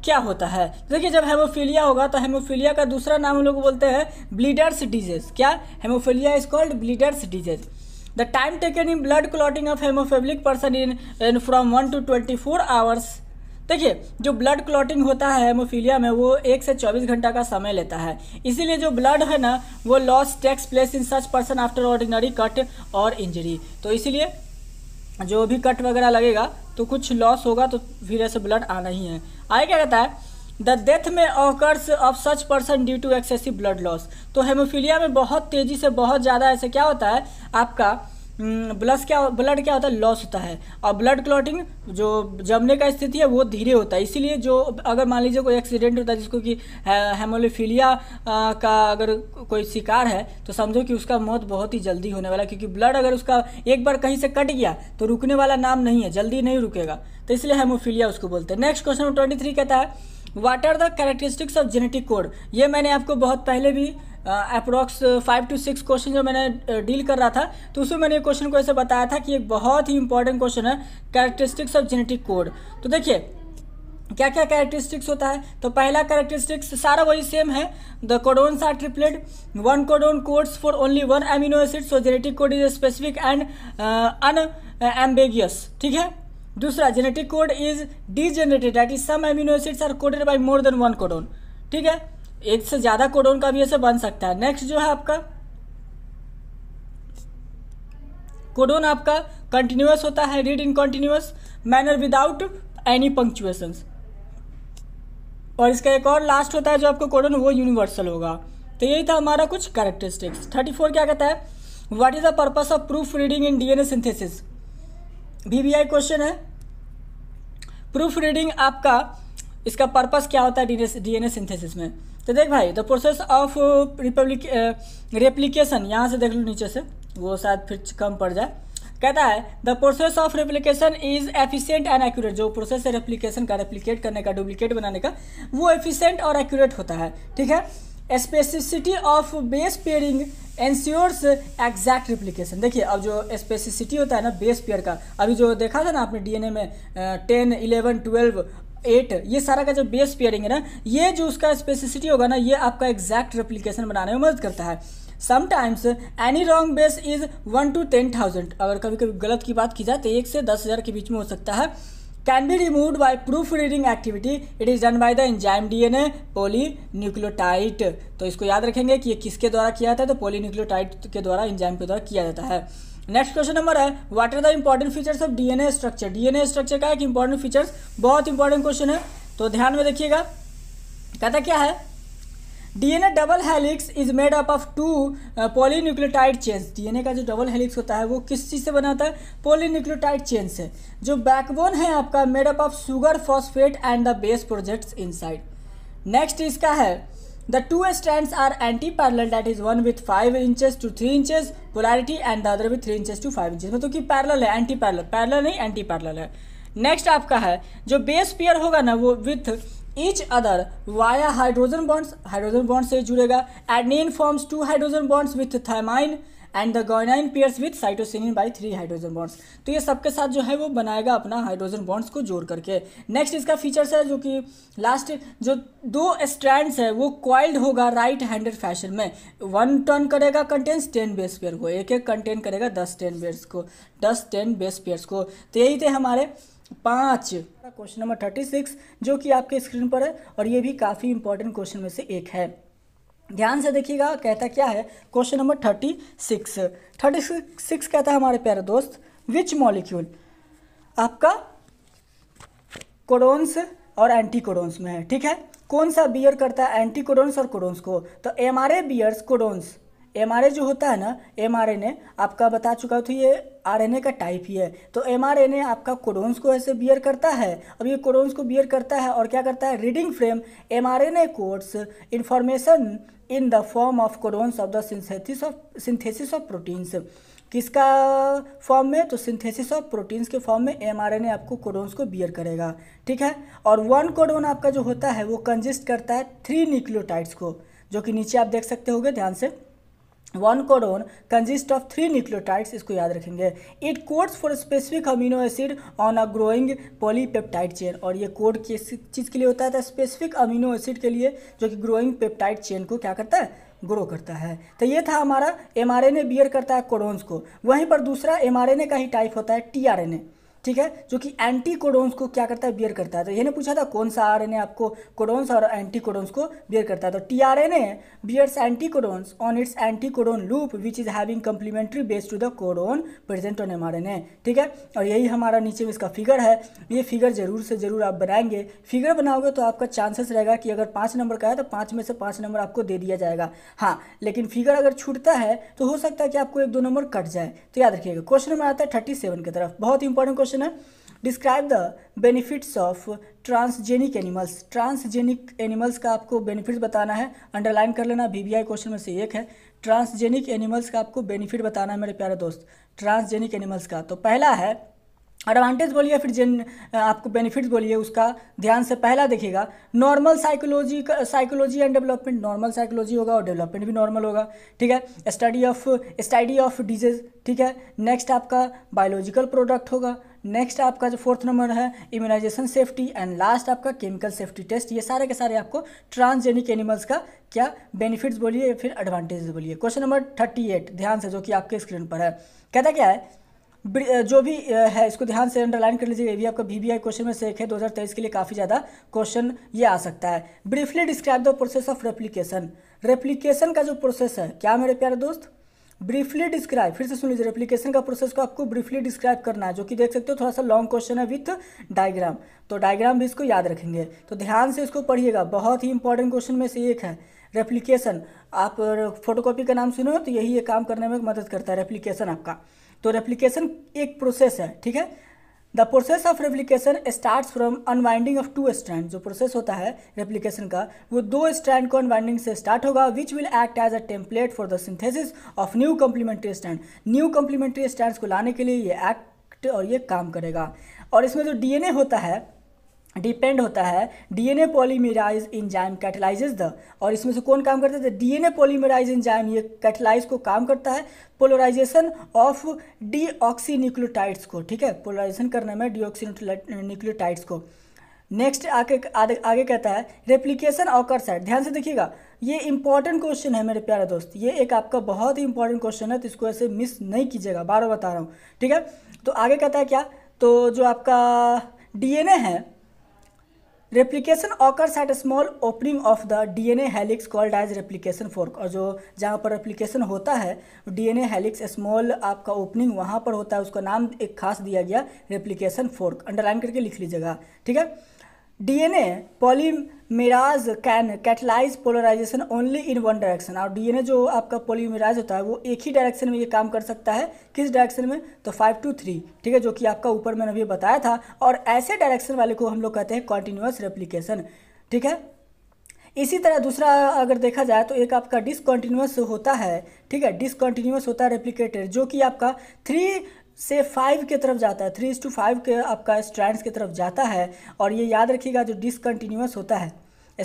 क्या होता है देखिए जब हेमोफीलिया होगा तो हेमोफीलिया का दूसरा नाम हम लोग बोलते हैं ब्लीडर्स डिजीज क्या hemophilia is called bleeders disease the time taken in blood clotting of hemophilic person in from one to twenty four hours देखिए जो ब्लड क्लॉटिंग होता है हेमोफीलिया में वो एक से चौबीस घंटा का समय लेता है इसीलिए जो ब्लड है ना वो loss takes place in such person after ordinary cut or injury तो इसीलिए जो भी कट वगैरह लगेगा तो कुछ लॉस होगा तो फिर ऐसे ब्लड आना ही है आगे क्या कहता है the death may occurs of such person due to excessive blood loss तो हेमोफीलिया में बहुत तेज़ी से बहुत ज़्यादा ऐसे क्या होता है आपका ब्लस हम्म, क्या ब्लड क्या होता है लॉस होता है और ब्लड क्लॉटिंग जो जमने का स्थिति है वो धीरे होता है इसीलिए जो अगर मान लीजिए कोई एक्सीडेंट होता है जिसको कि हेमोलिफीलिया का अगर कोई शिकार है तो समझो कि उसका मौत बहुत ही जल्दी होने वाला है क्योंकि ब्लड अगर उसका एक बार कहीं से कट गया तो रुकने वाला नाम नहीं है जल्दी नहीं रुकेगा तो इसलिए हेमोफीलिया उसको बोलते हैं नेक्स्ट क्वेश्चन ट्वेंटी थ्री कहता है what are the characteristics of genetic code ये मैंने आपको बहुत पहले भी approx five to six question जो मैंने डील कर रहा था तो उसमें मैंने क्वेश्चन को ऐसे बताया था कि एक बहुत ही इंपॉर्टेंट क्वेश्चन है कैरेक्टरिस्टिक्स ऑफ जेनेटिक कोड तो देखिए क्या क्या कैरेक्टरिस्टिक्स होता है तो पहला कैरेक्टरिस्टिक्स सारा वही सेम है the codons are tripled one codon codes for only one amino acid so genetic code is specific and unambiguous ठीक है दूसरा genetic code is degenerate that is some amino acids are coded by more than one codon ठीक है एक से ज़्यादा codon का भी ऐसे बन सकता है नेक्स्ट जो है आपका कोडोन आपका कंटिन्यूस होता है read in continuous manner without any punctuation और इसका एक और लास्ट होता है जो आपको कोडोन वो यूनिवर्सल होगा तो यही था हमारा कुछ कैरेक्टरिस्टिक्स थर्टी फोर क्या कहता है what is the purpose of proofreading in DNA synthesis VVI question है प्रूफ रीडिंग आपका इसका पर्पस क्या होता है डीएनए सिंथेसिस में तो देख भाई the process of republic replication यहाँ से देख लो नीचे से वो शायद फिर कम पड़ जाए कहता है the process of replication is efficient and accurate जो प्रोसेस है रेप्लीकेशन का रेप्लीकेट करने का डुप्लीकेट बनाने का वो एफिशिएंट और एक्यूरेट होता है ठीक है specificity of base pairing ensures exact replication देखिए अब जो स्पेसिसिटी होता है ना बेस पेयर का अभी जो देखा था ना आपने डीएनए में टेन इलेवन ट्वेल्व एट ये सारा का जो बेस पेयरिंग है ना ये जो उसका स्पेसिसिटी होगा ना ये आपका एग्जैक्ट रेप्लीकेशन बनाने में मदद करता है sometimes any wrong base is one to ten thousand अगर कभी कभी गलत की बात की जाए तो एक से दस हज़ार के बीच में हो सकता है can be remove by proofreading activity it is done by the enzyme a polynucleotide तो इसको याद रखेंगे कि ये किसके द्वारा किया जाता है तो पोली न्यूक्लियोटाइट के द्वारा एंजाइम के द्वारा किया जाता है नेक्स्ट क्वेश्चन नंबर है what are the important features of DNA structure DNA structure का एक इंपॉर्टेंट फीचर्स बहुत इंपॉर्टेंट क्वेश्चन है तो ध्यान में देखिएगा कहता क्या है DNA double helix is made up of two polynucleotide chains DNA का जो डबल हेलिक्स होता है वो किस चीज़ से बनाता है पॉलीन्यूक्लियोटाइड चेन से जो बैकबोन है आपका made up of sugar phosphate and the base projects inside next इसका है The two strands are anti-parallel that is one with 5 inches to 3 inches polarity and the other with 3 inches to 5 inches मतलब कि parallel है anti parallel parallel नहीं anti parallel है next आपका है जो बेस पेयर होगा ना वो with each other via hydrogen bonds hydrogen bond से जुड़ेगा adenine forms two hydrogen bonds with thymine and the guanine pairs with cytosine by three hydrogen bonds तो ये सबके साथ जो है वो बनाएगा अपना हाइड्रोजन बॉन्ड्स को जोड़ करके नेक्स्ट इसका फीचर्स है जो कि लास्ट जो दो स्ट्रैंड्स है वो क्वाइल्ड होगा राइट हैंडेड फैशन में वन टर्न करेगा कंटेंस टेन बेस पेयर को एक एक कंटेन करेगा दस टेन बेयर्स को दस टेन बेस पेयर्स को तो यही थे हमारे पाँच क्वेश्चन नंबर थर्टी सिक्स जो कि आपके स्क्रीन पर है और ये भी काफ़ी इंपॉर्टेंट क्वेश्चन में से एक है ध्यान से देखिएगा कहता क्या है question number thirty six thirty six कहता है हमारे प्यारे दोस्त विच मॉलिक्यूल आपका कोडोन्स और एंटी कोडोन्स में है ठीक है कौन सा बियर करता है एंटी कोडोन्स और कोडोन्स को तो M R A bears codons M R A जो होता है ना एम आर ए ने आपका बता चुका था तो ये आर एन ए का टाइप ही है तो एम आर ए ने आपका कोडोन्स को ऐसे बियर करता है अब ये कोडोन्स को बियर करता है और क्या करता है reading frame M R N A codes information in the form of codons of the synthesis of synthesis of proteins किसका फॉर्म में तो सिंथेसिस ऑफ प्रोटीन्स के फॉर्म में एमआरएनए आपको कोडोन्स को बियर करेगा ठीक है और वन कोडोन आपका जो होता है वो कंजिस्ट करता है थ्री न्यूक्लियोटाइड्स को जो कि नीचे आप देख सकते होगे ध्यान से one codon consist of three nucleotides इसको याद रखेंगे it codes for specific amino acid on a growing polypeptide chain और ये कोड किस चीज़ के लिए होता है स्पेसिफिक अमीनो एसिड के लिए जो कि ग्रोइंग पेप्टाइड चेन को क्या करता है ग्रो करता है तो ये था हमारा M R N A bear करता है कोडोन्स को वहीं पर दूसरा एम आर एन ए का ही टाइप होता है टी आर एन ए ठीक है जो कि एंटी कोडोन्स को क्या करता है बियर करता है तो ये ने पूछा था कौन सा आर आपको कोडोन्स और एंटी कोडोन्स को बियर करता है तो T R N A bears anticodons on its anticodon loop which is having complementary base to the codon present on M R N A ठीक है और यही हमारा नीचे में इसका फिगर है ये फिगर जरूर से जरूर आप बनाएंगे फिगर बनाओगे तो आपका चांसेस रहेगा कि अगर पाँच नंबर का है तो पाँच में से पाँच नंबर आपको दे दिया जाएगा हाँ लेकिन फिगर अगर छूटता है तो हो सकता है कि आपको एक दो नंबर कट जाए तो याद रखिएगा क्वेश्चन नंबर आता है थर्टी सेवन की तरफ बहुत इंपॉर्टेंट क्वेश्चन क्वेश्चन है describe the benefits of transgenic animals transgenic animals का आपको बेनिफिट बताना है अंडरलाइन कर लेना बीबीआई क्वेश्चन में से एक है ट्रांसजेनिक एनिमल्स का आपको बेनिफिट बताना है मेरे प्यारे दोस्त ट्रांसजेनिक एनिमल्स का तो पहला है एडवांटेज बोलिए फिर जेन आपको बेनिफिट्स बोलिए उसका ध्यान से पहला देखिएगा normal psychology psychology and development normal psychology होगा और डेवलपमेंट भी नॉर्मल होगा ठीक है study of study of disease ठीक है नेक्स्ट आपका बायोलॉजिकल प्रोडक्ट होगा नेक्स्ट आपका जो फोर्थ नंबर है इम्यूनाइजेशन सेफ्टी एंड लास्ट आपका केमिकल सेफ्टी टेस्ट ये सारे के सारे आपको ट्रांसजेनिक एनिमल्स का क्या बेनिफिट्स बोलिए या फिर एडवांटेजेस बोलिए क्वेश्चन नंबर थर्टी एट ध्यान से जो कि आपके स्क्रीन पर है कहता क्या है जो भी है इसको ध्यान से अंडरलाइन कर लीजिए ये भी आपका वी क्वेश्चन में से एक है 2023 के लिए काफ़ी ज़्यादा क्वेश्चन ये आ सकता है briefly describe the process of replication replication का जो प्रोसेस है क्या मेरे प्यारे दोस्त ब्रीफली डिस्क्राइब फिर से सुन लीजिए रेप्लीकेशन का प्रोसेस को आपको ब्रीफली डिस्क्राइब करना है जो कि देख सकते हो थोड़ा सा लॉन्ग क्वेश्चन है विथ डायग्राम तो डायग्राम भी इसको याद रखेंगे तो ध्यान से इसको पढ़िएगा बहुत ही इंपॉर्टेंट क्वेश्चन में से एक है रेप्लीकेशन आप फोटोकॉपी का नाम सुनो तो यही ये काम करने में मदद करता है रेप्लीकेशन आपका तो रेप्लीकेशन एक प्रोसेस है ठीक है the process of replication start from unwinding of two stand जो प्रोसेस होता है रेप्लीकेशन का वो दो स्टैंड को अनवाइंडिंग से स्टार्ट होगा which will act as a template for the synthesis of new complementary stand new complementary stand को लाने के लिए ये एक्ट और ये काम करेगा और इसमें जो डीएनए होता है डिपेंड होता है DNA polymerase enzyme catalyses the और इसमें से कौन काम करता है डीएनए पॉलीमेराइज इंजाइम ये कैटलाइज को काम करता है पोलराइजेशन ऑफ डीऑक्सीन्यूक्लियोटाइड्स को ठीक है पोलराइजेशन करने में डीऑक्सीन्यूक्लियोटाइड्स को नेक्स्ट आगे आगे कहता है रेप्लीकेशन ऑकर साइड ध्यान से देखिएगा ये इंपॉर्टेंट क्वेश्चन है मेरे प्यारे दोस्त ये एक आपका बहुत ही इंपॉर्टेंट क्वेश्चन है तो इसको ऐसे मिस नहीं कीजिएगा बार बता रहा हूँ ठीक है तो आगे कहता है क्या तो जो आपका डीएनए है replication occurs at small opening of the DNA helix called as replication fork और जो जहाँ पर रेप्लिकेशन होता है डीएनए हेलिक्स स्मॉल आपका ओपनिंग वहाँ पर होता है उसका नाम एक खास दिया गया रेप्लिकेशन फोर्क अंडरलाइन करके लिख लीजिएगा ठीक है DNA polymerase can catalyse polarization only in one direction और डीएनए जो आपका पोलियोमिराज होता है वो एक ही डायरेक्शन में ये काम कर सकता है किस डायरेक्शन में तो फाइव टू थ्री ठीक है जो कि आपका ऊपर मैंने अभी बताया था और ऐसे डायरेक्शन वाले को हम लोग कहते हैं कॉन्टिन्यूस रेप्लीकेशन ठीक है इसी तरह दूसरा अगर देखा जाए तो एक आपका डिसकॉन्टिन्यूस होता है ठीक है डिसकॉन्टिन्यूस होता है रेप्लीकेटेड जो कि आपका थ्री से फाइव के तरफ जाता है थ्री टू फाइव के आपका स्ट्रैंड्स की तरफ जाता है और ये याद रखिएगा जो डिसकंटिन्यूस होता है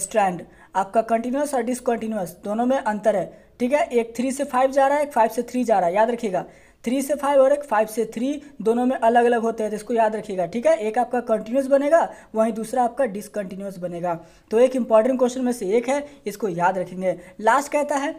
स्ट्रैंड आपका कंटिन्यूस और डिसकंटिन्यूस दोनों में अंतर है ठीक है एक थ्री से फाइव जा रहा है एक फाइव से थ्री जा रहा है याद रखिएगा थ्री से फाइव और एक फाइव से थ्री दोनों में अलग अलग होते हैं तो इसको याद रखिएगा ठीक है एक आपका कंटिन्यूस बनेगा वहीं दूसरा आपका डिसकंटिन्यूस बनेगा तो एक इंपॉर्टेंट क्वेश्चन में से एक है इसको याद रखेंगे लास्ट कहता है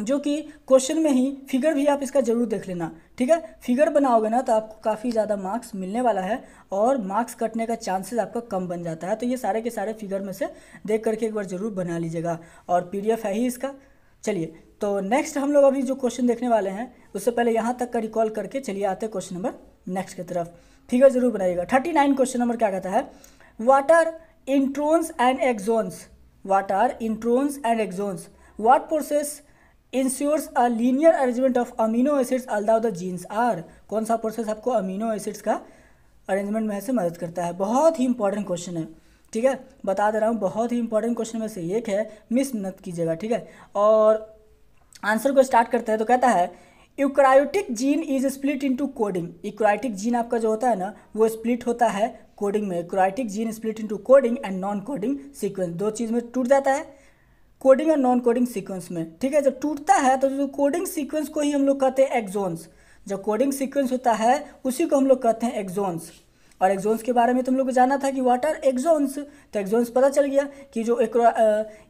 जो कि क्वेश्चन में ही फिगर भी आप इसका ज़रूर देख लेना ठीक है फिगर बनाओगे ना तो आपको काफ़ी ज़्यादा मार्क्स मिलने वाला है और मार्क्स कटने का चांसेस आपका कम बन जाता है तो ये सारे के सारे फिगर में से देख करके एक बार ज़रूर बना लीजिएगा और पीडीएफ है ही इसका चलिए तो नेक्स्ट हम लोग अभी जो क्वेश्चन देखने वाले हैं उससे पहले यहाँ तक का रिकॉल करके चलिए आते क्वेश्चन नंबर नेक्स्ट की तरफ फिगर ज़रूर बनाइएगा थर्टी नाइन क्वेश्चन नंबर क्या कहता है what are introns and exons what are introns and exons what process ensures a linear arrangement of amino acids although the genes are कौन सा process आपको अमीनो एसिड्स का arrangement में से मदद करता है बहुत ही इंपॉर्टेंट क्वेश्चन है ठीक है बता दे रहा हूँ बहुत ही इंपॉर्टेंट क्वेश्चन में से एक है मिस मत कीजिएगा ठीक है और आंसर को स्टार्ट करते हैं तो कहता है eukaryotic gene is split into coding eukaryotic gene आपका जो होता है ना वो स्प्लिट होता है कोडिंग में eukaryotic gene split into coding and non coding sequence दो चीज़ में टूट जाता है कोडिंग और नॉन कोडिंग सीक्वेंस में ठीक है जब टूटता है तो जो कोडिंग सीक्वेंस को ही हम लोग कहते हैं एक्जोन्स जो कोडिंग सीक्वेंस होता है उसी को हम लोग कहते हैं एक्जोन्स और एक्जोन्स के बारे में तुम लोग को जाना था कि वाट आर एक्जोन्स तो एक्जोन्स पता चल गया कि जो एक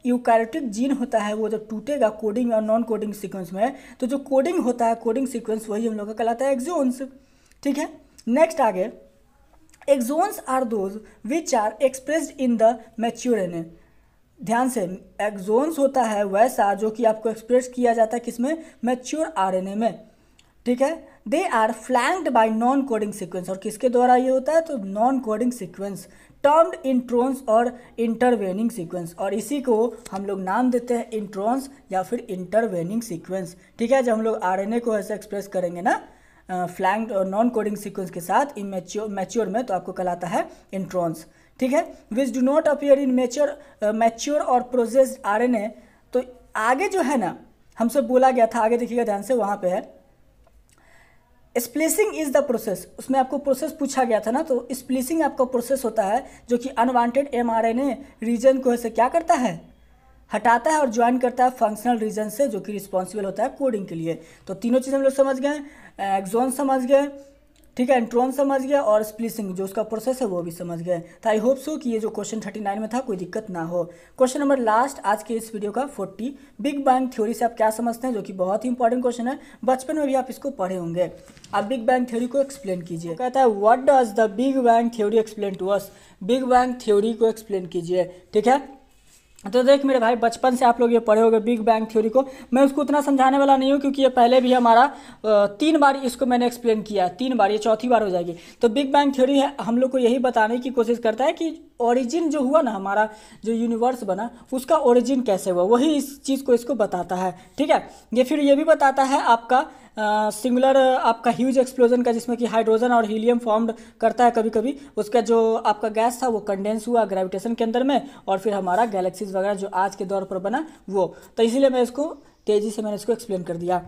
यूकैरेटिक जीन होता है वो जब टूटेगा कोडिंग और नॉन कोडिंग सीक्वेंस में तो जो कोडिंग होता है कोडिंग सीक्वेंस वही हम लोग का कहलाता है एक्जोन्स ठीक है नेक्स्ट आगे exons are those which are expressed in the mature N ध्यान से एक्जोन्स होता है वैसा जो कि आपको एक्सप्रेस किया जाता है किसमें मैच्योर आरएनए में ठीक है they are flanked by non coding sequence और किसके द्वारा ये होता है तो non coding sequence termed introns और इंटरवेनिंग सीक्वेंस और इसी को हम लोग नाम देते हैं इंट्रोन्स या फिर इंटरवेनिंग सीक्वेंस ठीक है जब हम लोग आर को ऐसे एक्सप्रेस करेंगे ना फ्लैंक्ड और नॉन कोडिंग सीक्वेंस के साथ इन मैच्योर में तो आपको कहलाता है इंट्रॉन्स ठीक है which do not appear in mature mature और प्रोसेस्ड ए तो आगे जो है ना हमसे बोला गया था आगे देखिएगा ध्यान से वहाँ पे है स्प्लिसिंग इज द प्रोसेस उसमें आपको प्रोसेस पूछा गया था ना तो स्प्लिसिंग आपका प्रोसेस होता है जो कि अनवांटेड ए रीजन को ऐसे क्या करता है हटाता है और ज्वाइन करता है फंक्शनल रीजन से जो कि रिस्पॉन्सिबल होता है कोडिंग के लिए तो तीनों चीज़ हम लोग समझ गए एक्जोन समझ गए ठीक है एंट्रोन समझ गया और स्प्लिसिंग जो उसका प्रोसेस है वो भी समझ गए तो आई होप सो कि ये जो क्वेश्चन थर्टी नाइन में था कोई दिक्कत ना हो क्वेश्चन नंबर लास्ट आज के इस वीडियो का फोर्टी बिग बैंग थ्योरी से आप क्या समझते हैं जो कि बहुत ही इंपॉर्टेंट क्वेश्चन है बचपन में भी आप इसको पढ़े होंगे आप बिग बैंग थ्योरी को एक्सप्लेन कीजिए कहता है what does the big bang theory explain to us big bang theory को एक्सप्लेन कीजिए ठीक है तो देख मेरे भाई बचपन से आप लोग ये पढ़े होगे बिग बैंग थ्योरी को मैं उसको उतना समझाने वाला नहीं हूँ क्योंकि ये पहले भी हमारा तीन बार इसको मैंने एक्सप्लेन किया है तीन बार ये चौथी बार हो जाएगी तो बिग बैंग थ्योरी है हम लोग को यही बताने की कोशिश करता है कि ओरिजिन जो हुआ ना हमारा जो यूनिवर्स बना उसका ओरिजिन कैसे हुआ वही इस चीज़ को इसको बताता है ठीक है ये फिर ये भी बताता है आपका सिंगुलर आपका ह्यूज एक्सप्लोजन का जिसमें कि हाइड्रोजन और हीलियम फॉर्म्ड करता है कभी कभी उसका जो आपका गैस था वो कंडेंस हुआ ग्रेविटेशन के अंदर में और फिर हमारा गैलेक्सीज वगैरह जो आज के दौर पर बना वो तो इसीलिए मैं इसको तेज़ी से मैंने इसको एक्सप्लेन कर दिया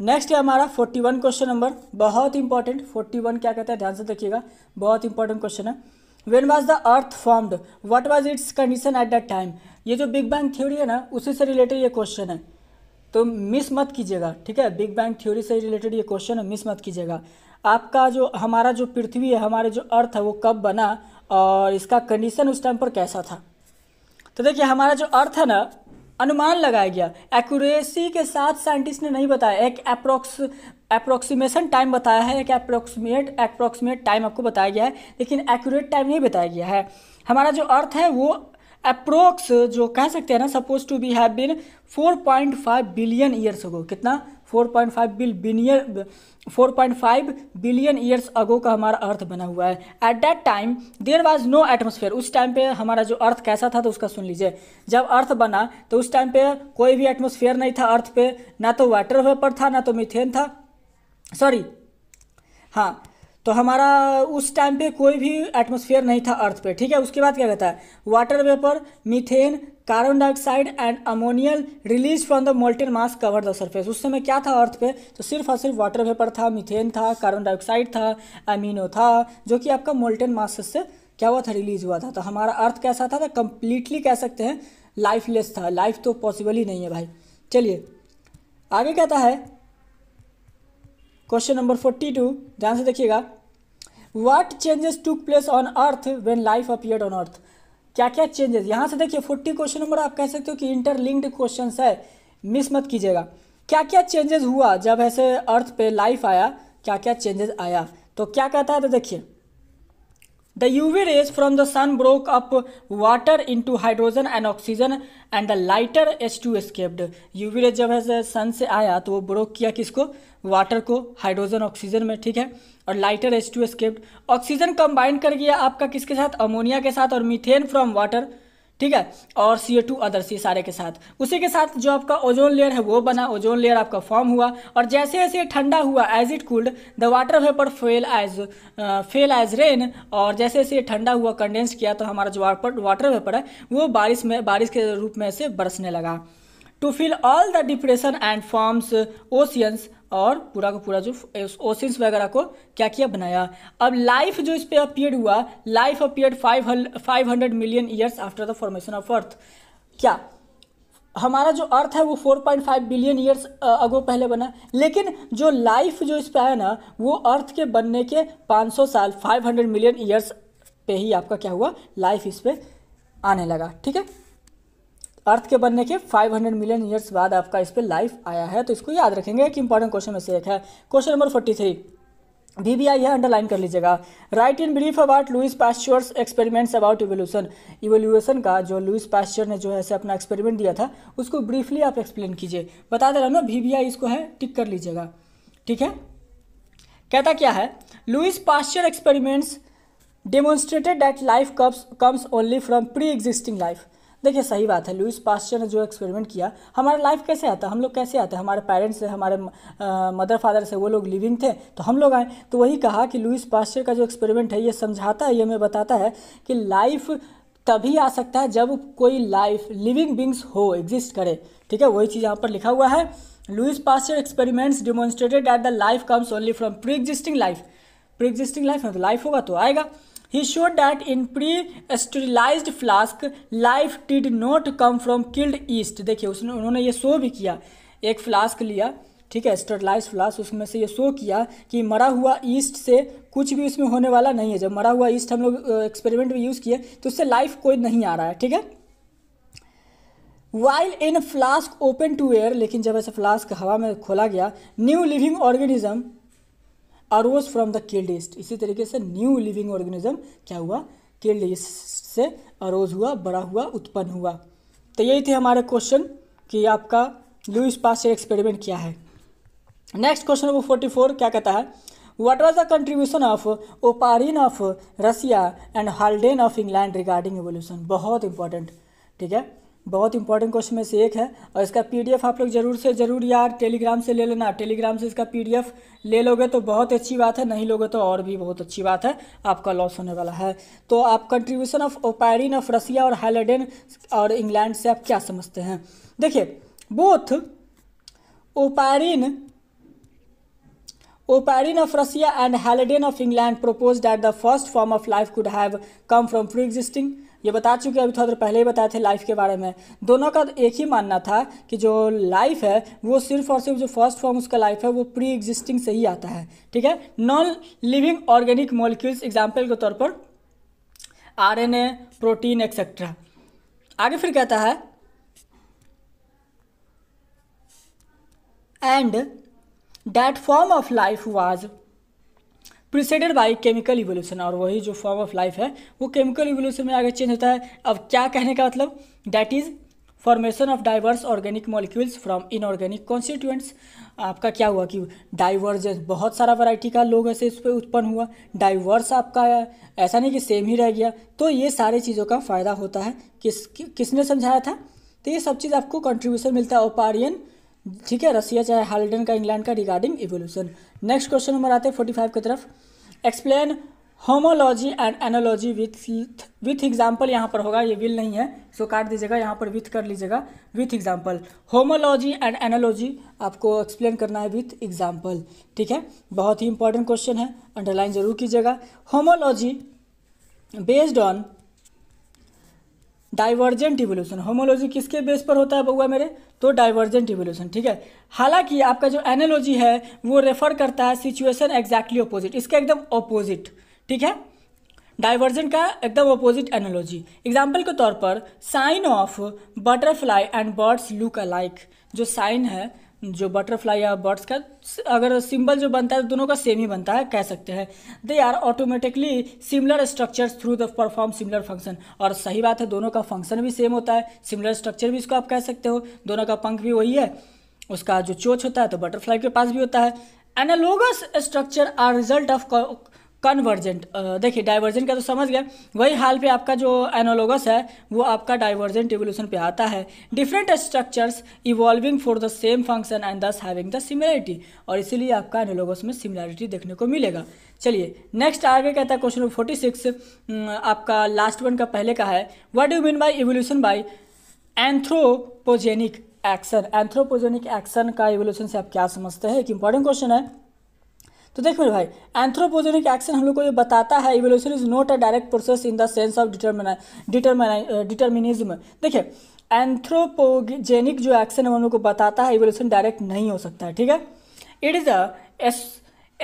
नेक्स्ट है हमारा 41 क्वेश्चन नंबर बहुत इंपॉर्टेंट 41 क्या कहता है ध्यान से देखिएगा बहुत इंपॉर्टेंट क्वेश्चन है when was the earth formed what was its condition at that time ये जो बिग बैंग थ्योरी है ना उसी से रिलेटेड ये क्वेश्चन है तो मिस मत कीजिएगा ठीक है बिग बैंग थ्योरी से रिलेटेड ये क्वेश्चन है मिस मत कीजिएगा आपका जो हमारा जो पृथ्वी है हमारे जो अर्थ है वो कब बना और इसका कंडीशन उस टाइम पर कैसा था तो देखिए हमारा जो अर्थ है ना अनुमान लगाया गया एक्यूरेसी के साथ साइंटिस्ट ने नहीं बताया एक अप्रोक्स अप्रोक्सीमेशन टाइम बताया है एक अप्रोक्सीमेट अप्रोक्सीमेट टाइम आपको बताया गया है लेकिन एक्यूरेट टाइम नहीं बताया गया है हमारा जो अर्थ है वो अप्रोक्स जो कह सकते हैं ना suppose to be have been 4.5 billion years ago कितना 4.5 bill billion 4.5 billion years ago का हमारा अर्थ बना हुआ है at that time there was no atmosphere उस टाइम पे हमारा जो अर्थ कैसा था तो उसका सुन लीजिए जब अर्थ बना तो उस टाइम पे कोई भी एटमोसफेयर नहीं था अर्थ पे ना तो वाटर वेपर था ना तो मिथेन था सॉरी हाँ तो हमारा उस टाइम पे कोई भी एटमोसफियर नहीं था अर्थ पे ठीक है उसके बाद क्या कहता है water vapour methane carbon dioxide and ammonia release from the molten mass cover the surface उस समय क्या था अर्थ पे तो सिर्फ और सिर्फ वाटर वेपर था मीथेन था कार्बन डाइऑक्साइड था अमीनो था जो कि आपका मोल्टेन मास से क्या हुआ था रिलीज हुआ था तो हमारा अर्थ कैसा था तो कह सकते हैं लाइफलेस था लाइफ तो पॉसिबल ही नहीं है भाई चलिए आगे कहता है क्वेश्चन नंबर फोर्टी टू ध्यान से देखिएगा what changes took place on earth when life appear on earth क्या क्या चेंजेस यहां से देखिए फोर्टी क्वेश्चन नंबर आप कह सकते हो कि इंटरलिंक्ड क्वेश्चन है मिस मत कीजिएगा क्या क्या चेंजेस हुआ जब ऐसे अर्थ पे लाइफ आया क्या क्या चेंजेस आया तो क्या कहता है तो देखिए The from the sun broke up water up water hydrogen and oxygen and the lighter H two escaped UV rays जब है सन से आया तो वो ब्रोक किया किसको वाटर को हाइड्रोजन ऑक्सीजन में ठीक है और lighter H two escaped oxygen combine कर गया आपका किसके साथ अमोनिया के साथ और मीथेन फ्रॉम वाटर ठीक है और सी टू अदर सी सारे के साथ उसी के साथ जो आपका ओजोन लेयर है वो बना ओजोन लेयर आपका फॉर्म हुआ और जैसे जैसे ठंडा हुआ as it cooled the water vapour fell as fell as rain और जैसे जैसे ठंडा हुआ कंडेंस किया तो हमारा जो वाटर वेपर है वो बारिश में बारिश के रूप में से बरसने लगा to fill all the depression and forms oceans और पूरा को पूरा जो ओशंस वगैरह को क्या किया बनाया अब लाइफ जो इस पर अपियड हुआ life appeared five five hundred million years after the formation of earth क्या हमारा जो अर्थ है वो 4.5 बिलियन ईयर्स अगो पहले बना लेकिन जो लाइफ जो इस पर आया ना वो अर्थ के बनने के 500 साल 500 मिलियन ईयर्स पे ही आपका क्या हुआ लाइफ इस पर आने लगा ठीक है अर्थ के बनने के 500 मिलियन ईयर्स बाद आपका इस पर लाइफ आया है तो इसको याद रखेंगे एक इंपॉर्टेंट क्वेश्चन में से एक है question number forty three B B I है अंडरलाइन कर लीजिएगा write in brief about Louis Pasteur's experiments about evolution evolution का जो लुइस पास्चर ने जो है से अपना एक्सपेरिमेंट दिया था उसको ब्रीफली आप एक्सप्लेन कीजिए बता दे रहा हूँ ना बी आई इसको है टिक कर लीजिएगा ठीक है कहता क्या है Louis Pasteur experiments demonstrated that life comes only from pre existing life देखिए सही बात है लुइस पास्चर ने जो एक्सपेरिमेंट किया हमारा लाइफ कैसे आता हम लोग कैसे आते हैं हमारे पेरेंट्स से हमारे मदर फादर से वो लोग लिविंग थे तो हम लोग आए तो वही कहा कि लुइस पास्चर का जो एक्सपेरिमेंट है ये समझाता है ये हमें बताता है कि लाइफ तभी आ सकता है जब कोई लाइफ लिविंग बींग्स हो एग्जिस्ट करे ठीक है वही चीज़ यहाँ पर लिखा हुआ है Louis Pasteur experiments demonstrated at the life comes only from pre existing life pre existing life में तो लाइफ होगा तो आएगा ही show that in pre sterilize flask life did not come from killed yeast देखिए उसने उन्होंने ये शो भी किया एक फ्लास्क लिया ठीक है स्टरलाइज फ्लास्क उसमें से ये शो किया कि मरा हुआ ईस्ट से कुछ भी उसमें होने वाला नहीं है जब मरा हुआ ईस्ट हम लोग एक्सपेरिमेंट में यूज़ किए तो उससे लाइफ कोई नहीं आ रहा है ठीक है while in flask open to air लेकिन जब ऐसा फ्लास्क हवा में खोला गया new living organism arose from the yeast इसी तरीके से न्यू लिविंग ऑर्गेनिज्म क्या हुआ किल्डेस्ट से अरोज हुआ बड़ा हुआ उत्पन्न हुआ तो यही थे हमारे क्वेश्चन कि आपका लुइस पास एक्सपेरिमेंट क्या है next question number forty four क्या कहता है what was the contribution of Oparin of Russia and haldane of England regarding evolution बहुत इंपॉर्टेंट ठीक है बहुत इंपॉर्टेंट क्वेश्चन में से एक है और इसका पीडीएफ आप लोग जरूर से ज़रूर यार टेलीग्राम से ले लेना टेलीग्राम से इसका पीडीएफ ले लोगे तो बहुत अच्छी बात है नहीं लोगे तो और भी बहुत अच्छी बात है आपका लॉस होने वाला है तो आप contribution of Oparin of Russia और हाइलेडन और इंग्लैंड से आप क्या समझते हैं देखिए both Oparin Oparin of Russia and Halidin of England propose that the first form of life could have come from pre existing ये बता चुके अभी थोड़ा देर पहले ही बताए थे लाइफ के बारे में दोनों का एक ही मानना था कि जो लाइफ है वो सिर्फ और सिर्फ जो फर्स्ट फॉर्म उसका लाइफ है वो प्री एग्जिस्टिंग से ही आता है ठीक है non living organic molecules example के तौर पर ए प्रोटीन एक्सेट्रा आगे फिर कहता है and that form of life was preceded by chemical evolution और वही जो फॉर्म ऑफ लाइफ है वो केमिकल इवोल्यूशन में आगे चेंज होता है अब क्या कहने का मतलब that is formation of diverse organic molecules from inorganic constituents आपका क्या हुआ कि डाइवर्जेंस बहुत सारा वैरायटी का लोग ऐसे इस पर उत्पन्न हुआ डाइवर्स आपका आया ऐसा नहीं कि सेम ही रह गया तो ये सारे चीज़ों का फ़ायदा होता है किस कि, किसने समझाया था तो ये सब चीज़ आपको कंट्रीब्यूशन मिलता है ओपारियन ठीक है रसिया चाहे हाल्डन का इंग्लैंड का regarding evolution next question number आते हैं फोर्टी फाइव की तरफ explain homology and analogy with with example यहाँ पर होगा ये विल नहीं है सो काट दीजिएगा यहाँ पर विथ कर लीजिएगा with example homology and analogy आपको एक्सप्लेन करना है विथ एग्जाम्पल ठीक है बहुत ही इंपॉर्टेंट क्वेश्चन है अंडरलाइन जरूर कीजिएगा homology based on divergent evolution homology किसके बेस पर होता है बउआ मेरे तो डाइवर्जेंट इवोल्यूशन ठीक है हालांकि आपका जो एनोलॉजी है वो रेफर करता है सिचुएशन एग्जैक्टली ऑपोजिट इसका एकदम ऑपोजिट ठीक है डाइवर्जेंट का एकदम ऑपोजिट एनोलॉजी एग्जाम्पल के तौर पर sign of butterfly and birds look alike जो साइन है जो बटरफ्लाई या बर्ड्स का अगर सिंबल जो बनता है दोनों का सेम ही बनता है कह सकते हैं they are automatically similar structure through the perform similar function और सही बात है दोनों का फंक्शन भी सेम होता है सिमिलर स्ट्रक्चर भी इसको आप कह सकते हो दोनों का पंख भी वही है उसका जो चोच होता है तो बटरफ्लाई के पास भी होता है analogous structure are result of convergent देखिए डाइवर्जेंट का तो समझ गए वही हाल पे आपका जो एनोलोगस है वो आपका डाइवर्जेंट इवोल्यूशन पे आता है different structures evolving for the same function and thus having the similarity और इसीलिए आपका एनोलोगस में सिमिलरिटी देखने को मिलेगा चलिए नेक्स्ट आगे कहता है क्वेश्चन नंबर फोर्टी सिक्स आपका लास्ट वन का पहले का है what do mean by evolution by anthropogenic action anthropogenic action का इवोल्यूशन से आप क्या समझते हैं एक इंपॉर्टेंट क्वेश्चन है तो मेरे भाई एंथ्रोपोजेनिक एक्शन हम लोग को ये बताता है evolution is not a direct process in the sense of determina determina determinism देखिए एंथ्रोपोजेनिक जो एक्शन है हम लोग को बताता है इवोल्यूशन डायरेक्ट नहीं हो सकता है ठीक है it is a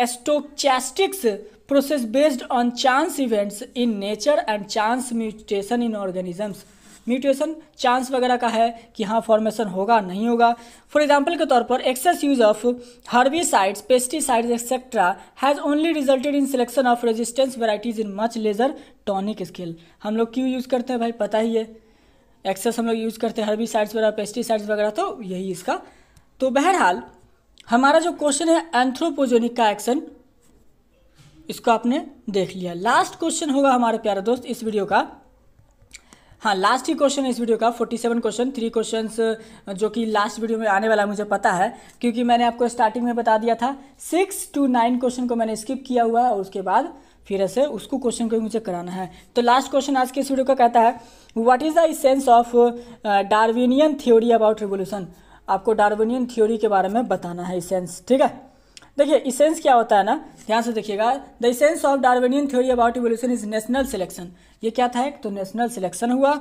stochastics process based on chance events in nature and chance mutation in organisms mutation chance वगैरह का है कि हाँ फॉर्मेशन होगा नहीं होगा फॉर एग्जाम्पल के तौर पर excess use of sides pesticides etcetera has only resulted in selection of resistance varieties in much lesser tonic scale हम लोग क्यों यूज़ करते हैं भाई पता ही है एक्सेस हम लोग यूज़ करते हैं हर्बिसाइड्स वगैरह पेस्टिसाइड्स वगैरह तो यही इसका तो बहरहाल हमारा जो क्वेश्चन है एंथ्रोपोजोनिक का एक्शन इसको आपने देख लिया लास्ट क्वेश्चन होगा हमारे प्यारे दोस्त इस वीडियो का हाँ लास्ट ही क्वेश्चन है इस वीडियो का 47 क्वेश्चन थ्री क्वेश्चन जो कि लास्ट वीडियो में आने वाला मुझे पता है क्योंकि मैंने आपको स्टार्टिंग में बता दिया था सिक्स टू नाइन क्वेश्चन को मैंने स्किप किया हुआ है और उसके बाद फिर ऐसे उसको क्वेश्चन को मुझे कराना है तो लास्ट क्वेश्चन आज के इस वीडियो का कहता है what is the sense of Darwinian theory about revolution आपको डार्विनियन थ्योरी के बारे में बताना है इस सेंस ठीक है देखिए इसेंस क्या होता है ना ध्यान से देखिएगा the essence of Darwinian theory about evolution is national selection ये क्या था तो नेशनल सिलेक्शन हुआ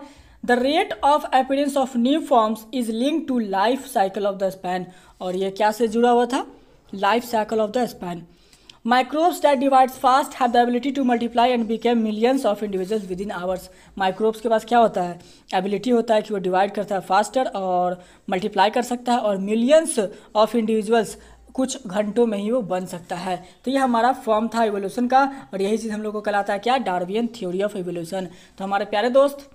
the rate of appearance of new forms is link to life cycle of the span और ये क्या से जुड़ा हुआ था life cycle of the span microbes that divides fast have the ability to multiply and became millions of individuals within hours microbes के पास क्या होता है एबिलिटी होता है कि वो डिवाइड करता है फास्टर और मल्टीप्लाई कर सकता है और मिलियंस ऑफ इंडिविजुअल्स कुछ घंटों में ही वो बन सकता है तो ये हमारा फॉर्म था एवोल्यूशन का और यही चीज़ हम लोग को कहलाता है क्या डार्वियन थ्योरी ऑफ एवोल्यूशन तो हमारे प्यारे दोस्त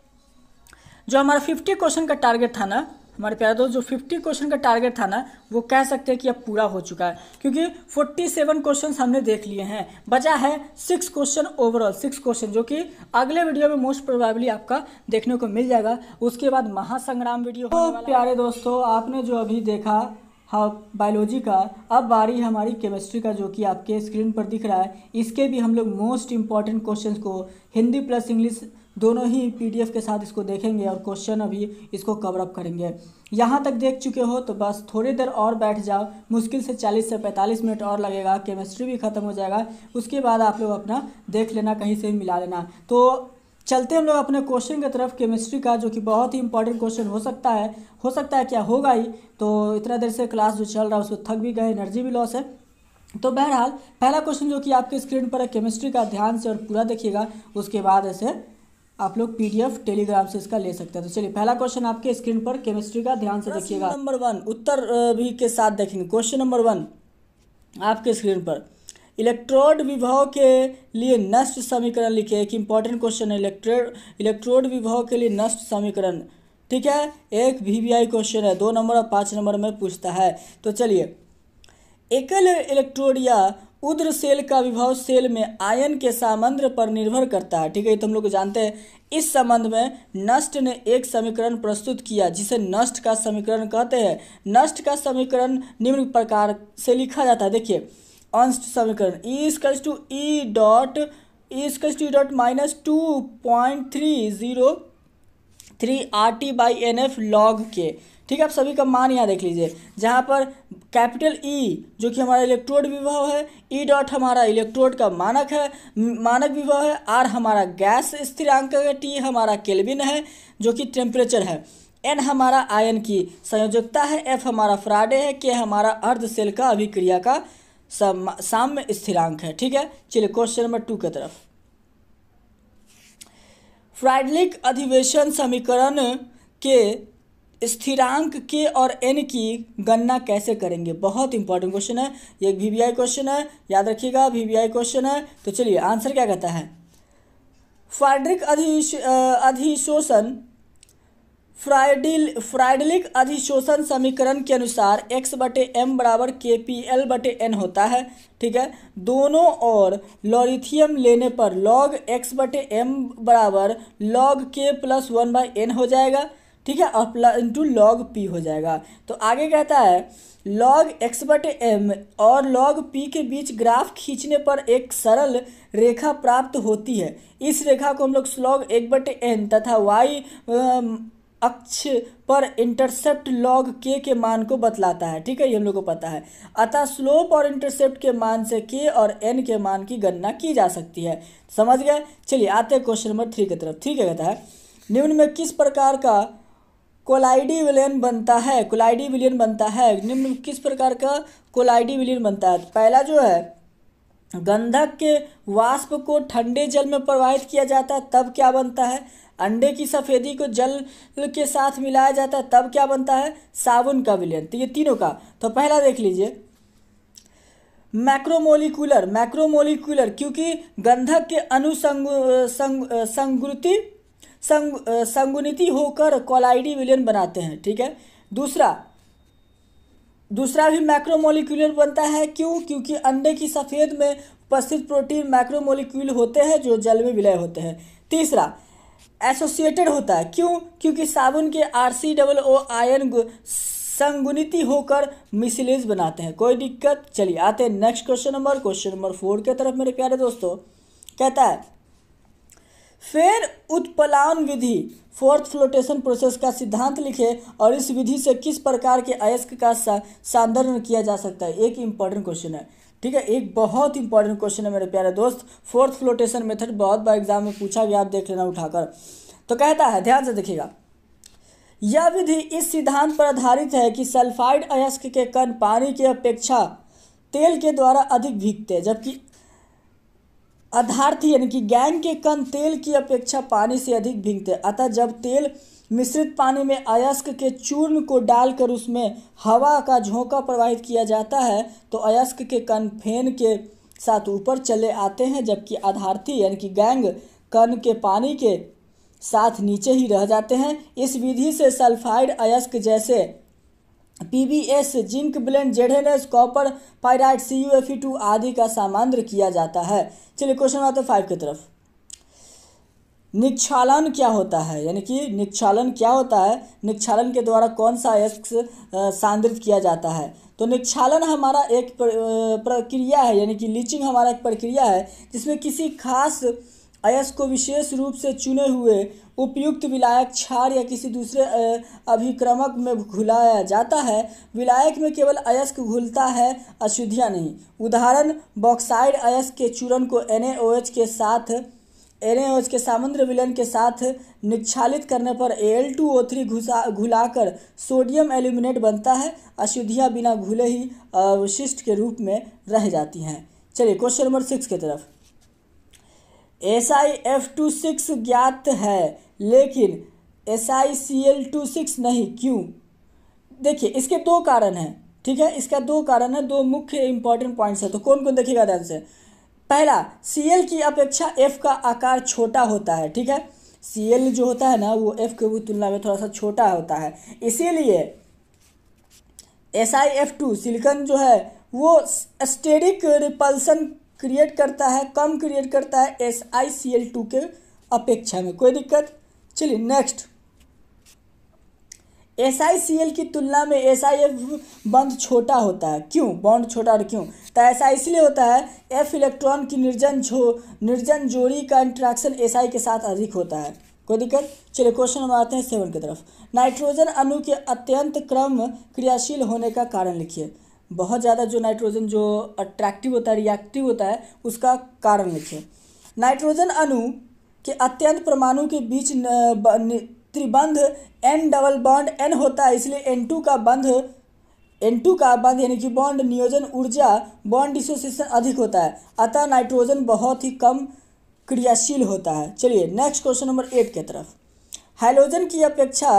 जो हमारा फिफ्टी क्वेश्चन का टारगेट था ना हमारे प्यारे दोस्त जो फिफ्टी क्वेश्चन का टारगेट था ना वो कह सकते हैं कि अब पूरा हो चुका है क्योंकि फोर्टी सेवन क्वेश्चन हमने देख लिए हैं बचा है six question overall six question जो कि अगले वीडियो में मोस्ट प्रोबेबली आपका देखने को मिल जाएगा उसके बाद महासंग्राम वीडियो तो प्यारे दोस्तों आपने जो अभी देखा हाँ बायोलॉजी का अब बारी हमारी केमिस्ट्री का जो कि आपके स्क्रीन पर दिख रहा है इसके भी हम लोग मोस्ट इम्पॉर्टेंट क्वेश्चंस को हिंदी प्लस इंग्लिश दोनों ही पीडीएफ के साथ इसको देखेंगे और क्वेश्चन अभी इसको कवरअप करेंगे यहाँ तक देख चुके हो तो बस थोड़ी देर और बैठ जाओ मुश्किल से 40 से 45 मिनट और लगेगा केमिस्ट्री भी ख़त्म हो जाएगा उसके बाद आप लोग अपना देख लेना कहीं से मिला लेना तो चलते हम लोग अपने क्वेश्चन की तरफ केमिस्ट्री का जो कि बहुत ही इंपॉर्टेंट क्वेश्चन हो सकता है हो सकता है क्या होगा ही तो इतना देर से क्लास जो चल रहा है उसको थक भी गए एनर्जी भी लॉस है तो बहरहाल पहला क्वेश्चन जो कि आपके स्क्रीन पर है केमिस्ट्री का ध्यान से और पूरा देखिएगा उसके बाद ऐसे आप लोग पीडीएफ टेलीग्राम से इसका ले सकते हैं तो चलिए पहला क्वेश्चन आपके स्क्रीन पर केमिस्ट्री का ध्यान से देखिएगा नंबर वन उत्तर भी के साथ देखेंगे क्वेश्चन नंबर वन आपके स्क्रीन पर इलेक्ट्रोड विभव के लिए नष्ट समीकरण लिखे एक इंपॉर्टेंट क्वेश्चन है इलेक्ट्रोड इलेक्ट्रोड विभव के लिए नष्ट समीकरण ठीक है एक वी क्वेश्चन है दो नंबर और पाँच नंबर में पूछता है तो चलिए एकल इलेक्ट्रोड या उद्र सेल का विभव सेल में आयन के सामंद्र पर निर्भर करता है ठीक है ये तो हम लोग जानते हैं इस संबंध में नष्ट ने एक समीकरण प्रस्तुत किया जिसे नष्ट का समीकरण कहते हैं नष्ट का समीकरण निम्न प्रकार से लिखा जाता है देखिए अंश समीकरण E equals to E dot E equals to E dot minus two point three zero three R T by N F log के ठीक है आप सभी का मान यहाँ देख लीजिए जहाँ पर कैपिटल ई e, जो कि हमारा इलेक्ट्रोड विभव है ई e डॉट हमारा इलेक्ट्रोड का मानक है मानक विभव है आर हमारा गैस स्थिरांक है टी हमारा केल्विन है जो कि टेम्परेचर है एन हमारा आयन की संयोजकता है एफ हमारा फ्राडे है के हमारा अर्ध सेल का अभिक्रिया का साम्य स्थिरांक है ठीक है चलिए क्वेश्चन नंबर टू की तरफ फ्राइडलिक अधिवेशन समीकरण के स्थिरांक के और एन की गणना कैसे करेंगे बहुत इंपॉर्टेंट क्वेश्चन है ये एक वीवीआई क्वेश्चन है याद रखिएगा वीवीआई क्वेश्चन है तो चलिए आंसर क्या कहता है फ्राइडलिक अधिशोषण फ्राइडिल फ्राइडलिक अधिशोषण समीकरण के अनुसार x बटे एम बराबर के पी एल बटे एन होता है ठीक है दोनों और लॉरिथियम लेने पर लॉग x बटे एम बराबर log K plus one by N हो जाएगा ठीक है और प्लस इंटू लॉग पी हो जाएगा तो आगे कहता है लॉग एक्स बटे एम और लॉग पी के बीच ग्राफ खींचने पर एक सरल रेखा प्राप्त होती है इस रेखा को हम लोग स्लॉग एक बटे एन तथा वाई अक्ष पर इंटरसेप्ट लॉग के के मान को बतलाता है ठीक है ये हम लोग को पता है अतः स्लोप और इंटरसेप्ट के मान से के और एन के मान की गणना की जा सकती है समझ गए चलिए आते हैं क्वेश्चन नंबर थ्री की तरफ ठीक है कहता है निम्न में किस प्रकार का कोलाइडी विलियन बनता है कोलाइडी विलियन बनता है निम्न किस प्रकार का कोलाइडी विलियन बनता है पहला जो है गंधक के वाष्प को ठंडे जल में प्रवाहित किया जाता है तब क्या बनता है अंडे की सफ़ेदी को जल के साथ मिलाया जाता है तब क्या बनता है साबुन का विलयन तो ये तीनों का तो पहला देख लीजिए मैक्रोमोलिकुलर मैक्रोमोलिकुलर क्योंकि गंधक के अनुसंग संग, संग, संगुनिति होकर कोलाइडी विलयन बनाते हैं ठीक है दूसरा दूसरा भी मैक्रोमोलिकुलर बनता है क्यों क्योंकि अंडे की सफ़ेद में उपस्थित प्रोटीन मैक्रोमोलिक्यूल होते हैं जो जल में विलय होते हैं तीसरा एसोसिएटेड होता है क्यों क्योंकि साबुन के R C double O ion संगुणित होकर मिसलेज बनाते हैं कोई दिक्कत चलिए आते हैं next question number question number four के तरफ मेरे प्यारे दोस्तों कहता है फिर उत्पलावन विधि फोर्थ फ्लोटेशन प्रोसेस का सिद्धांत लिखे और इस विधि से किस प्रकार के अयस्क का सांदर्भ किया जा सकता है एक इंपॉर्टेंट क्वेश्चन है ठीक है एक बहुत इंपॉर्टेंट क्वेश्चन है मेरे प्यारे दोस्त फोर्थ फ्लोटेशन मेथड बहुत बार एग्जाम में पूछा गया आप देख लेना उठाकर तो कहता है ध्यान से देखिएगा यह विधि इस सिद्धांत पर आधारित है कि सल्फाइड अयस्क के कण पानी की अपेक्षा तेल के द्वारा अधिक भीगते हैं जबकि अधार्थी यानी कि गैंग के कण तेल की अपेक्षा पानी से अधिक भीगते हैं अतः जब तेल मिश्रित पानी में अयस्क के चूर्ण को डालकर उसमें हवा का झोंका प्रवाहित किया जाता है तो अयस्क के कण फेन के साथ ऊपर चले आते हैं जबकि आधार्थी यानी कि गैंग कण के पानी के साथ नीचे ही रह जाते हैं इस विधि से सल्फाइड अयस्क जैसे पीबीएस जिंक ब्लेंड जेडेनस copper pyrite C U F two आदि का सामान्य किया जाता है चलिए क्वेश्चन आते फाइव की तरफ निक्षालन क्या होता है यानी कि निक्षालन क्या होता है निक्षालन के द्वारा कौन सा अयस्क सांद्रित किया जाता है तो निक्षालन हमारा एक प्रक्रिया है यानी कि लीचिंग हमारा एक प्रक्रिया है जिसमें किसी खास अयस्क को विशेष रूप से चुने हुए उपयुक्त विलायक क्षार या किसी दूसरे अभिक्रमक में घुलाया जाता है विलायक में केवल अयस्क घुलता है अशुद्धियाँ नहीं उदाहरण बॉक्साइड अयस्क के चूरण को एन के साथ एरेज के सामुद्र विलन के साथ निक्षालित करने पर एल टू ओ थ्री घुसा घुलाकर सोडियम एल्यूमिनेट बनता है अशुद्धियाँ बिना घुले ही अवशिष्ट के रूप में रह जाती हैं चलिए क्वेश्चन नंबर सिक्स की तरफ S I F two six ज्ञात है लेकिन S I C L two six नहीं क्यों देखिए इसके दो कारण हैं ठीक है इसका दो कारण है दो मुख्य इंपॉर्टेंट पॉइंट्स है तो कौन कौन देखिएगा ध्यान से पहला सी एल की अपेक्षा एफ का आकार छोटा होता है ठीक है सी जो होता है ना वो एफ की तुलना में थोड़ा सा छोटा होता है इसीलिए S I F two silicon जो है वो स्टेरिक रिपल्सन क्रिएट करता है कम क्रिएट करता है S I C L two के अपेक्षा में कोई दिक्कत चलिए next S I C L की तुलना में एस आई एफ बंद छोटा होता है क्यों बॉन्ड छोटा और क्यों तो ऐसा इसलिए होता है एफ इलेक्ट्रॉन की निर्जन जो निर्जन जोड़ी का इंट्रैक्शन एस आई के साथ अधिक होता है कोई दिक्कत चलिए क्वेश्चन हम आते हैं सेवन की तरफ नाइट्रोजन अणु के अत्यंत क्रम क्रियाशील होने का कारण लिखिए बहुत ज़्यादा जो नाइट्रोजन जो अट्रैक्टिव होता है रिएक्टिव होता है उसका कारण लिखिए नाइट्रोजन अणु के अत्यंत परमाणु के बीच त्रिबंध एन डबल बॉन्ड एन होता है इसलिए एन टू का बंध एन टू का बंध यानी कि बॉन्ड नियोजन ऊर्जा बॉन्ड डिसोसिएशन अधिक होता है अतः नाइट्रोजन बहुत ही कम क्रियाशील होता है चलिए नेक्स्ट क्वेश्चन नंबर एट के तरफ हाइलोजन की अपेक्षा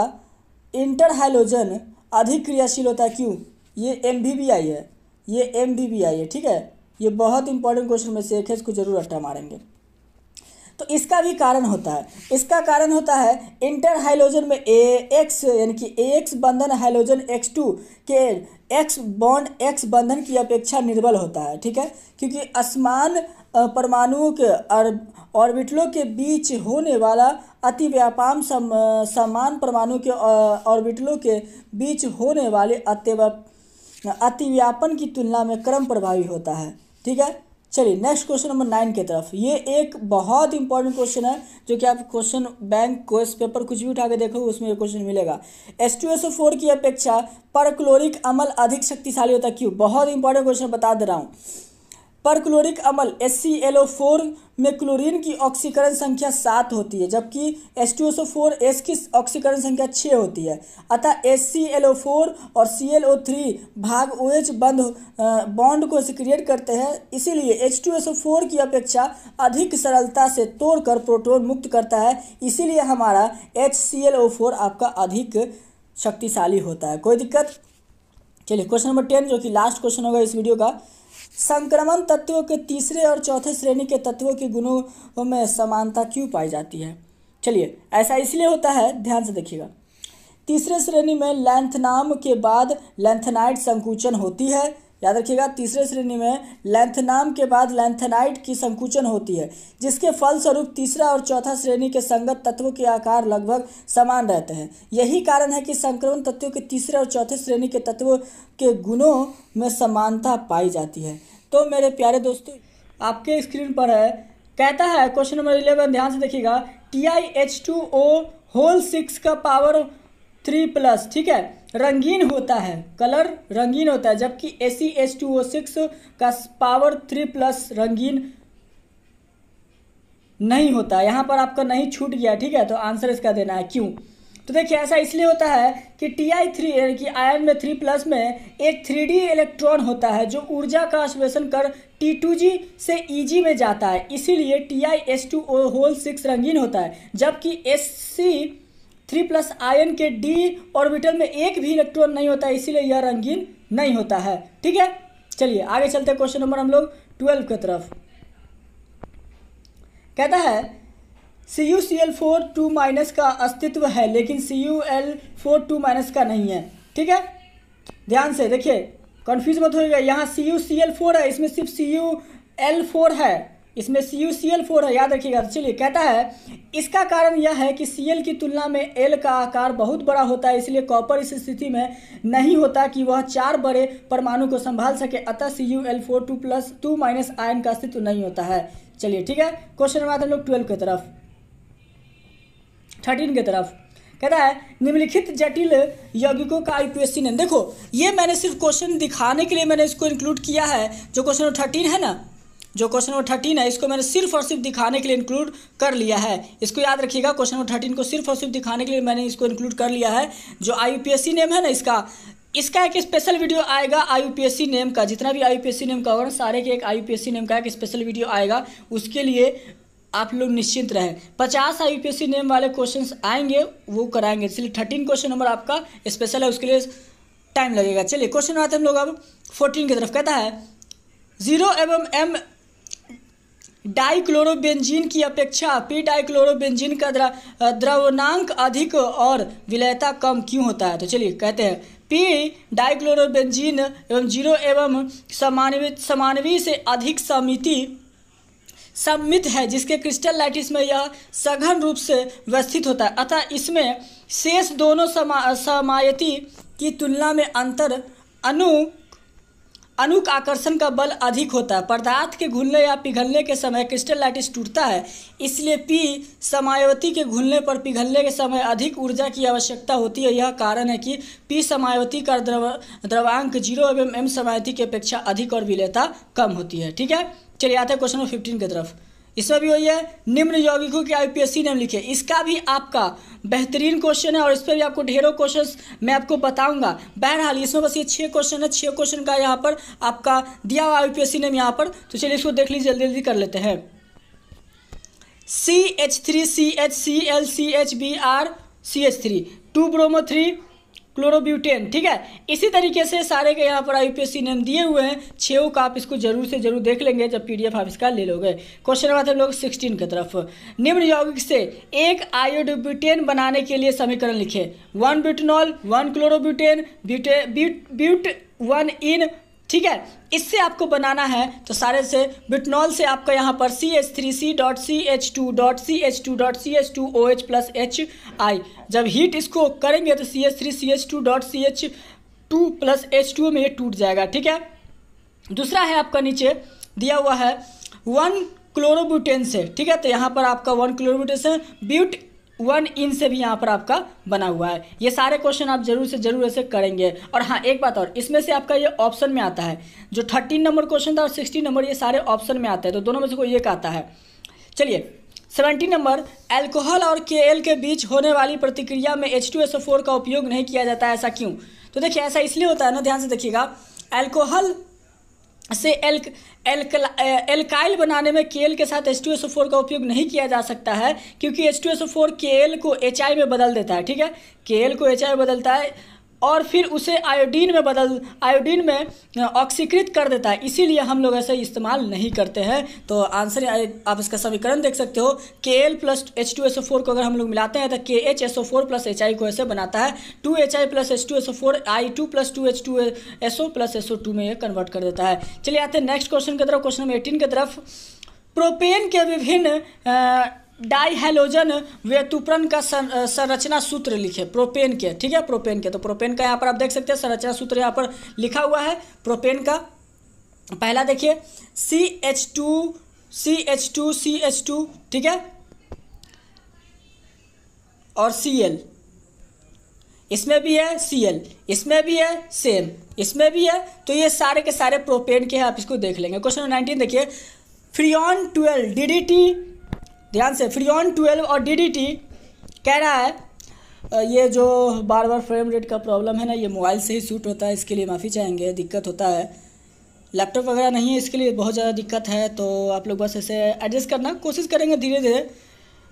इंटर हाइलोजन अधिक क्रियाशील होता है क्यों ये एम है ये एम है ठीक है ये बहुत इंपॉर्टेंट क्वेश्चन में से एक है इसको जरूर अट्टा मारेंगे तो इसका भी कारण होता है इसका कारण होता है इंटर हाइलोजन में ए एक्स यानी कि ए एक्स बंधन हाइलोजन एक्स टू के एक्स बॉन्ड एक्स बंधन की अपेक्षा निर्बल होता है ठीक है क्योंकि असमान परमाणुओं के ऑर्बिटलों के बीच होने वाला अतिव्यापाम सम, समान परमाणु के ऑर्बिटलों के बीच होने वाले अत्यव अतिव्यापन की तुलना में क्रम प्रभावी होता है ठीक है चलिए नेक्स्ट क्वेश्चन नंबर नाइन की तरफ ये एक बहुत इंपॉर्टेंट क्वेश्चन है जो कि आप क्वेश्चन बैंक क्वेश्चन पेपर कुछ भी उठा के देखो उसमें क्वेश्चन मिलेगा S two S O four की अपेक्षा परक्लोरिक अमल अधिक शक्तिशाली होता क्यों बहुत इंपॉर्टेंट क्वेश्चन बता दे रहा हूँ परक्लोरिक ओ फोर में क्लोरीन की ऑक्सीकरण संख्या सात होती है जबकि S T O four S की ऑक्सीकरण संख्या छः होती है अतः S C L O four और सी एल ओ थ्री भाग ओ एच बंद बॉन्ड को सिक्रिएट करते हैं इसीलिए H two S O four की अपेक्षा अधिक सरलता से तोड़कर प्रोटोन मुक्त करता है इसीलिए हमारा H C L O four आपका अधिक शक्तिशाली होता है कोई दिक्कत चलिए क्वेश्चन नंबर टेन जो कि लास्ट क्वेश्चन होगा इस वीडियो का संक्रमण तत्वों के तीसरे और चौथे श्रेणी के तत्वों के गुणों में समानता क्यों पाई जाती है चलिए ऐसा इसलिए होता है ध्यान से देखिएगा तीसरे श्रेणी में लेंथनाम के बाद लेंथनाइट संकुचन होती है याद रखिएगा तीसरे श्रेणी में लैंथनाम के बाद लैंथेनाइट की संकुचन होती है जिसके फलस्वरूप तीसरा और चौथा श्रेणी के संगत तत्वों के आकार लगभग समान रहते हैं यही कारण है कि संक्रमण तत्वों के तीसरे और चौथे श्रेणी के तत्वों के गुणों में समानता पाई जाती है तो मेरे प्यारे दोस्तों आपके स्क्रीन पर है कहता है क्वेश्चन नंबर इलेवन ध्यान से देखिएगा T I H two O whole six का पावर थ्री प्लस ठीक है रंगीन होता है कलर रंगीन होता है जबकि A C H two O six का पावर थ्री प्लस रंगीन नहीं होता यहाँ पर आपका नहीं छूट गया ठीक है तो आंसर इसका देना है क्यों तो देखिए ऐसा इसलिए होता है कि टी आई थ्री यानी कि आयन में थ्री प्लस में एक थ्री डी इलेक्ट्रॉन होता है जो ऊर्जा का अश्वेषण कर टी टू जी से ई e जी में जाता है इसीलिए T I S two O whole six रंगीन होता है जबकि S C three plus ion के डी ऑर्बिटल में एक भी इलेक्ट्रॉन नहीं होता है इसीलिए यह रंगीन नहीं होता है ठीक है चलिए आगे चलते हैं क्वेश्चन नंबर हम लोग ट्वेल्व की तरफ कहता है C U C L four two minus का अस्तित्व है लेकिन C U L four two minus का नहीं है ठीक है ध्यान से देखिए कन्फ्यूज मत होइएगा यहाँ C U C L four है इसमें सिर्फ सी यू एल फोर है इसमें C U C L four है याद रखिएगा तो चलिए कहता है इसका कारण यह है कि सी एल की तुलना में एल का आकार बहुत बड़ा होता है इसलिए कॉपर इस स्थिति में नहीं होता कि वह चार बड़े परमाणु को संभाल सके अतः C U L four two plus two minus ion का अस्तित्व नहीं होता है चलिए ठीक है क्वेश्चन नंबर हम लोग ट्वेल्व की तरफ थर्टीन की तरफ कहता है निम्नलिखित जटिल यौगिकों का इक्वेशन देखो ये मैंने सिर्फ क्वेश्चन दिखाने के लिए मैंने इसको इंक्लूड किया है जो क्वेश्चन थर्टीन है ना जो क्वेश्चन नंबर थर्टीन है इसको मैंने सिर्फ और सिर्फ दिखाने के लिए इंक्लूड कर लिया है इसको याद रखिएगा क्वेश्चन नंबर थर्टीन को सिर्फ और सिर्फ दिखाने के लिए मैंने इसको इंक्लूड कर लिया है जो आई नेम है ना इसका इसका एक स्पेशल वीडियो आएगा आई नेम का जितना भी आई नेम का होगा सारे के एक आई नेम का एक स्पेशल वीडियो आएगा उसके लिए आप लोग निश्चिंत रहें पचास आई यूपीएससी नेम वाले क्वेश्चंस आएंगे वो कराएंगे इसलिए थर्टीन क्वेश्चन नंबर आपका स्पेशल है उसके लिए टाइम लगेगा चलिए क्वेश्चन आते हम लोग अब फोर्टीन की तरफ कहता है जीरो एवं एम डाइक्लोरोबेंजीन की अपेक्षा पी डाइक्लोरोबेंजीन का द्रवनांक अधिक और विलयता कम क्यों होता है तो चलिए कहते हैं पी डाइक्लोरोबेंजीन एवं जीरो एवं समानवी समानवी से अधिक समिति सम्मित है जिसके क्रिस्टल लाइटिस में यह सघन रूप से व्यवस्थित होता है अतः इसमें शेष दोनों समा समायती की तुलना में अंतर अनु अनुक आकर्षण का बल अधिक होता है पदार्थ के घुलने या पिघलने के समय क्रिस्टल लाइटिस टूटता है इसलिए पी समायवती के घुलने पर पिघलने के समय अधिक ऊर्जा की आवश्यकता होती है यह कारण है कि पी समायवती का द्रव द्रवांक जीरो एवं एम समायती की अपेक्षा अधिक और विलयता कम होती है ठीक है चलिए आते हैं क्वेश्चन नंबर फिफ्टीन की तरफ इसमें भी वही है निम्न यौगिकों की आईपीएससी नेम लिखे इसका भी आपका बेहतरीन क्वेश्चन है और इस पर भी आपको ढेरों क्वेश्चंस मैं आपको बताऊंगा बहरहाल इसमें बस ये छह क्वेश्चन है छह क्वेश्चन का यहाँ पर आपका दिया हुआ आईपीएससी नेम यहाँ पर तो चलिए इसको देख लीजिए जल्दी जल्दी कर लेते हैं C H three C H C L C H B R C H three two bromo three chlorobutane ठीक है इसी तरीके से सारे के यहाँ पर आई पी नेम दिए हुए हैं छः का आप इसको जरूर से जरूर देख लेंगे जब पीडीएफ आप इसका ले लोगे क्वेश्चन नंबर हम लोग सिक्सटीन की तरफ निम्न यौगिक से एक आयोडोब्यूटेन बनाने के लिए समीकरण लिखे वन ब्यूटेनॉल वन क्लोरोब्यूटेन ब्यूटे ब्यूट ब्यूट वन इन ठीक है इससे आपको बनाना है तो सारे से बिटनॉल से आपको यहाँ पर C H three C dot C H two dot C H two dot C H two O H plus H I जब हीट इसको करेंगे तो C H three C H two dot C H two plus H two में ये टूट जाएगा ठीक है दूसरा है आपका नीचे दिया हुआ है वन क्लोरोब्यूटेन से ठीक है तो यहाँ पर आपका वन क्लोरोब्यूटेन से ब्यूट वन इन से भी यहाँ पर आपका बना हुआ है ये सारे क्वेश्चन आप जरूर से जरूर ऐसे करेंगे और हाँ एक बात और इसमें से आपका ये ऑप्शन में आता है जो थर्टीन नंबर क्वेश्चन था और सिक्सटीन नंबर ये सारे ऑप्शन में आता है तो दोनों में से कोई एक आता है चलिए सेवेंटी नंबर एल्कोहल और के एल के बीच होने वाली प्रतिक्रिया में H two S O four का उपयोग नहीं किया जाता है ऐसा क्यों तो देखिए ऐसा इसलिए होता है ना ध्यान से देखिएगा एल्कोहल से एल्क एल्कला एल्काइल बनाने में केल के साथ एच का उपयोग नहीं किया जा सकता है क्योंकि एच टू केएल को एच में बदल देता है ठीक है केएल को एच में बदलता है और फिर उसे आयोडीन में बदल आयोडीन में ऑक्सीकृत कर देता है इसीलिए हम लोग ऐसे इस्तेमाल नहीं करते हैं तो आंसर आप इसका समीकरण देख सकते हो K L plus H two S O four को अगर हम लोग मिलाते हैं तो K H S O four plus H I को ऐसे बनाता है two H I plus H two S O four I two plus two H two S O plus S O two में ये कन्वर्ट कर देता है चलिए आते हैं नेक्स्ट क्वेश्चन की तरफ क्वेश्चन नंबर एटीन की तरफ प्रोपेन के विभिन्न डाईहेलोजन वेतुप्रन का संरचना सूत्र लिखे प्रोपेन के ठीक है प्रोपेन के तो प्रोपेन का यहाँ पर आप देख सकते हैं संरचना सूत्र यहाँ पर लिखा हुआ है प्रोपेन का पहला देखिए C H two C H two C H two ठीक है और सी एल इसमें भी है सी एल इसमें भी है सेम इसमें भी है तो ये सारे के सारे प्रोपेन के हैं आप इसको देख लेंगे क्वेश्चन नाइनटीन देखिए freon twelve D D T ध्यान से ऑन ट्वेल्व और डीडीटी कह रहा है ये जो बार बार फ्रेम रेट का प्रॉब्लम है ना ये मोबाइल से ही सूट होता है इसके लिए माफ़ी चाहेंगे दिक्कत होता है लैपटॉप वगैरह नहीं है इसके लिए बहुत ज़्यादा दिक्कत है तो आप लोग बस ऐसे एडजस्ट करना कोशिश करेंगे धीरे धीरे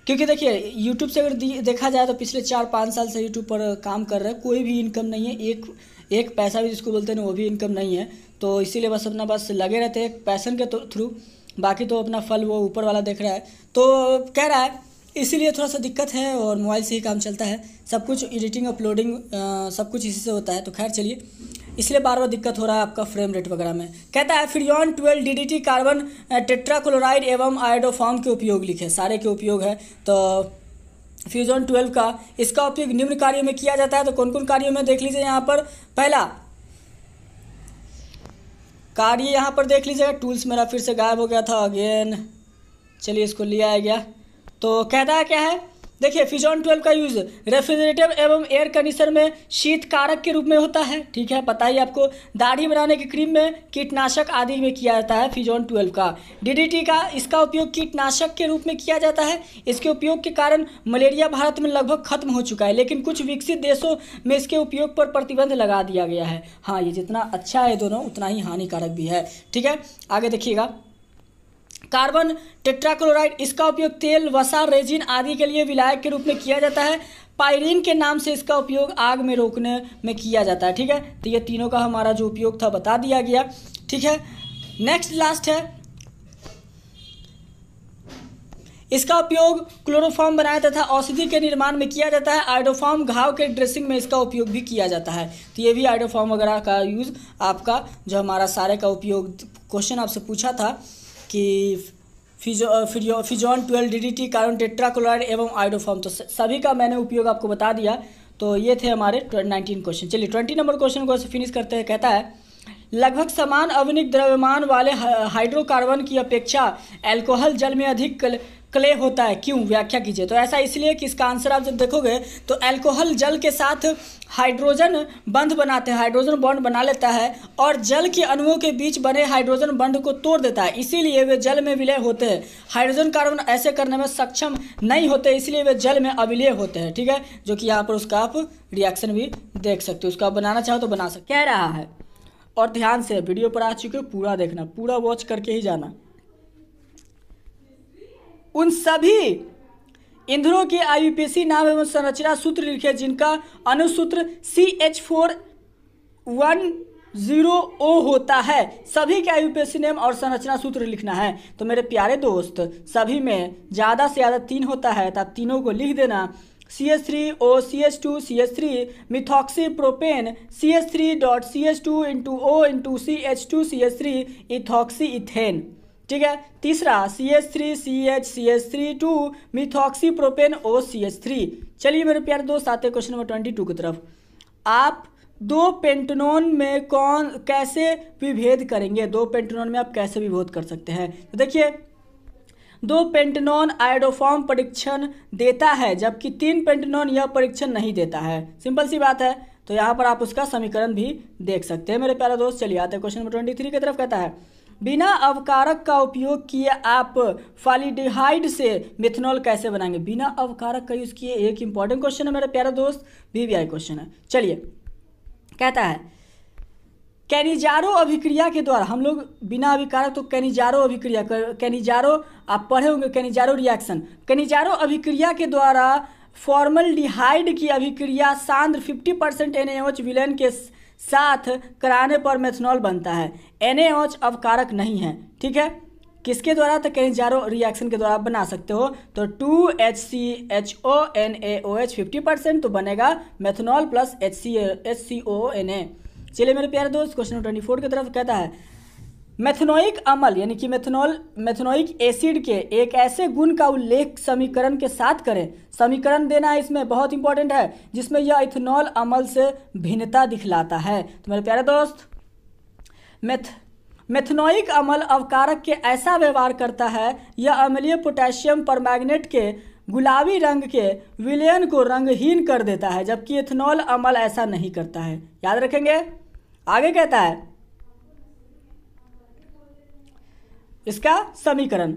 क्योंकि देखिए यूट्यूब से अगर देखा जाए तो पिछले चार पाँच साल से यूट्यूब पर काम कर रहे हैं कोई भी इनकम नहीं है एक एक पैसा भी जिसको बोलते हैं वो भी इनकम नहीं है तो इसीलिए बस अपना बस लगे रहते हैं पैसन के थ्रू तो, बाकी तो अपना फल वो ऊपर वाला देख रहा है तो कह रहा है इसीलिए थोड़ा सा दिक्कत है और मोबाइल से ही काम चलता है सब कुछ एडिटिंग अपलोडिंग सब कुछ इसी से होता है तो खैर चलिए इसलिए बार बार दिक्कत हो रहा है आपका फ्रेम रेट वगैरह में कहता है यौन ट्वेल्व टी कार्बन टेट्राक्लोराइड एवं आयोडोफॉर्म के उपयोग लिखे सारे के उपयोग है तो फ्यूजन ट्वेल्व का इसका उपयोग निम्न कार्यों में किया जाता है तो कौन कौन कार्यों में देख लीजिए यहाँ पर पहला कार्य यहाँ पर देख लीजिएगा टूल्स मेरा फिर से गायब हो गया था अगेन चलिए इसको लिया आ गया तो कहता है क्या है देखिए फिजॉन ट्वेल्व का यूज़ रेफ्रिजरेटर एवं एयर कंडीशनर में शीत कारक के रूप में होता है ठीक है पता ही आपको दाढ़ी बनाने की क्रीम में कीटनाशक आदि में किया जाता है फिजॉन ट्वेल्व का डीडीटी का इसका उपयोग कीटनाशक के रूप में किया जाता है इसके उपयोग के कारण मलेरिया भारत में लगभग खत्म हो चुका है लेकिन कुछ विकसित देशों में इसके उपयोग पर प्रतिबंध लगा दिया गया है हाँ ये जितना अच्छा है दोनों उतना ही हानिकारक भी है ठीक है आगे देखिएगा कार्बन टेट्राक्लोराइड इसका उपयोग तेल वसा रेजिन आदि के लिए विलायक के रूप में किया जाता है पायरीन के नाम से इसका उपयोग आग में रोकने में किया जाता है ठीक है तो ये तीनों का हमारा जो उपयोग था बता दिया गया ठीक है नेक्स्ट लास्ट है इसका उपयोग क्लोरोफॉर्म बनाया तथा औषधि के निर्माण में किया जाता है आइडोफॉर्म घाव के ड्रेसिंग में इसका उपयोग भी किया जाता है तो ये भी आइडोफॉर्म वगैरह का यूज़ आपका जो हमारा सारे का उपयोग क्वेश्चन आपसे पूछा था कि फिजो फिजो फिजोन twelve D D T carbon tetrachloride एवं आइडोफॉर्म तो सभी का मैंने उपयोग आपको बता दिया तो ये थे हमारे नाइनटीन क्वेश्चन चलिए ट्वेंटी नंबर क्वेश्चन को फिनिश करते हैं कहता है लगभग समान अवनिक द्रव्यमान वाले हाइड्रोकार्बन की अपेक्षा एल्कोहल जल में अधिक क्ले होता है क्यों व्याख्या कीजिए तो ऐसा इसलिए कि इसका आंसर आप जब देखोगे तो एल्कोहल जल के साथ हाइड्रोजन बंध बनाते हैं हाइड्रोजन बॉन्ड बना लेता है और जल के अणुओं के बीच बने हाइड्रोजन बंध को तोड़ देता है इसीलिए वे जल में विलय होते हैं हाइड्रोजन कार्बन ऐसे करने में सक्षम नहीं होते इसलिए वे जल में अविलय होते हैं ठीक है जो कि यहाँ पर उसका आप रिएक्शन भी देख सकते हो उसका आप बनाना चाहो तो बना सकते कह रहा है और ध्यान से वीडियो पर आ चुके हो पूरा देखना पूरा वॉच करके ही जाना उन सभी इंद्रों के सी नाम एवं संरचना सूत्र लिखे जिनका अनुसूत्र C H four one zero O होता है सभी के सी नेम और संरचना सूत्र लिखना है तो मेरे प्यारे दोस्त सभी में ज़्यादा से ज़्यादा तीन होता है तो आप तीनों को लिख देना C S three O C S two C S three methoxy propane C S three dot C S two into O into C H two C S three ethoxy ethane ठीक है तीसरा C H three C H C H three two methoxy propane O C H three चलिए मेरे प्यार दोस्त आते question number twenty to की तरफ आप दो पेंटनोन में कौन कैसे विभेद करेंगे दो पेंटनोन में आप कैसे विभेद कर सकते हैं तो देखिए दो पेंटनॉन आइडोफॉर्म परीक्षण देता है जबकि तीन पेंटनॉन यह परीक्षण नहीं देता है सिंपल सी बात है तो यहाँ पर आप उसका समीकरण भी देख सकते हैं मेरे प्यारे दोस्त चलिए आते हैं क्वेश्चन नंबर ट्वेंटी थ्री की तरफ कहता है बिना अवकारक का उपयोग किए आप फालीडिहाइड से मिथेनॉल कैसे बनाएंगे बिना अवकारक का यूज़ किए एक इंपॉर्टेंट क्वेश्चन है मेरे प्यारे दोस्त वीवीआई क्वेश्चन है चलिए कहता है कैनिजारो अभिक्रिया के द्वारा हम लोग बिना अभिकारक तो कैनिजारो अभिक्रिया कैनिजारो आप पढ़े होंगे कैनिजारो रिएक्शन कैनिजारो अभिक्रिया के द्वारा फॉर्मल डिहाइड की अभिक्रिया सांद्र 50 परसेंट एन विलयन के साथ कराने पर मेथनॉल बनता है एन एनएच अवकारक नहीं है ठीक है किसके द्वारा तो कहीं जारो रिएक्शन के द्वारा बना सकते हो तो two H C H O N A O H fifty percent तो बनेगा methanol plus H C H C O N A चलिए मेरे प्यारे दोस्त क्वेश्चन ट्वेंटी फोर की तरफ कहता है मेथनोइक अमल यानी कि मेथनोल मेथनोइक एसिड के एक ऐसे गुण का उल्लेख समीकरण के साथ करें समीकरण देना इसमें बहुत इंपॉर्टेंट है जिसमें यह इथेनॉल अमल से भिन्नता दिखलाता है तो मेरे प्यारे दोस्त मेथ मेथनोइक अमल अवकारक के ऐसा व्यवहार करता है यह अम्लीय पोटेशियम परमैग्नेट के गुलाबी रंग के विलयन को रंगहीन कर देता है जबकि इथेनॉल अमल ऐसा नहीं करता है याद रखेंगे आगे कहता है इसका समीकरण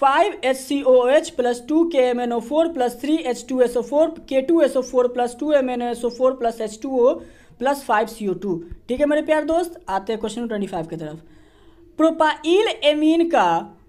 five H C O H plus two K M N O four plus three H two S O four K two S O four plus two M N O S O four plus H two O plus five C O two ठीक है मेरे प्यार दोस्त आते हैं question twenty five की तरफ propyl amine का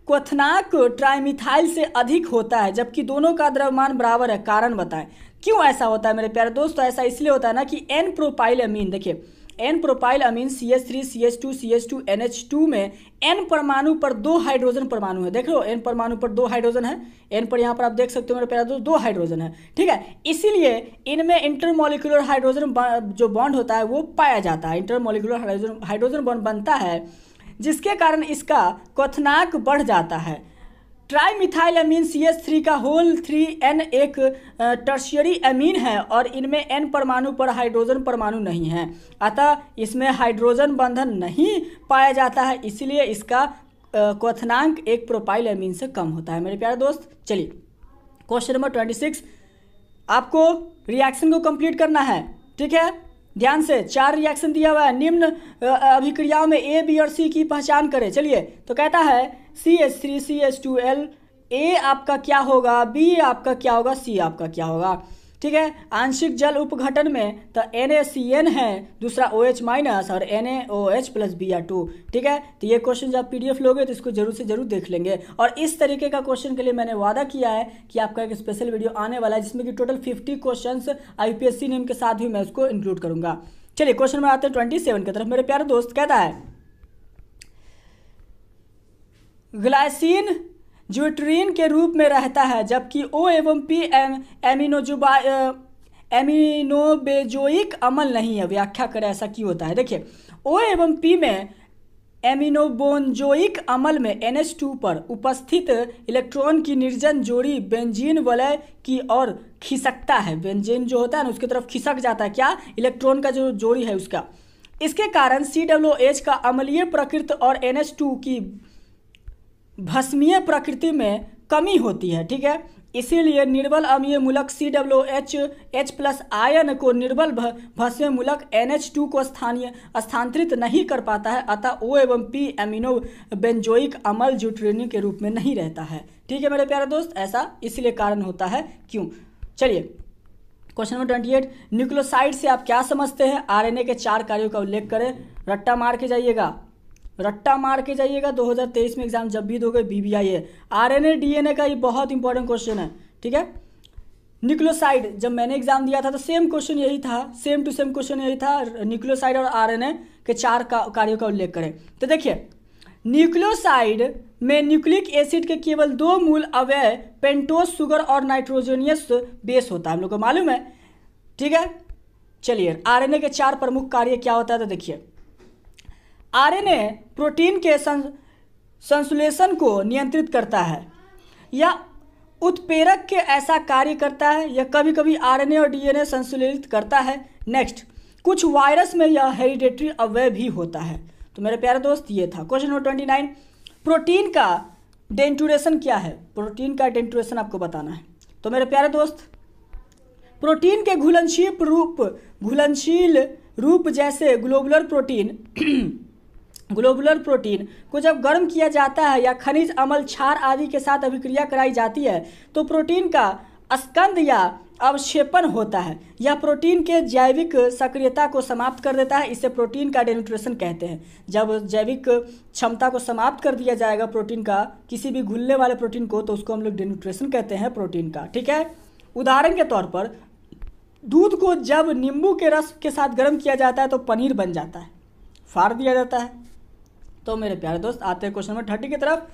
क्वथनाक ट्राइमिथाइल से अधिक होता है जबकि दोनों का द्रव्यमान बराबर है कारण बताएं क्यों ऐसा होता है मेरे प्यारे दोस्त तो ऐसा इसलिए होता है ना कि एन प्रोपाइल एमीन देखिए N propyl amine C S three C S two C S two N H two में एन परमाणु पर दो हाइड्रोजन परमाणु है देख लो एन परमाणु पर दो हाइड्रोजन है एन पर यहाँ पर आप देख सकते हो मेरे प्यारा दोस्त दो हाइड्रोजन है ठीक है इसीलिए इनमें इंटरमोलिकुलर हाइड्रोजन जो बॉन्ड होता है वो पाया जाता है इंटरमोलिकुलर हाइड्रोजन हाइड्रोजन बॉन्ड बनता है जिसके कारण इसका क्वथनाक बढ़ जाता है tri methyl amine C S three का होल थ्री एन एक टर्शियरी एमीन है और इनमें एन परमाणु पर हाइड्रोजन परमाणु नहीं है अतः इसमें हाइड्रोजन बंधन नहीं पाया जाता है इसलिए इसका क्वथनांक एक प्रोपाइल अमीन से कम होता है मेरे प्यारे दोस्त चलिए क्वेश्चन नंबर ट्वेंटी सिक्स आपको रिएक्शन को कंप्लीट करना है ठीक है ध्यान से चार रिएक्शन दिया हुआ है निम्न अभिक्रियाओं में ए बी और सी की पहचान करें चलिए तो कहता है C S three C H two L A आपका क्या होगा बी आपका क्या होगा सी आपका क्या होगा ठीक है आंशिक जल उपघटन में तो एन ए सी एन है दूसरा ओ एच माइनस और N A O H plus B R two ठीक है तो ये क्वेश्चन जब पी डी एफ लोगे तो इसको जरूर से जरूर देख लेंगे और इस तरीके का क्वेश्चन के लिए मैंने वादा किया है कि आपका एक स्पेशल वीडियो आने वाला है जिसमें कि total fifty question I P S C name के साथ भी मैं उसको इंक्लूड करूंगा चलिए क्वेश्चन में आते हैं ट्वेंटी सेवन की तरफ मेरे प्यारे दोस्त कहता है ग्लाइसिन ज्यूट्रीन के रूप में रहता है जबकि ओ एवं पी एम एमिनोजुबा एमिनोबेजोइक अमल नहीं है व्याख्या करें ऐसा क्यों होता है देखिए ओ एवं पी में एमिनोबोनजोइक अमल में एन एच टू पर उपस्थित इलेक्ट्रॉन की निर्जन जोड़ी बेंजीन वलय की ओर खिसकता है बेंजीन जो होता है ना उसकी तरफ खिसक जाता है क्या इलेक्ट्रॉन का जो जोड़ी है उसका इसके कारण सी डब्ल्यू एच का अमलीय प्रकृत और एन एच टू की भस्मीय प्रकृति में कमी होती है ठीक है इसीलिए निर्बल अमीय मूलक C W H H plus ion को निर्बल भस्मीय मूलक एन एच टू को स्थानीय स्थानांतरित नहीं कर पाता है अतः ओ एवं पी एमिनो बेंजोइक अमल ड्यूट्रिनी के रूप में नहीं रहता है ठीक है मेरे प्यारे दोस्त ऐसा इसलिए कारण होता है क्यों चलिए question number twenty eight nucleoside से आप क्या समझते हैं आरएनए के चार कार्यों का उल्लेख करें रट्टा मार के जाइएगा रट्टा मार के जाइएगा 2023 में एग्जाम जब भी दोगे बीबीआई है आरएनए डीएनए का ये बहुत इंपॉर्टेंट क्वेश्चन है ठीक है न्यूक्लोसाइड जब मैंने एग्जाम दिया था तो सेम क्वेश्चन यही था सेम टू सेम क्वेश्चन यही था न्यूक्लोसाइड और आरएनए के चार का, कार्यों का उल्लेख करें तो देखिए न्यूक्लियोसाइड में न्यूक्लिक एसिड के केवल दो मूल अवय पेंटोस सुगर और नाइट्रोजनियस बेस होता है हम लोग को मालूम है ठीक है चलिए आरएनए के चार प्रमुख कार्य क्या होता है तो देखिए आरएनए प्रोटीन के संश्लेषण को नियंत्रित करता है या उत्प्रेरक के ऐसा कार्य करता है यह कभी कभी आरएनए और डीएनए संश्लेषित करता है नेक्स्ट कुछ वायरस में यह हेरिडेटरी अवय भी होता है तो मेरे प्यारे दोस्त ये था question number twenty nine protein का डेंटूरेशन क्या है प्रोटीन का डेंटूरेशन आपको बताना है तो मेरे प्यारे दोस्त प्रोटीन के घुलनशील रूप घुलनशील रूप जैसे ग्लोबुलर प्रोटीन ग्लोबुलर प्रोटीन को जब गर्म किया जाता है या खनिज अमल क्षार आदि के साथ अभिक्रिया कराई जाती है तो प्रोटीन का स्कंद या अवक्षेपण होता है यह प्रोटीन के जैविक सक्रियता को समाप्त कर देता है इसे प्रोटीन का डेन्यूट्रेशन कहते हैं जब जैविक क्षमता को समाप्त कर दिया जाएगा प्रोटीन का किसी भी घुलने वाले प्रोटीन को तो उसको हम लोग डेन्यूट्रेशन कहते हैं प्रोटीन का ठीक है उदाहरण के तौर पर दूध को जब नींबू के रस के साथ गर्म किया जाता है तो पनीर बन जाता है फाड़ दिया जाता है तो मेरे प्यारे दोस्त आते हैं क्वेश्चन नंबर थर्टी की तरफ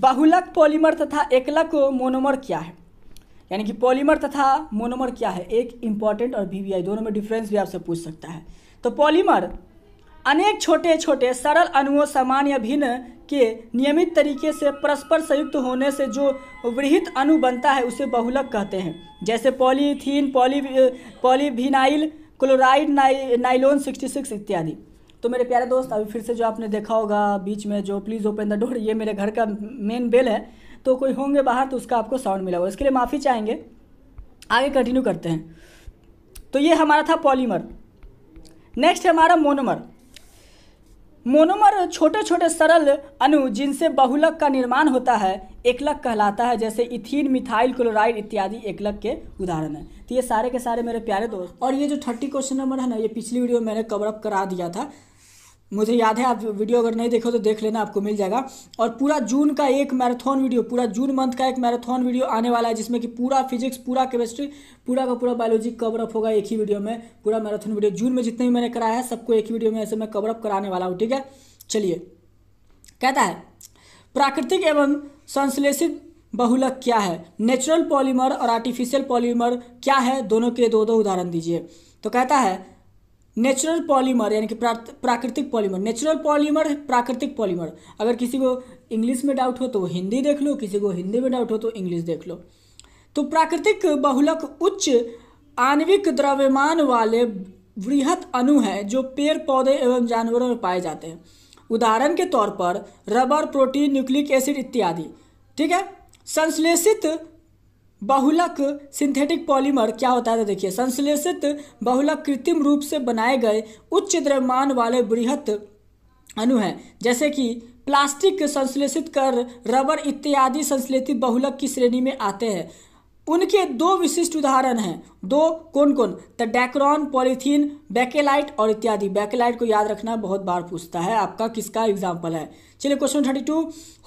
बहुलक पॉलीमर तथा एकलक मोनोमर क्या है यानी कि पॉलीमर तथा मोनोमर क्या है एक इम्पॉर्टेंट और वीवीआई दोनों में डिफरेंस भी आपसे पूछ सकता है तो पॉलीमर अनेक छोटे छोटे सरल अणुओं समान या भिन्न के नियमित तरीके से परस्पर संयुक्त होने से जो वृहित अणु बनता है उसे बहुलक कहते हैं जैसे पॉलीथीन पॉली पॉलीभिनाइल क्लोराइड नाइ नाइलोन 66 इत्यादि तो मेरे प्यारे दोस्त अभी फिर से जो आपने देखा होगा बीच में जो प्लीज़ ओपन द डोर ये मेरे घर का मेन बेल है तो कोई होंगे बाहर तो उसका आपको साउंड मिला होगा इसके लिए माफ़ी चाहेंगे आगे कंटिन्यू करते हैं तो ये हमारा था पॉलीमर नेक्स्ट है हमारा मोनोमर मोनोमर छोटे छोटे सरल अणु जिनसे बहुलक का निर्माण होता है एकलक कहलाता है जैसे इथिन मिथाइल क्लोराइड इत्यादि एकलक के उदाहरण है तो ये सारे के सारे मेरे प्यारे दोस्त और ये जो थर्टी क्वेश्चन नंबर है ना ये पिछली वीडियो मैंने कवर अप करा दिया था मुझे याद है आप वीडियो अगर नहीं देखो तो देख लेना आपको मिल जाएगा और पूरा जून का एक मैराथन वीडियो पूरा जून मंथ का एक मैराथन वीडियो आने वाला है जिसमें कि पूरा फिजिक्स पूरा केमिस्ट्री पूरा का पूरा बायोलॉजी कवरअप होगा एक ही वीडियो में पूरा मैराथन वीडियो जून में जितने भी मैंने कराया है सबको एक ही वीडियो में ऐसे मैं कवरअप कराने वाला हूँ ठीक है चलिए कहता है प्राकृतिक एवं संश्लेषित बहुलक क्या है नेचुरल पॉलीमर और आर्टिफिशियल पॉलीमर क्या है दोनों के दो दो उदाहरण दीजिए तो कहता है नेचुरल पॉलीमर यानी कि प्राकृतिक पॉलीमर नेचुरल पॉलीमर प्राकृतिक पॉलीमर अगर किसी को इंग्लिश में डाउट हो तो हिंदी देख लो किसी को हिंदी में डाउट हो तो इंग्लिश देख लो तो प्राकृतिक बहुलक उच्च आणविक द्रव्यमान वाले वृहत अणु हैं जो पेड़ पौधे एवं जानवरों में पाए जाते हैं उदाहरण के तौर पर रबर प्रोटीन न्यूक्लिक एसिड इत्यादि ठीक है संश्लेषित बहुलक सिंथेटिक पॉलीमर क्या होता है तो देखिए संश्लेषित बहुलक कृत्रिम रूप से बनाए गए उच्च द्रव्यमान वाले बृहत अणु हैं जैसे कि प्लास्टिक संश्लेषित कर रबर इत्यादि संश्लेषित बहुलक की श्रेणी में आते हैं उनके दो विशिष्ट उदाहरण हैं दो कौन कौन द डेक्रॉन पॉलीथीन बैकेलाइट और इत्यादि बैकेलाइट को याद रखना बहुत बार पूछता है आपका किसका एग्जाम्पल है चलिए क्वेश्चन थर्टी टू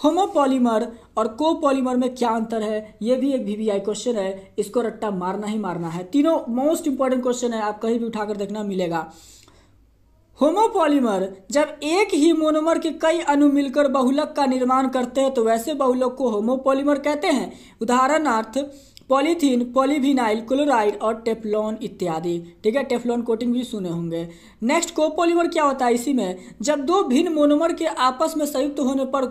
होमोपॉलीमर और कोपॉलीमर में क्या अंतर है ये भी एक वीवीआई क्वेश्चन है इसको रट्टा मारना ही मारना है तीनों मोस्ट इंपॉर्टेंट क्वेश्चन है आप कहीं भी उठाकर देखना मिलेगा होमोपॉलीमर जब एक ही मोनोमर के कई अनु मिलकर बहुलक का निर्माण करते हैं तो वैसे बहुलक को होमोपॉलीमर कहते हैं उदाहरणार्थ पॉलीथीन पॉलीविनाइल क्लोराइड और टेफ्लॉन इत्यादि ठीक है टेफ्लॉन कोटिंग भी सुने होंगे नेक्स्ट कोपोलीमर क्या होता है इसी में जब दो भिन्न मोनोमर के आपस में संयुक्त होने पर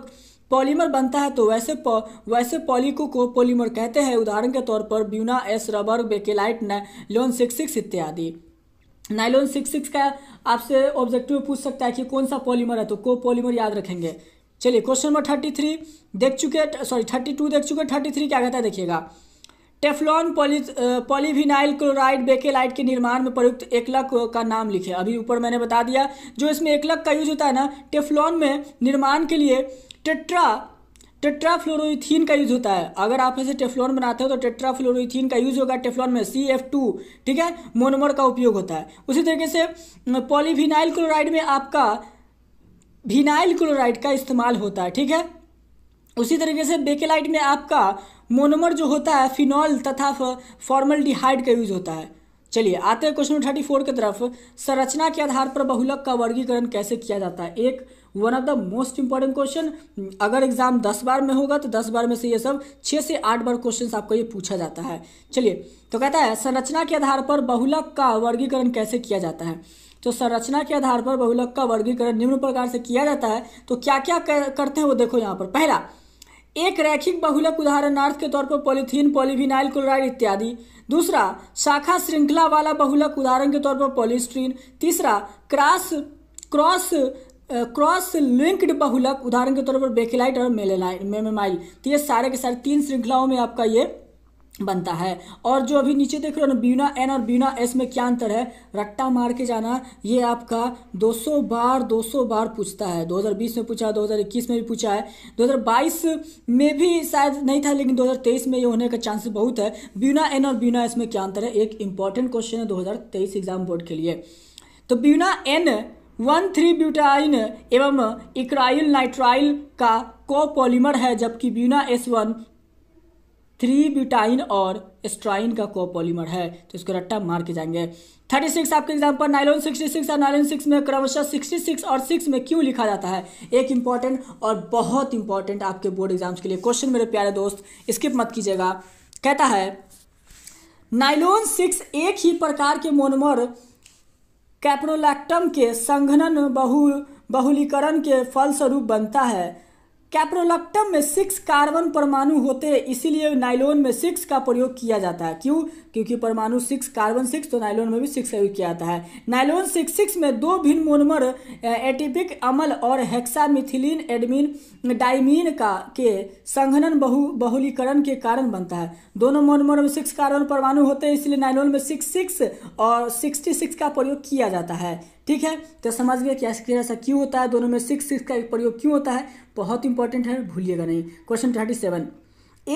पॉलीमर बनता है तो वैसे पौ, वैसे पॉली को कोपोलीमर कहते हैं उदाहरण के तौर पर Buna S rubber Bakelite nylon six six इत्यादि नाइलोन सिक्स सिक्स का आपसे ऑब्जेक्टिव पूछ सकता है कि कौन सा पॉलीमर है तो कोपोलीमर याद रखेंगे चलिए क्वेश्चन नंबर थर्टी थ्री देख चुके सॉरी थर्टी टू देख चुके थर्टी थ्री क्या कहता है देखिएगा Teflon poly polyvinyl chloride Bakelite के निर्माण में प्रयुक्त एकलक का नाम लिखे अभी ऊपर मैंने बता दिया जो इसमें एकलक का यूज होता है ना टेफ्लॉन में निर्माण के लिए टेट्रा टेट्राफ्लोरोथीन का यूज होता है अगर आप ऐसे टेफ्लॉन बनाते हो तो टेट्राफ्लोरोथीन का यूज होगा टेफ्लॉन में सी एफ टू ठीक है मोनोमर का उपयोग होता है उसी तरीके से पॉलीविनाइल क्लोराइड में आपका विनाइल क्लोराइड का इस्तेमाल होता है ठीक है उसी तरीके से बेकेलाइट में आपका मोनोमर जो होता है फिनॉल तथा फॉर्मलडिहाइड का यूज होता है चलिए आते हैं क्वेश्चन थर्टी फोर की तरफ संरचना के आधार पर बहुलक का वर्गीकरण कैसे किया जाता है एक one of the most important question अगर एग्जाम दस बार में होगा तो दस बार में से ये सब छः से आठ बार क्वेश्चन आपको ये पूछा जाता है चलिए तो कहता है संरचना के आधार पर बहुलक का वर्गीकरण कैसे किया जाता है तो संरचना के आधार पर बहुलक का वर्गीकरण निम्न प्रकार से किया जाता है तो क्या क्या करते हैं वो देखो यहाँ पर पहला एक रैखिक बहुलक उदाहरणार्थ के तौर पर पॉलीथीन पॉलीविनाइल क्लोराइड इत्यादि दूसरा शाखा श्रृंखला वाला बहुलक उदाहरण के तौर पर पॉलिस्ट्रीन तीसरा क्रॉस क्रॉस क्रॉस लिंक्ड बहुलक उदाहरण के तौर पर बेकेलाइट और मेलेनाइट मेमेमाइल तो ये सारे के सारे तीन श्रृंखलाओं में आपका ये बनता है और जो अभी नीचे देख रहे हो ना बीना एन और बीना एस में क्या अंतर है रट्टा मार के जाना ये आपका 200 बार 200 बार पूछता है 2020 में पूछा 2021 में भी पूछा है 2022 में भी शायद नहीं था लेकिन 2023 में ये होने का चांस बहुत है बीना एन और बीना एस में क्या अंतर है एक इंपॉर्टेंट क्वेश्चन है दो एग्जाम बोर्ड के लिए तो Buna N one three butyne एवं इक्राइल नाइट्राइल का कोपॉलीमर है जबकि Buna S one three butyne और एस्ट्राइन का कोपॉलीमर है तो इसको रट्टा मार के जाएंगे थर्टी सिक्स आपके एग्जाम्पल नाइलोन सिक्सटी सिक्स और नाइलोन सिक्स में क्रमशः सिक्सटी सिक्स और सिक्स में क्यों लिखा जाता है एक इंपॉर्टेंट और बहुत इंपॉर्टेंट आपके बोर्ड एग्जाम्स के लिए क्वेश्चन मेरे प्यारे दोस्त स्किप मत कीजिएगा कहता है नाइलोन सिक्स एक ही प्रकार के मोनोमर कैप्रोलैक्टम के संघनन बहु बहुलीकरण के फलस्वरूप बनता है कैप्रोलक्टम में सिक्स कार्बन परमाणु होते हैं इसीलिए नाइलोन में सिक्स का प्रयोग किया जाता है क्यों क्योंकि परमाणु सिक्स कार्बन सिक्स तो नाइलोन में भी सिक्स किया जाता है नाइलोन सिक्स सिक्स में दो भिन्न मोनमर एटिपिक अमल और हेक्सामिथिलीन एडमिन डाइमीन का के संघनन बहु बहुलीकरण के कारण बनता है दोनों मोनमर में सिक्स कार्बन परमाणु होते हैं इसलिए नाइलोन में सिक्स सिक्स और सिक्सटी सिक्स का प्रयोग किया जाता है ठीक है तो समझ गए कि ऐसा क्यों होता है दोनों में सिक्स सिक्स का प्रयोग क्यों होता है बहुत इंपॉर्टेंट है भूलिएगा नहीं क्वेश्चन थर्टी सेवन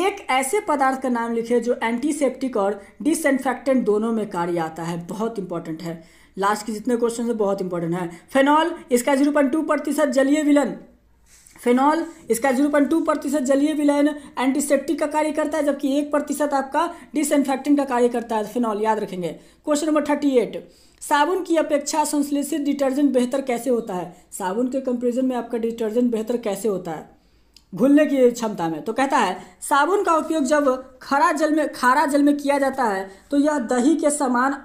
एक ऐसे पदार्थ का नाम लिखे जो एंटीसेप्टिक और डिसइनफेक्टेंट दोनों में कार्य आता है बहुत इंपॉर्टेंट है लास्ट के जितने क्वेश्चन है बहुत इंपॉर्टेंट है फेनॉल इसका जीरो पॉइंट टू प्रतिशत जलीय विलन फेनॉल इसका जीरो पॉइंट टू प्रतिशत जलीय विलयन एंटीसेप्टिक का कार्य करता है जबकि एक प्रतिशत आपका डिसइनफेक्टेंट का कार्य करता है फेनॉल याद रखेंगे क्वेश्चन नंबर थर्टी एट साबुन की अपेक्षा संश्लेषित डिटर्जेंट बेहतर कैसे होता है साबुन के कंपेरिजन में आपका डिटर्जेंट बेहतर कैसे होता है घुलने की क्षमता में तो कहता है साबुन का उपयोग जब खरा जल में खारा जल में किया जाता है तो यह दही के समान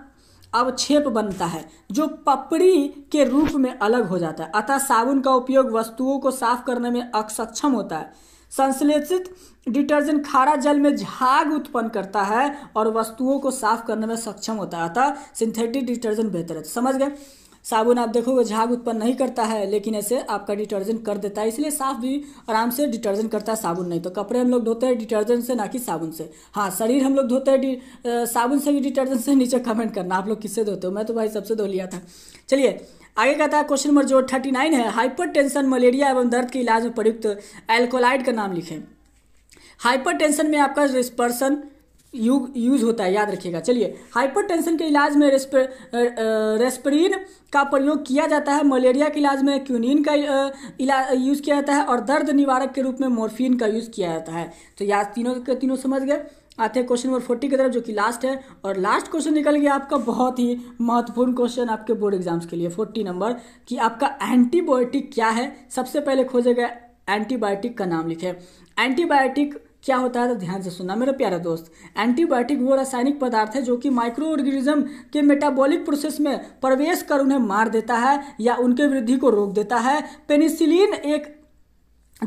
अवक्षेप बनता है जो पपड़ी के रूप में अलग हो जाता है अतः साबुन का उपयोग वस्तुओं को साफ करने में असक्षम होता है संश्लेषित डिटर्जेंट खारा जल में झाग उत्पन्न करता है और वस्तुओं को साफ करने में सक्षम होता है अतः सिंथेटिक डिटर्जेंट बेहतर है तो समझ गए साबुन आप देखोगे झाग उत्पन्न नहीं करता है लेकिन ऐसे आपका डिटर्जेंट कर देता है इसलिए साफ भी आराम से डिटर्जेंट करता है साबुन नहीं तो कपड़े हम लोग धोते हैं डिटर्जेंट से ना कि साबुन से हाँ शरीर हम लोग धोते हैं साबुन से भी डिटर्जेंट से नीचे कमेंट करना आप लोग किससे धोते हो मैं तो भाई सबसे धो लिया था चलिए आगे कहता है क्वेश्चन नंबर जो थर्टी नाइन है हाइपरटेंशन मलेरिया एवं दर्द के इलाज में प्रयुक्त एल्कोलाइड का नाम लिखें हाइपरटेंशन में आपका रिस्पर्सन यू यूज होता है याद रखिएगा चलिए हाइपरटेंशन के इलाज में रेस्परिन का प्रयोग किया जाता है मलेरिया के इलाज में क्यूनिन का इलाज यूज़ किया जाता है और दर्द निवारक के रूप में मोर्फिन का यूज़ किया जाता है तो याद तीनों तीनों समझ गए आते हैं क्वेश्चन नंबर फोर्टी की तरफ जो कि लास्ट है और लास्ट क्वेश्चन निकल गया आपका बहुत ही महत्वपूर्ण क्वेश्चन आपके बोर्ड एग्जाम्स के लिए फोर्टी नंबर कि आपका एंटीबायोटिक क्या है सबसे पहले खोजेगा एंटीबायोटिक का नाम लिखे एंटीबायोटिक क्या होता है तो ध्यान से सुनना मेरा प्यारा दोस्त एंटीबायोटिक वो रासायनिक पदार्थ है जो कि माइक्रो ऑर्गेनिज्म के मेटाबॉलिक प्रोसेस में प्रवेश कर उन्हें मार देता है या उनके वृद्धि को रोक देता है पेनिसिलिन एक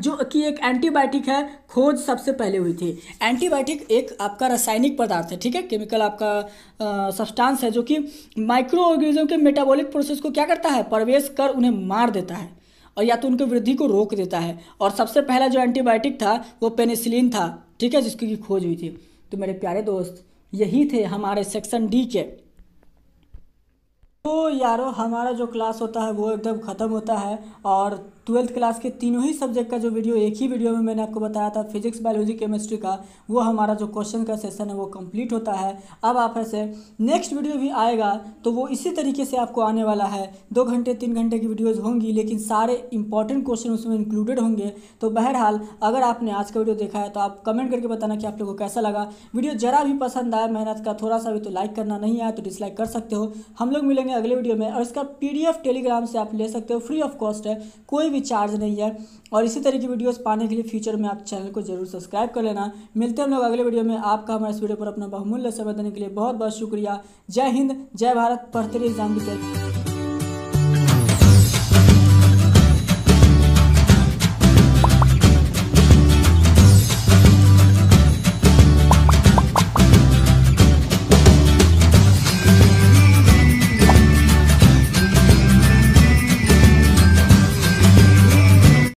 जो कि एक एंटीबायोटिक है खोज सबसे पहले हुई थी एंटीबायोटिक एक आपका रासायनिक पदार्थ है ठीक है केमिकल आपका सब्सटेंस है जो कि माइक्रो ऑर्गेनिज्म के मेटाबॉलिक प्रोसेस को क्या करता है प्रवेश कर उन्हें मार देता है और या तो उनकी वृद्धि को रोक देता है और सबसे पहला जो एंटीबायोटिक था वो पेनिसिलिन था ठीक है जिसकी खोज हुई थी तो मेरे प्यारे दोस्त यही थे हमारे सेक्शन डी के तो यारो हमारा जो क्लास होता है वो एकदम ख़त्म होता है और ट्वेल्थ क्लास के तीनों ही सब्जेक्ट का जो वीडियो एक ही वीडियो में मैंने आपको बताया था फिजिक्स बायोलॉजी केमिस्ट्री का वो हमारा जो क्वेश्चन का सेशन है वो कंप्लीट होता है अब आप ऐसे नेक्स्ट वीडियो भी आएगा तो वो इसी तरीके से आपको आने वाला है दो घंटे तीन घंटे की वीडियोज़ होंगी लेकिन सारे इंपॉर्टेंट क्वेश्चन उसमें इंक्लूडेड होंगे तो बहरहाल अगर आपने आज का वीडियो देखा है तो आप कमेंट करके बताना कि आप लोगों को कैसा लगा वीडियो जरा भी पसंद आया मेहनत का थोड़ा सा भी तो लाइक करना नहीं आया तो डिसलाइक कर सकते हो हम लोग मिलेंगे अगले वीडियो में और इसका पी टेलीग्राम से आप ले सकते हो फ्री ऑफ कॉस्ट है कोई भी चार्ज नहीं है और इसी तरह की वीडियोस पाने के लिए फ्यूचर में आप चैनल को जरूर सब्सक्राइब कर लेना मिलते हैं हम लोग अगले वीडियो में आपका हमारे इस वीडियो पर अपना बहुमूल्य समय देने के लिए बहुत बहुत शुक्रिया जय हिंद जय भारत पढ़ते रहे एग्जाम की